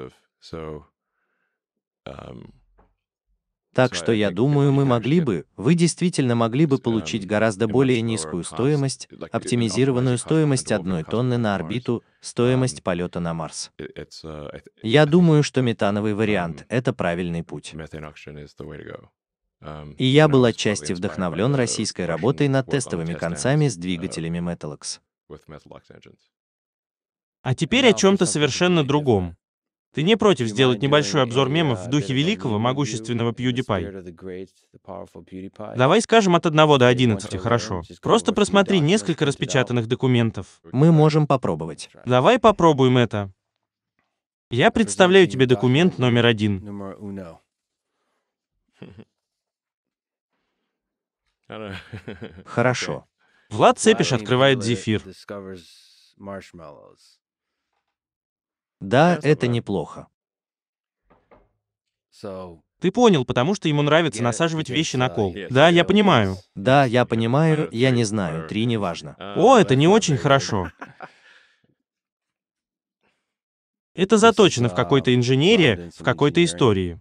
Так что я думаю, мы могли бы, вы действительно могли бы получить гораздо более низкую стоимость, оптимизированную стоимость одной тонны на орбиту, эм, стоимость полета на Марс. Э, э, я думаю, что метановый вариант эм, — это правильный путь. Эм, и я был отчасти вдохновлен российской работой над тестовыми концами с uh, двигателями Metalax. А теперь о чем-то совершенно другом. Ты не против сделать небольшой обзор мемов uh, в духе великого, могущественного PewDiePie? Давай скажем от 1 до 11, хорошо? Просто просмотри несколько распечатанных документов. Мы можем попробовать. Давай попробуем это. Я представляю тебе документ номер один. Хорошо. Влад Цепиш открывает зефир. Да, это неплохо. Ты понял, потому что ему нравится насаживать вещи на кол. Да, я понимаю. Да, я понимаю, я не знаю, три не важно. Oh, О, это не очень хорошо. Это заточено в uh, какой-то инженерии, в какой-то истории.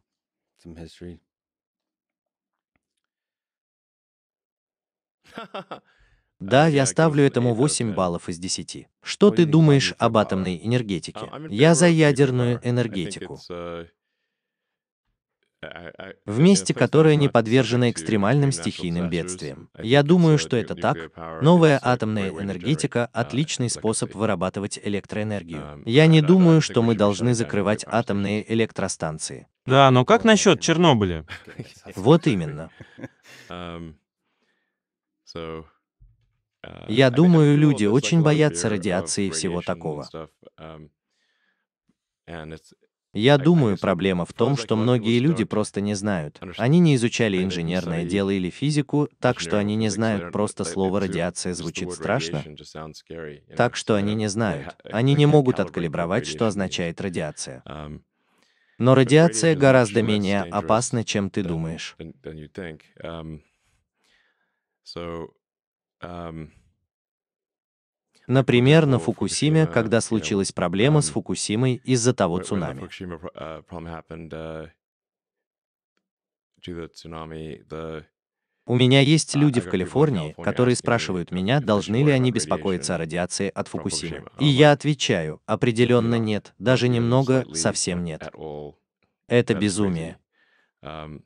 Да, я ставлю этому 8 баллов из 10. Что ты думаешь об атомной энергетике? Я за ядерную энергетику в месте, которое не подвержено экстремальным стихийным бедствиям. Я думаю, что это так. Новая атомная энергетика — отличный способ вырабатывать электроэнергию. Я не думаю, что мы должны закрывать атомные электростанции. Да, но как насчет Чернобыля? Вот именно. Э, Я думаю, люди очень боятся э, радиации и всего такого. Эм, Я думаю, проблема в том, что многие люди просто не знают. Они не изучали инженерное дело или физику, так что они не знают, просто слово «радиация» звучит страшно. Так что они не знают. Они не могут откалибровать, что означает радиация. Um, Но радиация гораздо менее опасна, чем ты думаешь. Например, на Фукусиме, когда случилась проблема с Фукусимой из-за того цунами. Uh, uh, У меня есть uh, люди в Калифорнии, которые спрашивают меня, должны ли они беспокоиться о радиации от Фукусимы. И oh, я отвечаю, определенно нет, даже немного, совсем нет. Это безумие. Um,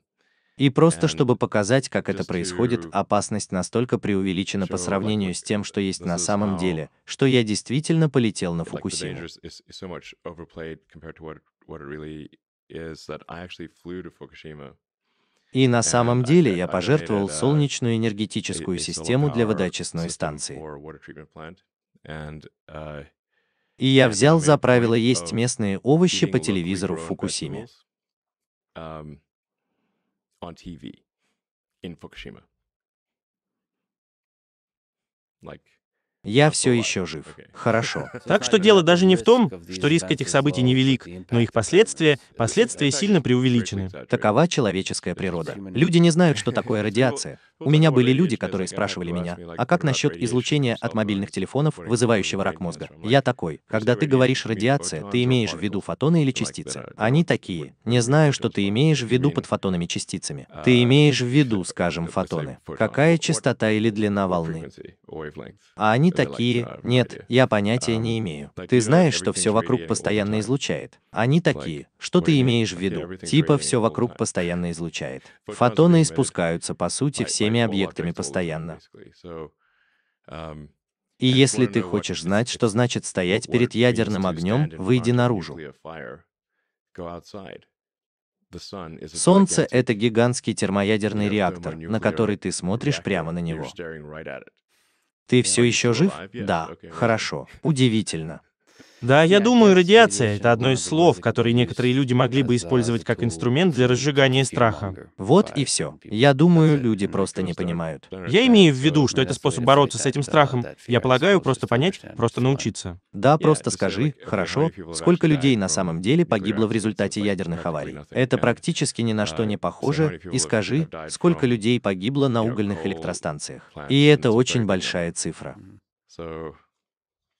и просто чтобы показать, как это происходит, опасность настолько преувеличена по сравнению с тем, что есть на самом деле, что я действительно полетел на Фукусиму. И на самом деле я пожертвовал uh, солнечную энергетическую систему для водочистной станции. Uh, И я взял за правило есть местные овощи по телевизору в Фукусиме. on TV in Fukushima. Like я все еще жив. Хорошо. Так что дело даже не в том, что риск этих событий невелик, но их последствия, последствия сильно преувеличены. Такова человеческая природа. Люди не знают, что такое радиация. У меня были люди, которые спрашивали меня, а как насчет излучения от мобильных телефонов, вызывающего рак мозга? Я такой. Когда ты говоришь радиация, ты имеешь в виду фотоны или частицы? Они такие. Не знаю, что ты имеешь в виду под фотонами частицами. Ты имеешь в виду, скажем, фотоны. Какая частота или длина волны? А они такие, uh, нет, я понятия um, не имею. Ты знаешь, что все вокруг постоянно излучает. Они такие, что ты имеешь в виду? Типа все вокруг постоянно излучает. Фотоны испускаются, по сути, всеми объектами постоянно. Um, И если ты хочешь знать, что значит стоять перед ядерным огнем, выйди наружу. Солнце — это гигантский термоядерный реактор, на который ты смотришь прямо на него. Ты все еще жив? Да. Хорошо. Удивительно. Да, я думаю, радиация — это одно из слов, которые некоторые люди могли бы использовать как инструмент для разжигания страха. Вот и все. Я думаю, люди просто не понимают. Я имею в виду, что это способ бороться с этим uh, страхом. Я полагаю, просто понять, просто научиться. Да, просто скажи, хорошо, сколько людей на самом деле погибло в результате ядерных аварий. Это практически ни на uh, что не похоже, и скажи, сколько людей погибло на угольных электростанциях. И это очень большая цифра.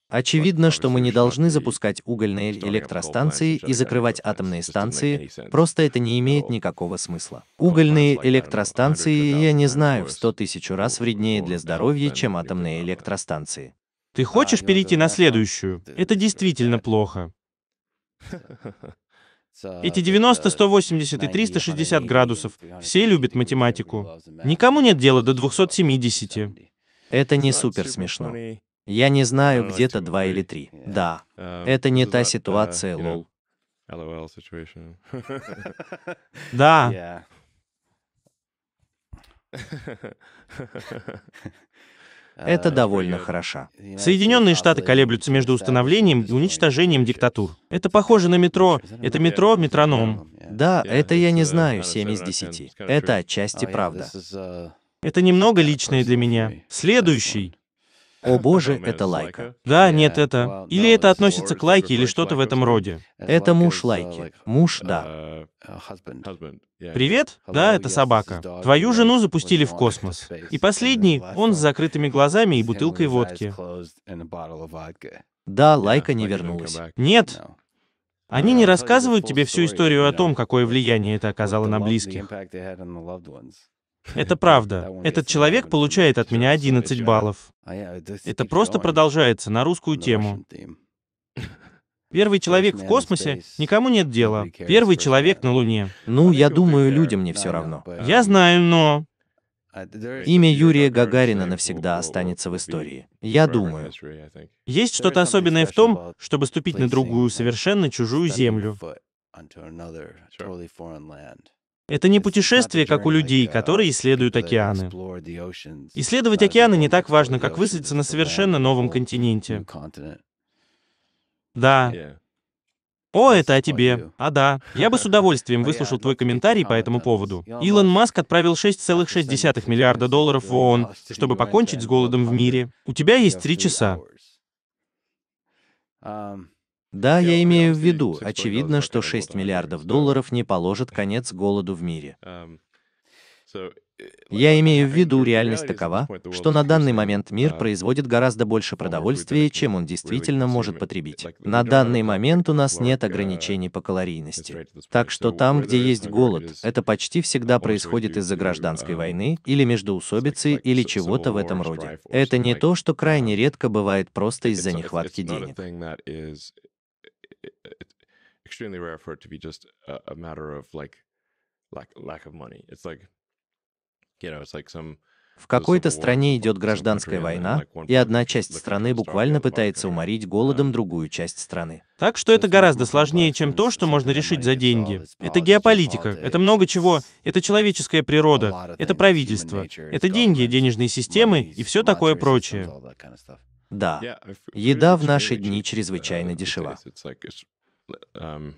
Очевидно, что мы не должны запускать угольные электростанции и закрывать атомные станции, просто это не имеет никакого смысла. Угольные электростанции, я не знаю, в 100 тысяч раз вреднее для здоровья, чем атомные электростанции. Ты хочешь перейти на следующую? Это действительно плохо. Эти 90, 180 и 360 градусов, все любят математику. Никому нет дела до 270. Это не супер смешно. Я не знаю, а, где-то два или три. Да. Uh, это не та ситуация, лол. Да. Это довольно хороша. Соединенные Штаты колеблются между установлением и уничтожением диктатур. Это похоже на метро. Это метро метроном. Да, это я не uh, знаю, 7 из 10. Это отчасти oh, правда. Uh, это немного личное для меня. Следующий. «О боже, это лайка». Да, нет, это... Или это относится к лайке, или что-то в этом роде. Это муж лайки. Муж, да. Привет? Да, это собака. Твою жену запустили в космос. И последний, он с закрытыми глазами и бутылкой водки. Да, лайка не вернулась. Нет. Они не рассказывают тебе всю историю о том, какое влияние это оказало на близких. Это правда. Этот человек получает от меня 11 баллов. А Это просто а продолжается на русскую тему. Первый человек в космосе, никому нет дела. Первый человек на Луне. Ну, я думаю, людям не все равно. Я uh, знаю, но... Имя Юрия Гагарина навсегда останется в истории. Я думаю. Есть что-то особенное в том, чтобы ступить на другую, совершенно чужую землю. Это не путешествие, как у людей, которые исследуют океаны. Исследовать океаны не так важно, как высадиться на совершенно новом континенте. Да. О, это о тебе. А да. Я бы с удовольствием выслушал твой комментарий по этому поводу. Илон Маск отправил 6,6 миллиарда долларов в ООН, чтобы покончить с голодом в мире. У тебя есть три часа. Да, я имею в виду, очевидно, что 6 миллиардов долларов не положит конец голоду в мире. Эм, э, я имею в виду, реальность такова, что на данный момент мир uh, производит гораздо больше продовольствия, чем он действительно может потребить. На данный момент у нас нет uh, ограничений по калорийности. Так что там, где есть голод, это почти всегда происходит из-за гражданской um, войны или междоусобицы или чего-то в этом роде. Это не то, что крайне редко бывает просто из-за нехватки денег it, extremely rare for it to be just a, a, matter of like lack lack of money. It's like you know, it's like some В какой-то стране идет гражданская война, и одна часть страны буквально пытается уморить голодом другую часть страны. Так что это гораздо сложнее, чем то, что можно решить за деньги. Это геополитика, это много чего, это человеческая природа, это правительство, это деньги, денежные системы и все такое прочее. Да, еда в наши дни uh, чрезвычайно дешева. Um,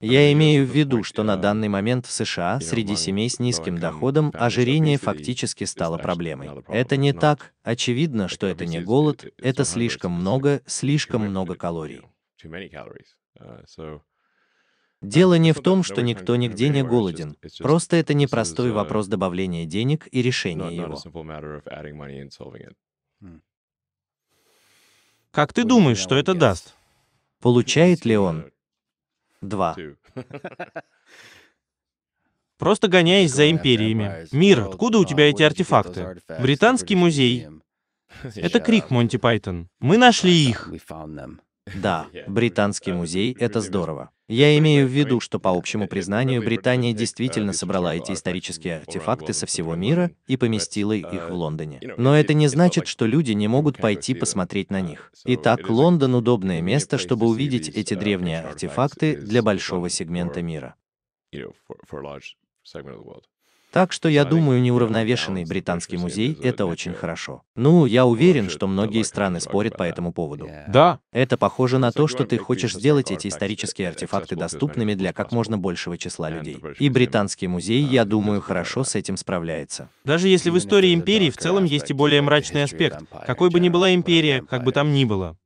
Я имею в виду, что на uh, данный момент в США среди семей с низким доходом ожирение фактически стало проблемой. Это не так, очевидно, что это не голод, это слишком много, слишком много калорий. Uh, Дело не в том, что никто нигде не голоден, просто это непростой вопрос добавления денег и решения его. Хм. Как ты думаешь, что это даст? Получает ли он? Два. Просто гоняясь за империями. Мир, откуда у тебя эти артефакты? Британский музей. Это крик Монти Пайтон. Мы нашли их. Да, Британский музей – это здорово. Я имею в виду, что по общему признанию Британия а, действительно собрала эти исторические артефакты со всего мира и поместила их в uh, Лондоне. Но это не значит, что люди не могут пойти посмотреть на uh, них. Итак, Лондон – удобное место, чтобы увидеть эти uh, древние артефакты для большого сегмента мира. Так что я думаю, неуравновешенный британский музей – это очень хорошо. Ну, я уверен, что многие страны спорят по этому поводу. Да. Это похоже на то, что ты хочешь сделать эти исторические артефакты доступными для как можно большего числа людей. И британский музей, я думаю, хорошо с этим справляется. Даже если в истории империи в целом есть и более мрачный аспект, какой бы ни была империя, как бы там ни было.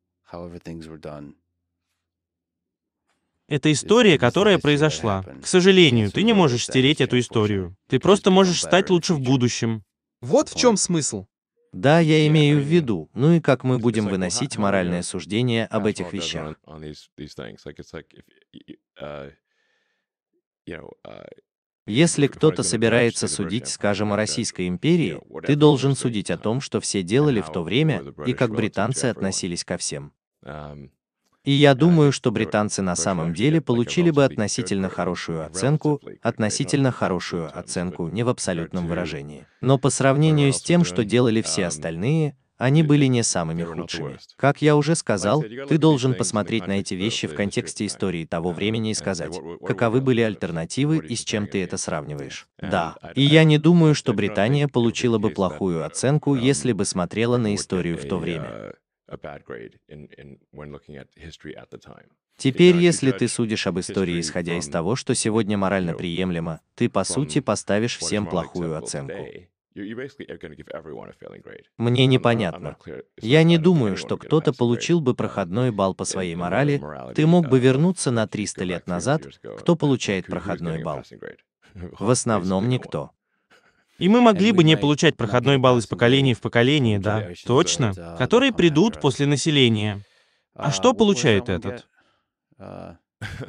Это история, которая произошла. К сожалению, ты не можешь стереть эту историю. Ты просто можешь стать лучше в будущем. Вот в чем смысл. Да, я имею в виду, ну и как мы будем выносить моральное суждение об этих вещах. Если кто-то собирается судить, скажем, о Российской империи, ты должен судить о том, что все делали в то время и как британцы относились ко всем. И я э, думаю, что британцы на самом деле получили бы относительно хорошую оценку, относительно хорошую оценку не в абсолютном выражении. Но по сравнению с тем, что делали все остальные, они были не самыми худшими. Как я уже сказал, ты должен посмотреть на эти вещи в контексте истории того времени и сказать, каковы были альтернативы и с чем ты это сравниваешь. Да, и я не думаю, что Британия получила бы плохую um, оценку, если бы смотрела на uh, историю в то uh, время. Теперь, если ты судишь об истории, исходя из того, что сегодня морально приемлемо, ты, по сути, поставишь всем плохую оценку. Мне непонятно. Я не думаю, что кто-то получил бы uh, проходной балл по своей морали. Ты мог бы uh, вернуться на 300 лет назад, кто получает проходной балл. В основном никто. И мы могли бы не получать проходной балл из поколения в поколение, да, точно, которые придут после населения. А uh, что получает этот?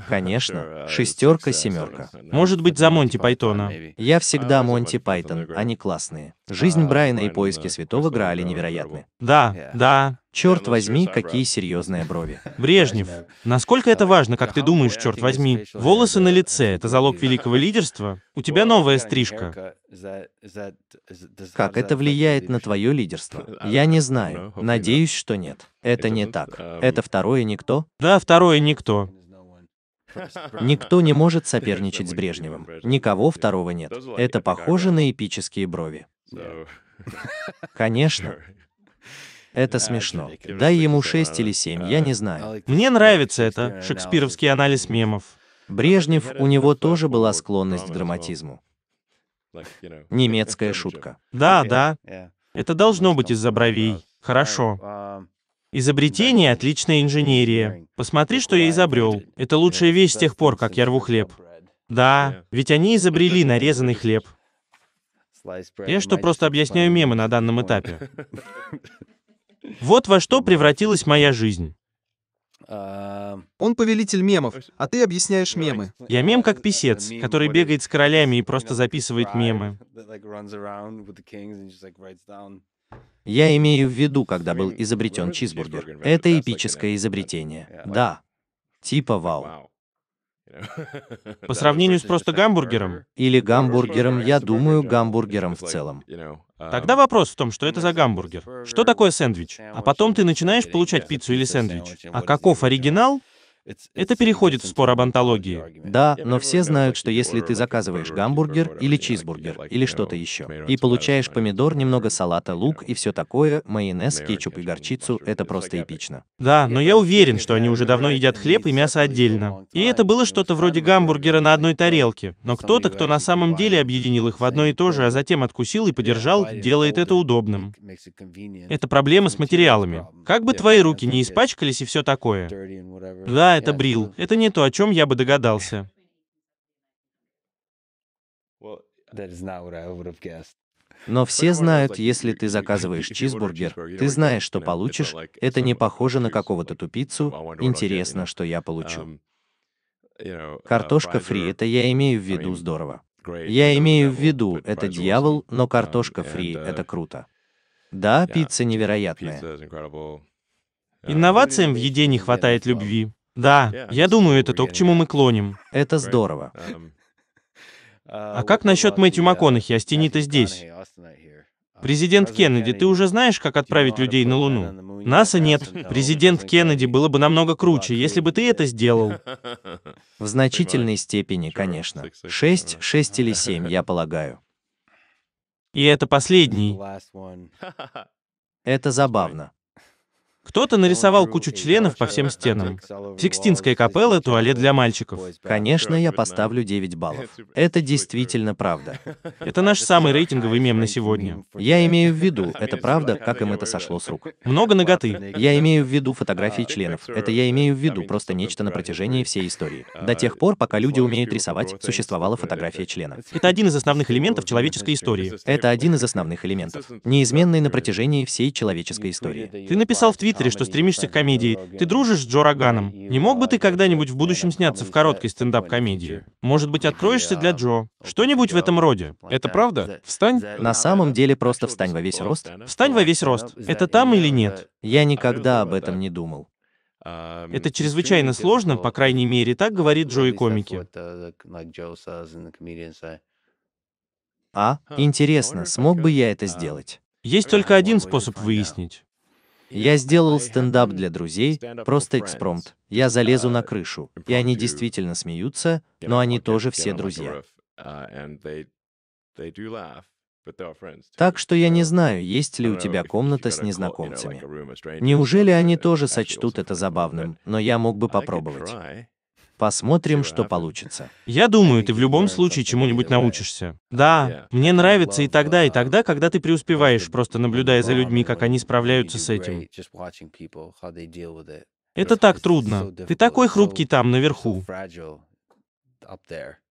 Конечно, э, шестерка, типа, семерка. Может типа, быть, за Монти Пайтона. Я всегда а, Монти Пайтон, они классные. Жизнь Брайана и поиски святого Грааля невероятны. Да, да. Черт возьми, какие серьезные брови. Брежнев, насколько это важно, как ты думаешь, черт возьми? Волосы на э, лице — э, это залог великого лидерства? У тебя новая стрижка. Как это влияет на твое лидерство? Я не знаю. Ну, Надеюсь, что нет. Это не так. Это второе никто? Да, второе никто. Никто не может соперничать с Брежневым. Никого второго нет. Это похоже на эпические брови. Конечно. Это смешно. Дай ему шесть или семь, я не знаю. Мне нравится это, шекспировский анализ мемов. Брежнев, у него тоже была склонность к драматизму. Немецкая шутка. Да, да. Это должно быть из-за бровей. Хорошо. Изобретение — отличная инженерия. Посмотри, что я изобрел. Это лучшая вещь с тех пор, как я рву хлеб. Да, ведь они изобрели нарезанный хлеб. Я что, просто объясняю мемы на данном этапе? Вот во что превратилась моя жизнь. Он повелитель мемов, а ты объясняешь мемы. Я мем как писец, который бегает с королями и просто записывает мемы. Я имею в виду, когда был изобретен чизбургер. Это эпическое изобретение. Да. Типа вау. По сравнению с просто гамбургером? Или гамбургером, я думаю, гамбургером в целом. Тогда вопрос в том, что это за гамбургер. Что такое сэндвич? А потом ты начинаешь получать пиццу или сэндвич. А каков оригинал? Это переходит в спор об антологии. Да, но все знают, что если ты заказываешь гамбургер или чизбургер или что-то еще, и получаешь помидор, немного салата, лук и все такое, майонез, кетчуп и горчицу, это просто эпично. Да, но я уверен, что они уже давно едят хлеб и мясо отдельно. И это было что-то вроде гамбургера на одной тарелке. Но кто-то, кто на самом деле объединил их в одно и то же, а затем откусил и подержал, делает это удобным. Это проблема с материалами. Как бы твои руки не испачкались и все такое. Да, это Брил. Это не то, о чем я бы догадался. Но все знают, если ты заказываешь чизбургер, ты знаешь, что получишь, это не похоже на какого-то тупицу, интересно, что я получу. Um, uh, картошка фри, это я имею в виду здорово. Я имею в виду, это дьявол, но um, картошка фри — это uh, круто. Да, пицца невероятная. Uh, Инновациям в еде не хватает любви. Да, я думаю, это то, к чему мы клоним. Это здорово. Um, а как uh, насчет Мэтью uh, МакКонахи, Астенита здесь? Uh, Президент Кеннеди, ты уже знаешь, как отправить людей на Луну? НАСА нет. Президент Кеннеди, было бы намного круче, если бы ты это сделал. В значительной степени, конечно. Шесть, шесть или семь, я полагаю. И это последний. Это забавно. Кто-то нарисовал кучу членов по всем стенам. Сикстинская капелла — туалет для мальчиков. Конечно, я поставлю 9 баллов. Это действительно правда. Это наш самый рейтинговый мем на сегодня. Я имею в виду, это правда, как им это сошло с рук. Много ноготы. Я имею в виду фотографии членов. Это я имею в виду просто нечто на протяжении всей истории. До тех пор, пока люди умеют рисовать, существовала фотография члена. Это один из основных элементов человеческой истории. Это один из основных элементов, неизменный на протяжении всей человеческой истории. Ты написал в Твиттере, Твиттере, что стремишься к комедии. Ты дружишь с Джо Роганом. Не мог бы ты когда-нибудь в будущем сняться в короткой стендап-комедии? Может быть, откроешься для Джо? Что-нибудь в этом роде. Это правда? Встань. На самом деле просто встань во весь рост. Встань во весь рост. Это там или нет? Я никогда об этом не думал. Это чрезвычайно сложно, по крайней мере, так говорит Джо и комики. А, интересно, смог бы я это сделать? Есть только один способ выяснить. Я сделал стендап для друзей, просто экспромт. Я залезу на крышу, uh, и они действительно смеются, но они тоже все друзья. Uh, так что я не знаю, есть ли у тебя комната с незнакомцами. Неужели uh, они тоже сочтут это забавным, но я мог бы попробовать. Посмотрим, что получится. Я думаю, ты в любом случае чему-нибудь научишься. Да, мне нравится и тогда, и тогда, uh, когда ты преуспеваешь, просто наблюдая за людьми, как они справляются с этим. Это так трудно. Ты такой хрупкий там, наверху.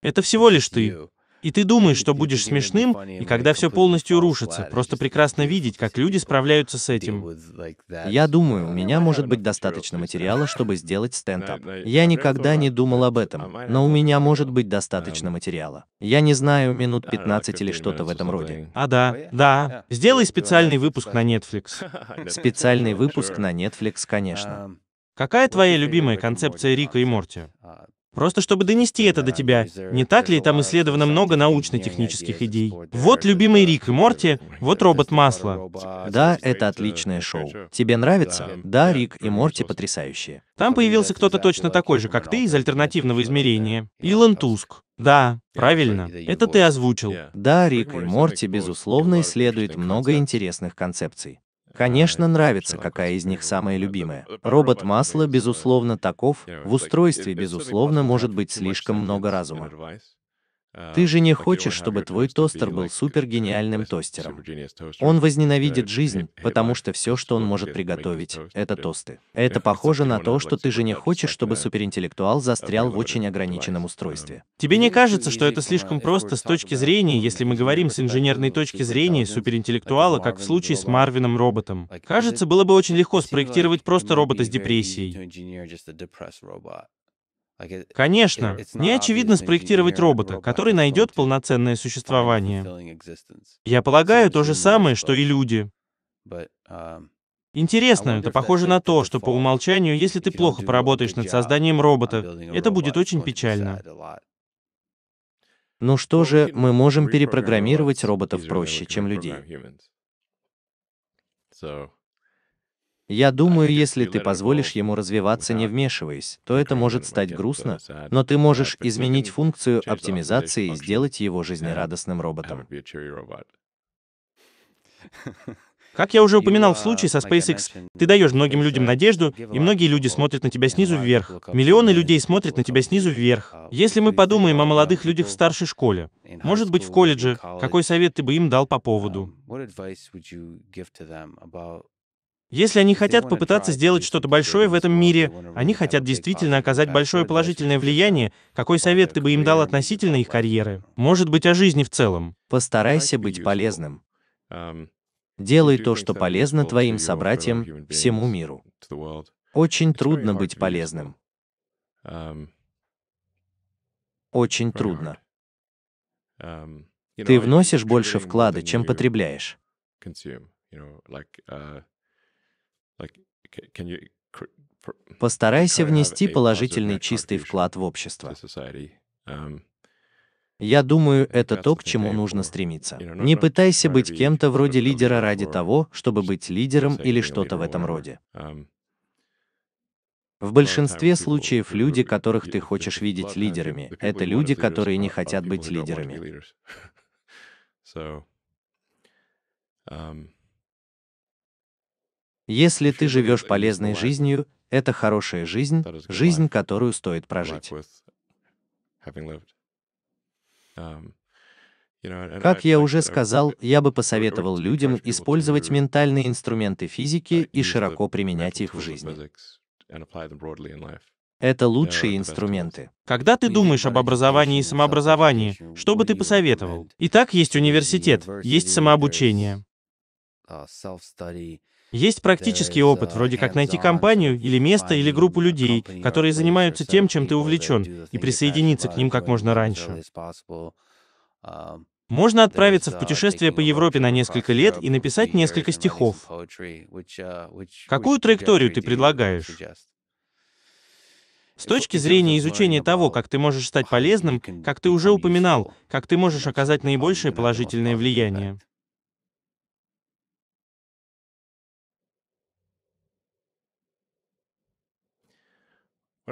Это всего лишь ты. И ты думаешь, что будешь смешным, и когда все полностью рушится, просто прекрасно видеть, как люди справляются с этим. Я думаю, у меня может быть достаточно материала, чтобы сделать стендап. Я никогда не думал об этом, но у меня может быть достаточно материала. Я не знаю, минут 15 или что-то в этом роде. А да, да. Сделай специальный выпуск на Netflix. Специальный выпуск на Netflix, конечно. Какая твоя любимая концепция Рика и Морти? Просто чтобы донести это до тебя. Не так ли там исследовано много научно-технических идей? Вот любимый Рик и Морти, вот робот масла. Да, это отличное шоу. Тебе нравится? Да, Рик и Морти потрясающие. Там появился кто-то точно такой же, как ты, из альтернативного измерения. Илон Туск. Да, правильно. Это ты озвучил. Да, Рик и Морти, безусловно, исследует много интересных концепций. Конечно, нравится, какая из них самая любимая. Робот масла, безусловно, таков, в устройстве, безусловно, может быть слишком много разума. Ты же не хочешь, чтобы твой тостер был супер гениальным тостером. Он возненавидит жизнь, потому что все, что он может приготовить, это тосты. Это похоже на то, что ты же не хочешь, чтобы суперинтеллектуал застрял в очень ограниченном устройстве. Эм, тебе не кажется, что это слишком просто с точки зрения, если мы говорим с инженерной точки зрения суперинтеллектуала, как в случае с Марвином роботом? Кажется, было бы очень легко спроектировать просто робота с депрессией. Конечно, не очевидно спроектировать робота, который найдет полноценное существование. Я полагаю, то же самое, что и люди. Um, Интересно, это похоже на то, что по умолчанию, если ты плохо поработаешь над созданием робота, это будет очень печально. Ну что же, мы можем перепрограммировать роботов проще, чем людей. Я думаю, если ты позволишь ему развиваться, не вмешиваясь, то это может стать грустно, но ты можешь изменить функцию оптимизации и сделать его жизнерадостным роботом. Как я уже упоминал в случае uh, со SpaceX, ты даешь многим людям надежду, и многие люди смотрят на тебя снизу вверх. Миллионы людей смотрят на тебя снизу вверх. Uh, если мы подумаем о молодых людях в старшей школе, может быть, в колледже, какой совет ты бы им дал по поводу? Um, если они хотят попытаться сделать что-то большое в этом мире, они хотят действительно оказать большое положительное влияние, какой совет ты бы им дал относительно их карьеры? Может быть, о жизни в целом? Постарайся быть полезным. Делай то, что полезно твоим собратьям, всему миру. Очень трудно быть полезным. Очень трудно. Ты вносишь больше вклада, чем потребляешь. Постарайся внести положительный чистый вклад в общество. Um, Я думаю, это то, к чему нужно стремиться. Не пытайся быть кем-то вроде лидера ради того, чтобы быть лидером или что-то в этом роде. Um, в большинстве случаев люди, которых ты хочешь видеть лидерами, это люди, которые не хотят быть лидерами. Если ты живешь полезной жизнью, это хорошая жизнь, жизнь, которую стоит прожить. Um, как я уже сказал, я бы посоветовал людям использовать ментальные инструменты физики и широко применять их в жизни. Это лучшие инструменты. Когда ты думаешь об образовании и самообразовании, что бы ты посоветовал? Итак, есть университет, есть самообучение. Uh, есть практический опыт, uh, вроде как найти компанию или место или группу людей, которые занимаются тем, чем ты увлечен, и присоединиться к ним как можно раньше. Um, можно отправиться в uh, путешествие по Европе на несколько лет и написать несколько стихов. Uh, Какую траекторию ты предлагаешь? С точки зрения изучения того, как ты можешь стать полезным, как ты уже упоминал, как ты можешь оказать наибольшее положительное влияние.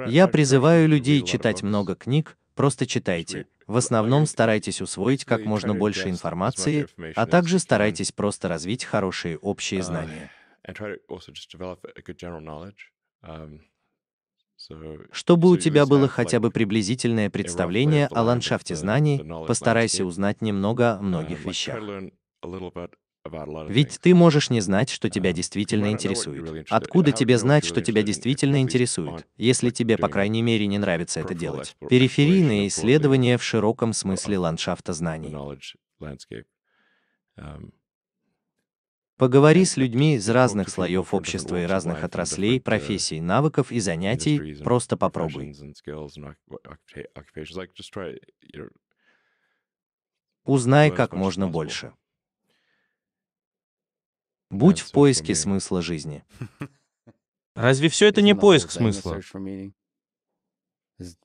Я призываю людей читать много книг, просто читайте. В основном старайтесь усвоить как можно больше информации, а также старайтесь просто развить хорошие общие знания. Um, Чтобы у тебя было хотя бы приблизительное представление о ландшафте знаний, постарайся узнать немного о um, многих вещах. Ведь ты можешь не знать, что тебя uh, действительно интересует. Откуда тебе знать, что тебя действительно интересует, если тебе, по крайней мере, не нравится это делать? Периферийные исследования в широком смысле ландшафта знаний. Um, Поговори с людьми из разных слоев общества и разных отраслей, uh, профессий, навыков и занятий, просто попробуй. Узнай как можно больше. Будь в поиске смысла жизни. Разве все это не поиск смысла?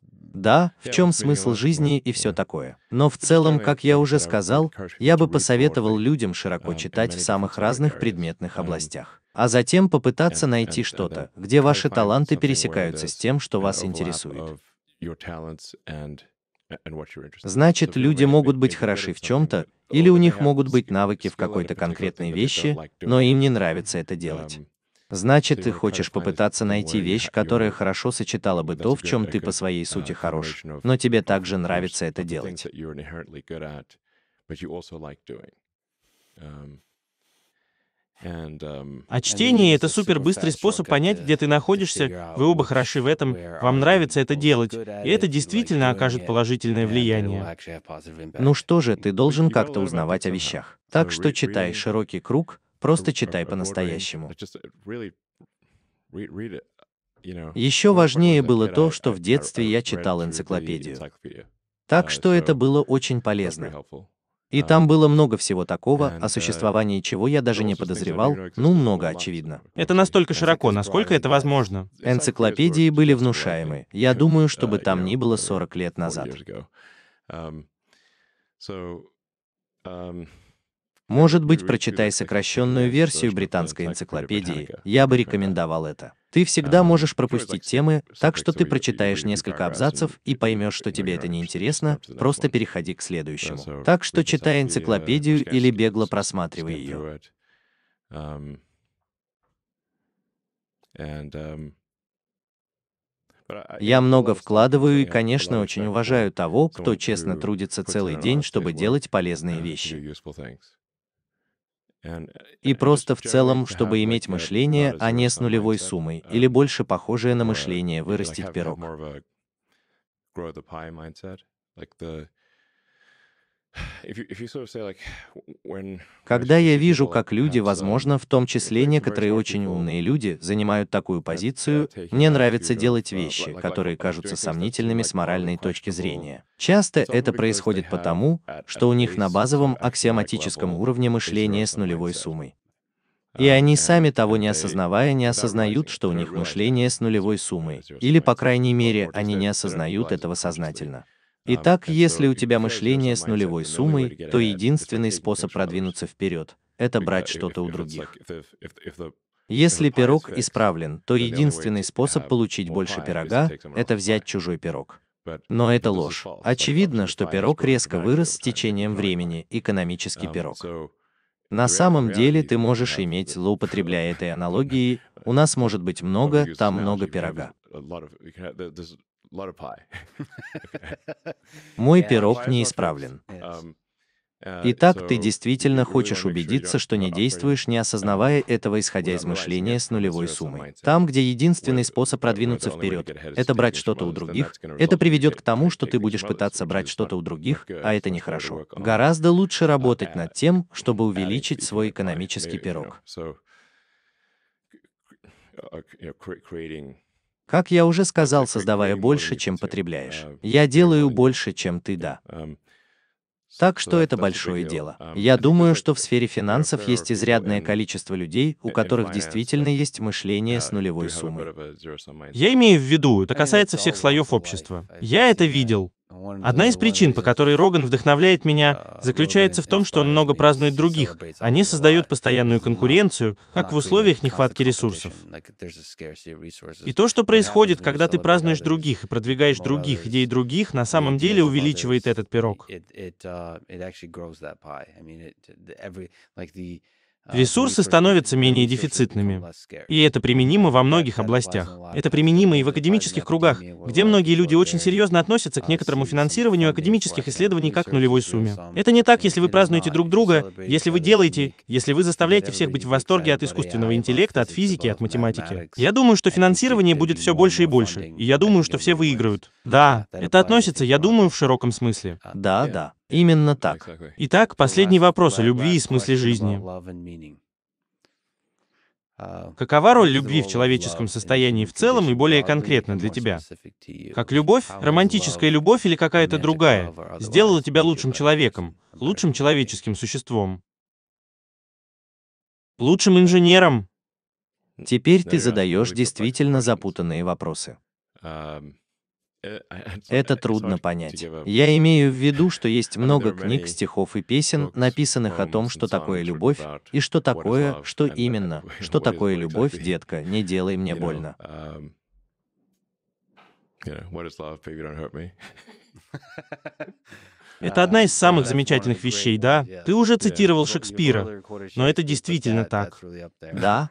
Да, в чем смысл жизни и все такое. Но в целом, как я уже сказал, я бы посоветовал людям широко um, читать в самых разных предметных областях. А затем попытаться найти что-то, uh, где ваши таланты пересекаются с тем, что вас интересует. Значит, люди могут быть хороши в чем-то, или у них могут быть навыки в какой-то конкретной вещи, но им не нравится это um, делать. Значит, ты хочешь попытаться найти вещь, которая хорошо сочетала бы то, в чем ты по своей uh, сути хорош, но тебе также нравится это делать. Um, а чтение — это супер быстрый способ понять, где ты находишься, вы оба хороши в этом, вам нравится это делать, и это действительно окажет положительное влияние. Ну что же, ты должен как-то узнавать о вещах. Так что читай широкий круг, просто читай по-настоящему. Еще важнее было то, что в детстве я читал энциклопедию. Так uh, что это было очень полезно. И там было много всего такого, э, о существовании чего я даже не подозревал, ну, много, очевидно. Это настолько широко, насколько это возможно. Энциклопедии были внушаемы. Я думаю, чтобы там ни было 40 лет назад. Эм, эм, Может быть, прочитай сокращенную версию британской энциклопедии. Я бы рекомендовал это. Ты всегда эм, можешь пропустить темы, так что ты прочитаешь несколько абзацев и поймешь, что тебе это неинтересно, просто переходи к следующему. Так что читай энциклопедию или бегло просматривай ее. Эм, эм, а, я много вкладываю и, конечно, очень уважаю того, кто честно трудится целый день, чтобы делать полезные вещи. И просто в целом, чтобы иметь мышление, а не с нулевой суммой, или больше похожее на мышление вырастить пирог. Когда я вижу, как люди, uh, возможно, в том числе некоторые очень умные люди, занимают такую позицию, мне нравится делать uh, вещи, которые кажутся сомнительными с моральной точки зрения. Часто это происходит потому, что у них на базовом аксиоматическом уровне мышления с нулевой суммой. Uh, И они сами того не осознавая не осознают, что у них мышление с нулевой суммой, или по крайней мере они не осознают этого сознательно. Итак, если у тебя мышление с нулевой суммой, то единственный способ продвинуться вперед — это брать что-то у других. Если пирог исправлен, то единственный способ получить больше пирога — это взять чужой пирог. Но это ложь. Очевидно, что пирог резко вырос с течением времени, экономический um, пирог. На самом деле ты можешь иметь, злоупотребляя этой аналогией, у нас может быть много, там много пирога. Мой пирог не исправлен. Um, uh, Итак, ты действительно хочешь убедиться, что не действуешь, не осознавая этого, исходя из мышления с нулевой суммой. Там, где единственный способ продвинуться вперед — это брать что-то у других, это приведет к тому, что ты будешь пытаться брать что-то у других, а это нехорошо. Гораздо лучше работать над тем, чтобы увеличить свой экономический пирог. Uh, как я уже сказал, создавая больше, чем потребляешь. А, я делаю больше, чем ты, да. А, так что это большое дело. Я а, думаю, что в сфере финансов есть изрядное количество людей, у э, которых действительно есть мышление с uh, нулевой суммой. Я имею в виду, это касается всех слоев общества. Я это видел. Одна из причин, по которой Роган вдохновляет меня, заключается в том, что он много празднует других. Они создают постоянную конкуренцию, как в условиях нехватки ресурсов. И то, что происходит, когда ты празднуешь других и продвигаешь других, идей других, на самом деле увеличивает этот пирог. Uh, а, ресурсы становятся менее дефицитными. И это применимо во многих областях. Это применимо и в академических кругах, где многие люди очень серьезно относятся к некоторому финансированию академических исследований как к нулевой сумме. Это не так, если вы празднуете друг друга, если вы делаете, если вы заставляете всех быть в восторге от искусственного интеллекта, от физики, от математики. Я думаю, что финансирование будет все больше и больше. И я думаю, что все выиграют. Да, это относится, я думаю, в широком смысле. Да, да. Именно так. Итак, последний вопрос о любви и смысле жизни. А, Какова роль любви в человеческом состоянии в целом и более конкретно для тебя? Как любовь, романтическая любовь или какая-то другая, сделала тебя лучшим человеком, лучшим человеческим существом, лучшим инженером? Теперь ты задаешь действительно запутанные вопросы. Э, а, а, это э, трудно понять. Я имею в виду, что есть а, много книг, стихов и песен, написанных о том, что такое любовь, и что такое, что именно, что такое любовь, детка, не делай мне больно. Um, это одна из самых замечательных вещей, да? Ты уже цитировал Шекспира, но это действительно так. Да.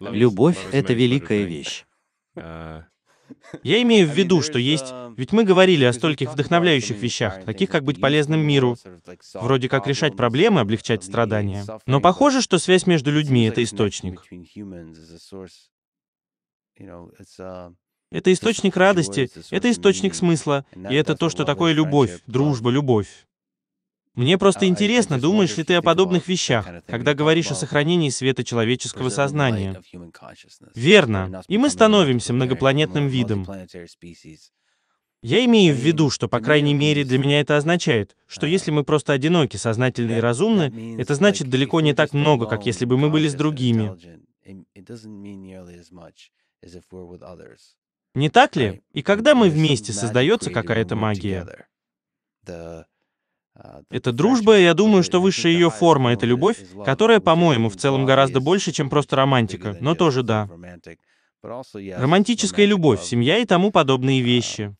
Любовь — это великая вещь. Я имею в виду, что есть... Um, ведь мы говорили о стольких вдохновляющих вещах, таких как быть полезным миру, вроде как решать проблемы, облегчать страдания. Но похоже, что связь между людьми — uh, это источник. Это источник радости, это источник смысла, и это то, что такое любовь, um, дружба, любовь. Мне просто а, интересно, думаешь ли ты о подобных вещах, когда говоришь о сохранении света человеческого сознания. Верно. И мы становимся многопланетным видом. Я имею в виду, что, по крайней мере, для меня это означает, что если мы просто одиноки, сознательны и разумны, это значит далеко не так много, как если бы мы были с другими. Не так ли? И когда мы вместе, создается какая-то магия. А, это дружба, я думаю, что высшая ее форма — это любовь, которая, по-моему, в целом гораздо больше, чем просто романтика, но тоже да. Романтическая любовь, семья и тому подобные uh, вещи.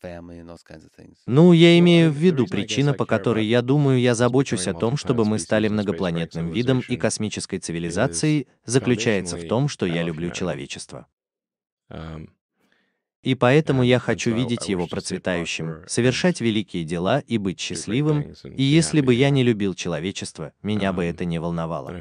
Ну, я имею в виду причина, по которой я думаю, я забочусь о том, чтобы мы стали многопланетным видом и космической цивилизацией, заключается в том, что я люблю человечество. Um, и поэтому я хочу видеть его процветающим, совершать великие дела и быть счастливым, и если бы я не любил человечество, меня бы um, это не волновало.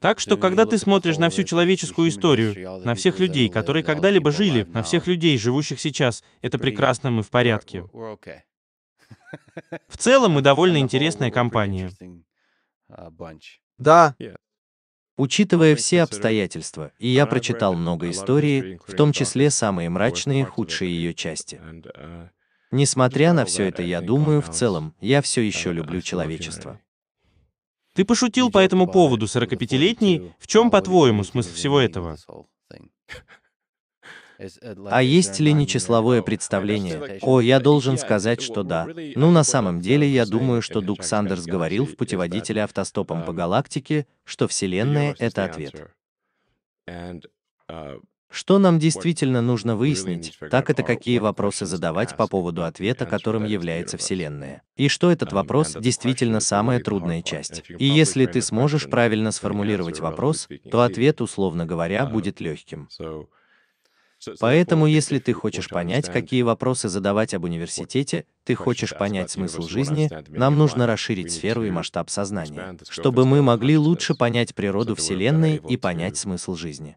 Так что, когда ты смотришь на всю человеческую историю, на всех людей, которые когда-либо жили, на всех людей, живущих сейчас, это прекрасно, мы в порядке. В целом, мы довольно интересная компания. Uh, да, Учитывая все обстоятельства, и я прочитал много историй, в том числе самые мрачные, худшие ее uh, части. Uh, Несмотря на все это, я думаю, в целом, я все еще люблю человечество. Ты пошутил по этому поводу, 45-летний. В чем, по-твоему, смысл всего этого? А есть ли нечисловое представление? О, я должен сказать, что да. Ну, на самом деле, я думаю, что Дук Сандерс говорил в «Путеводителе автостопом по um, галактике», что Вселенная — это ответ. Uh, что нам действительно нужно выяснить, так это какие вопросы задавать по поводу ответа, которым является Вселенная. И что этот um, вопрос действительно самая трудная часть. И если ты сможешь правильно сформулировать вопрос, то ответ, условно говоря, uh, будет легким. Поэтому, если ты хочешь понять, какие вопросы задавать об университете, ты хочешь понять смысл жизни, нам нужно расширить сферу и масштаб сознания, чтобы мы могли лучше понять природу Вселенной и понять смысл жизни.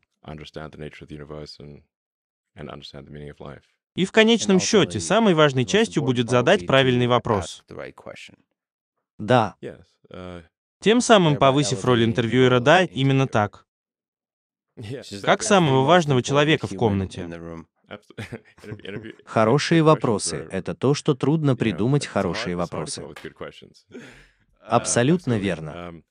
И в конечном счете, самой важной частью будет задать правильный вопрос. Да. Uh, Тем самым повысив роль интервьюера «да» именно так. Как самого важного человека в комнате? Хорошие вопросы. Это то, что трудно придумать хорошие вопросы. Абсолютно uh, верно. Um,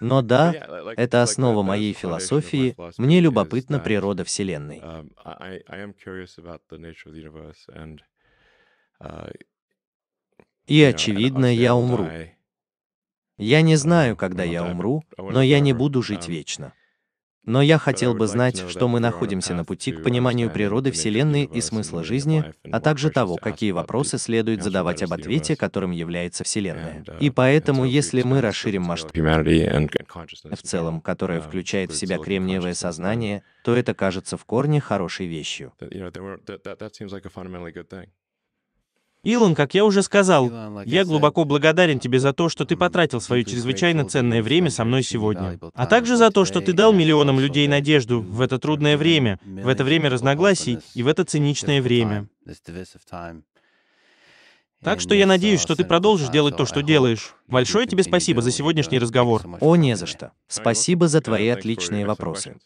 но да, это основа моей философии, мне любопытна uh, природа Вселенной. Um, uh, И, очевидно, я умру. Я не знаю, когда я умру, но я не буду жить um, вечно. Но я хотел бы знать, что мы находимся на пути к пониманию природы Вселенной и смысла жизни, а также того, какие вопросы следует задавать об ответе, которым является Вселенная. Uh, и поэтому, если мы расширим масштаб в целом, которое uh, включает в себя кремниевое сознание, то это кажется в корне хорошей вещью. Илон, как я уже сказал, я глубоко благодарен тебе за то, что ты потратил свое чрезвычайно ценное время со мной сегодня. А также за то, что ты дал миллионам людей надежду в это трудное время, в это время разногласий и в это циничное время. Так что я надеюсь, uh, что ты продолжишь делать то, что делаешь. Большое тебе спасибо за uh, сегодняшний разговор. О, не за что. Спасибо за твои отличные вопросы.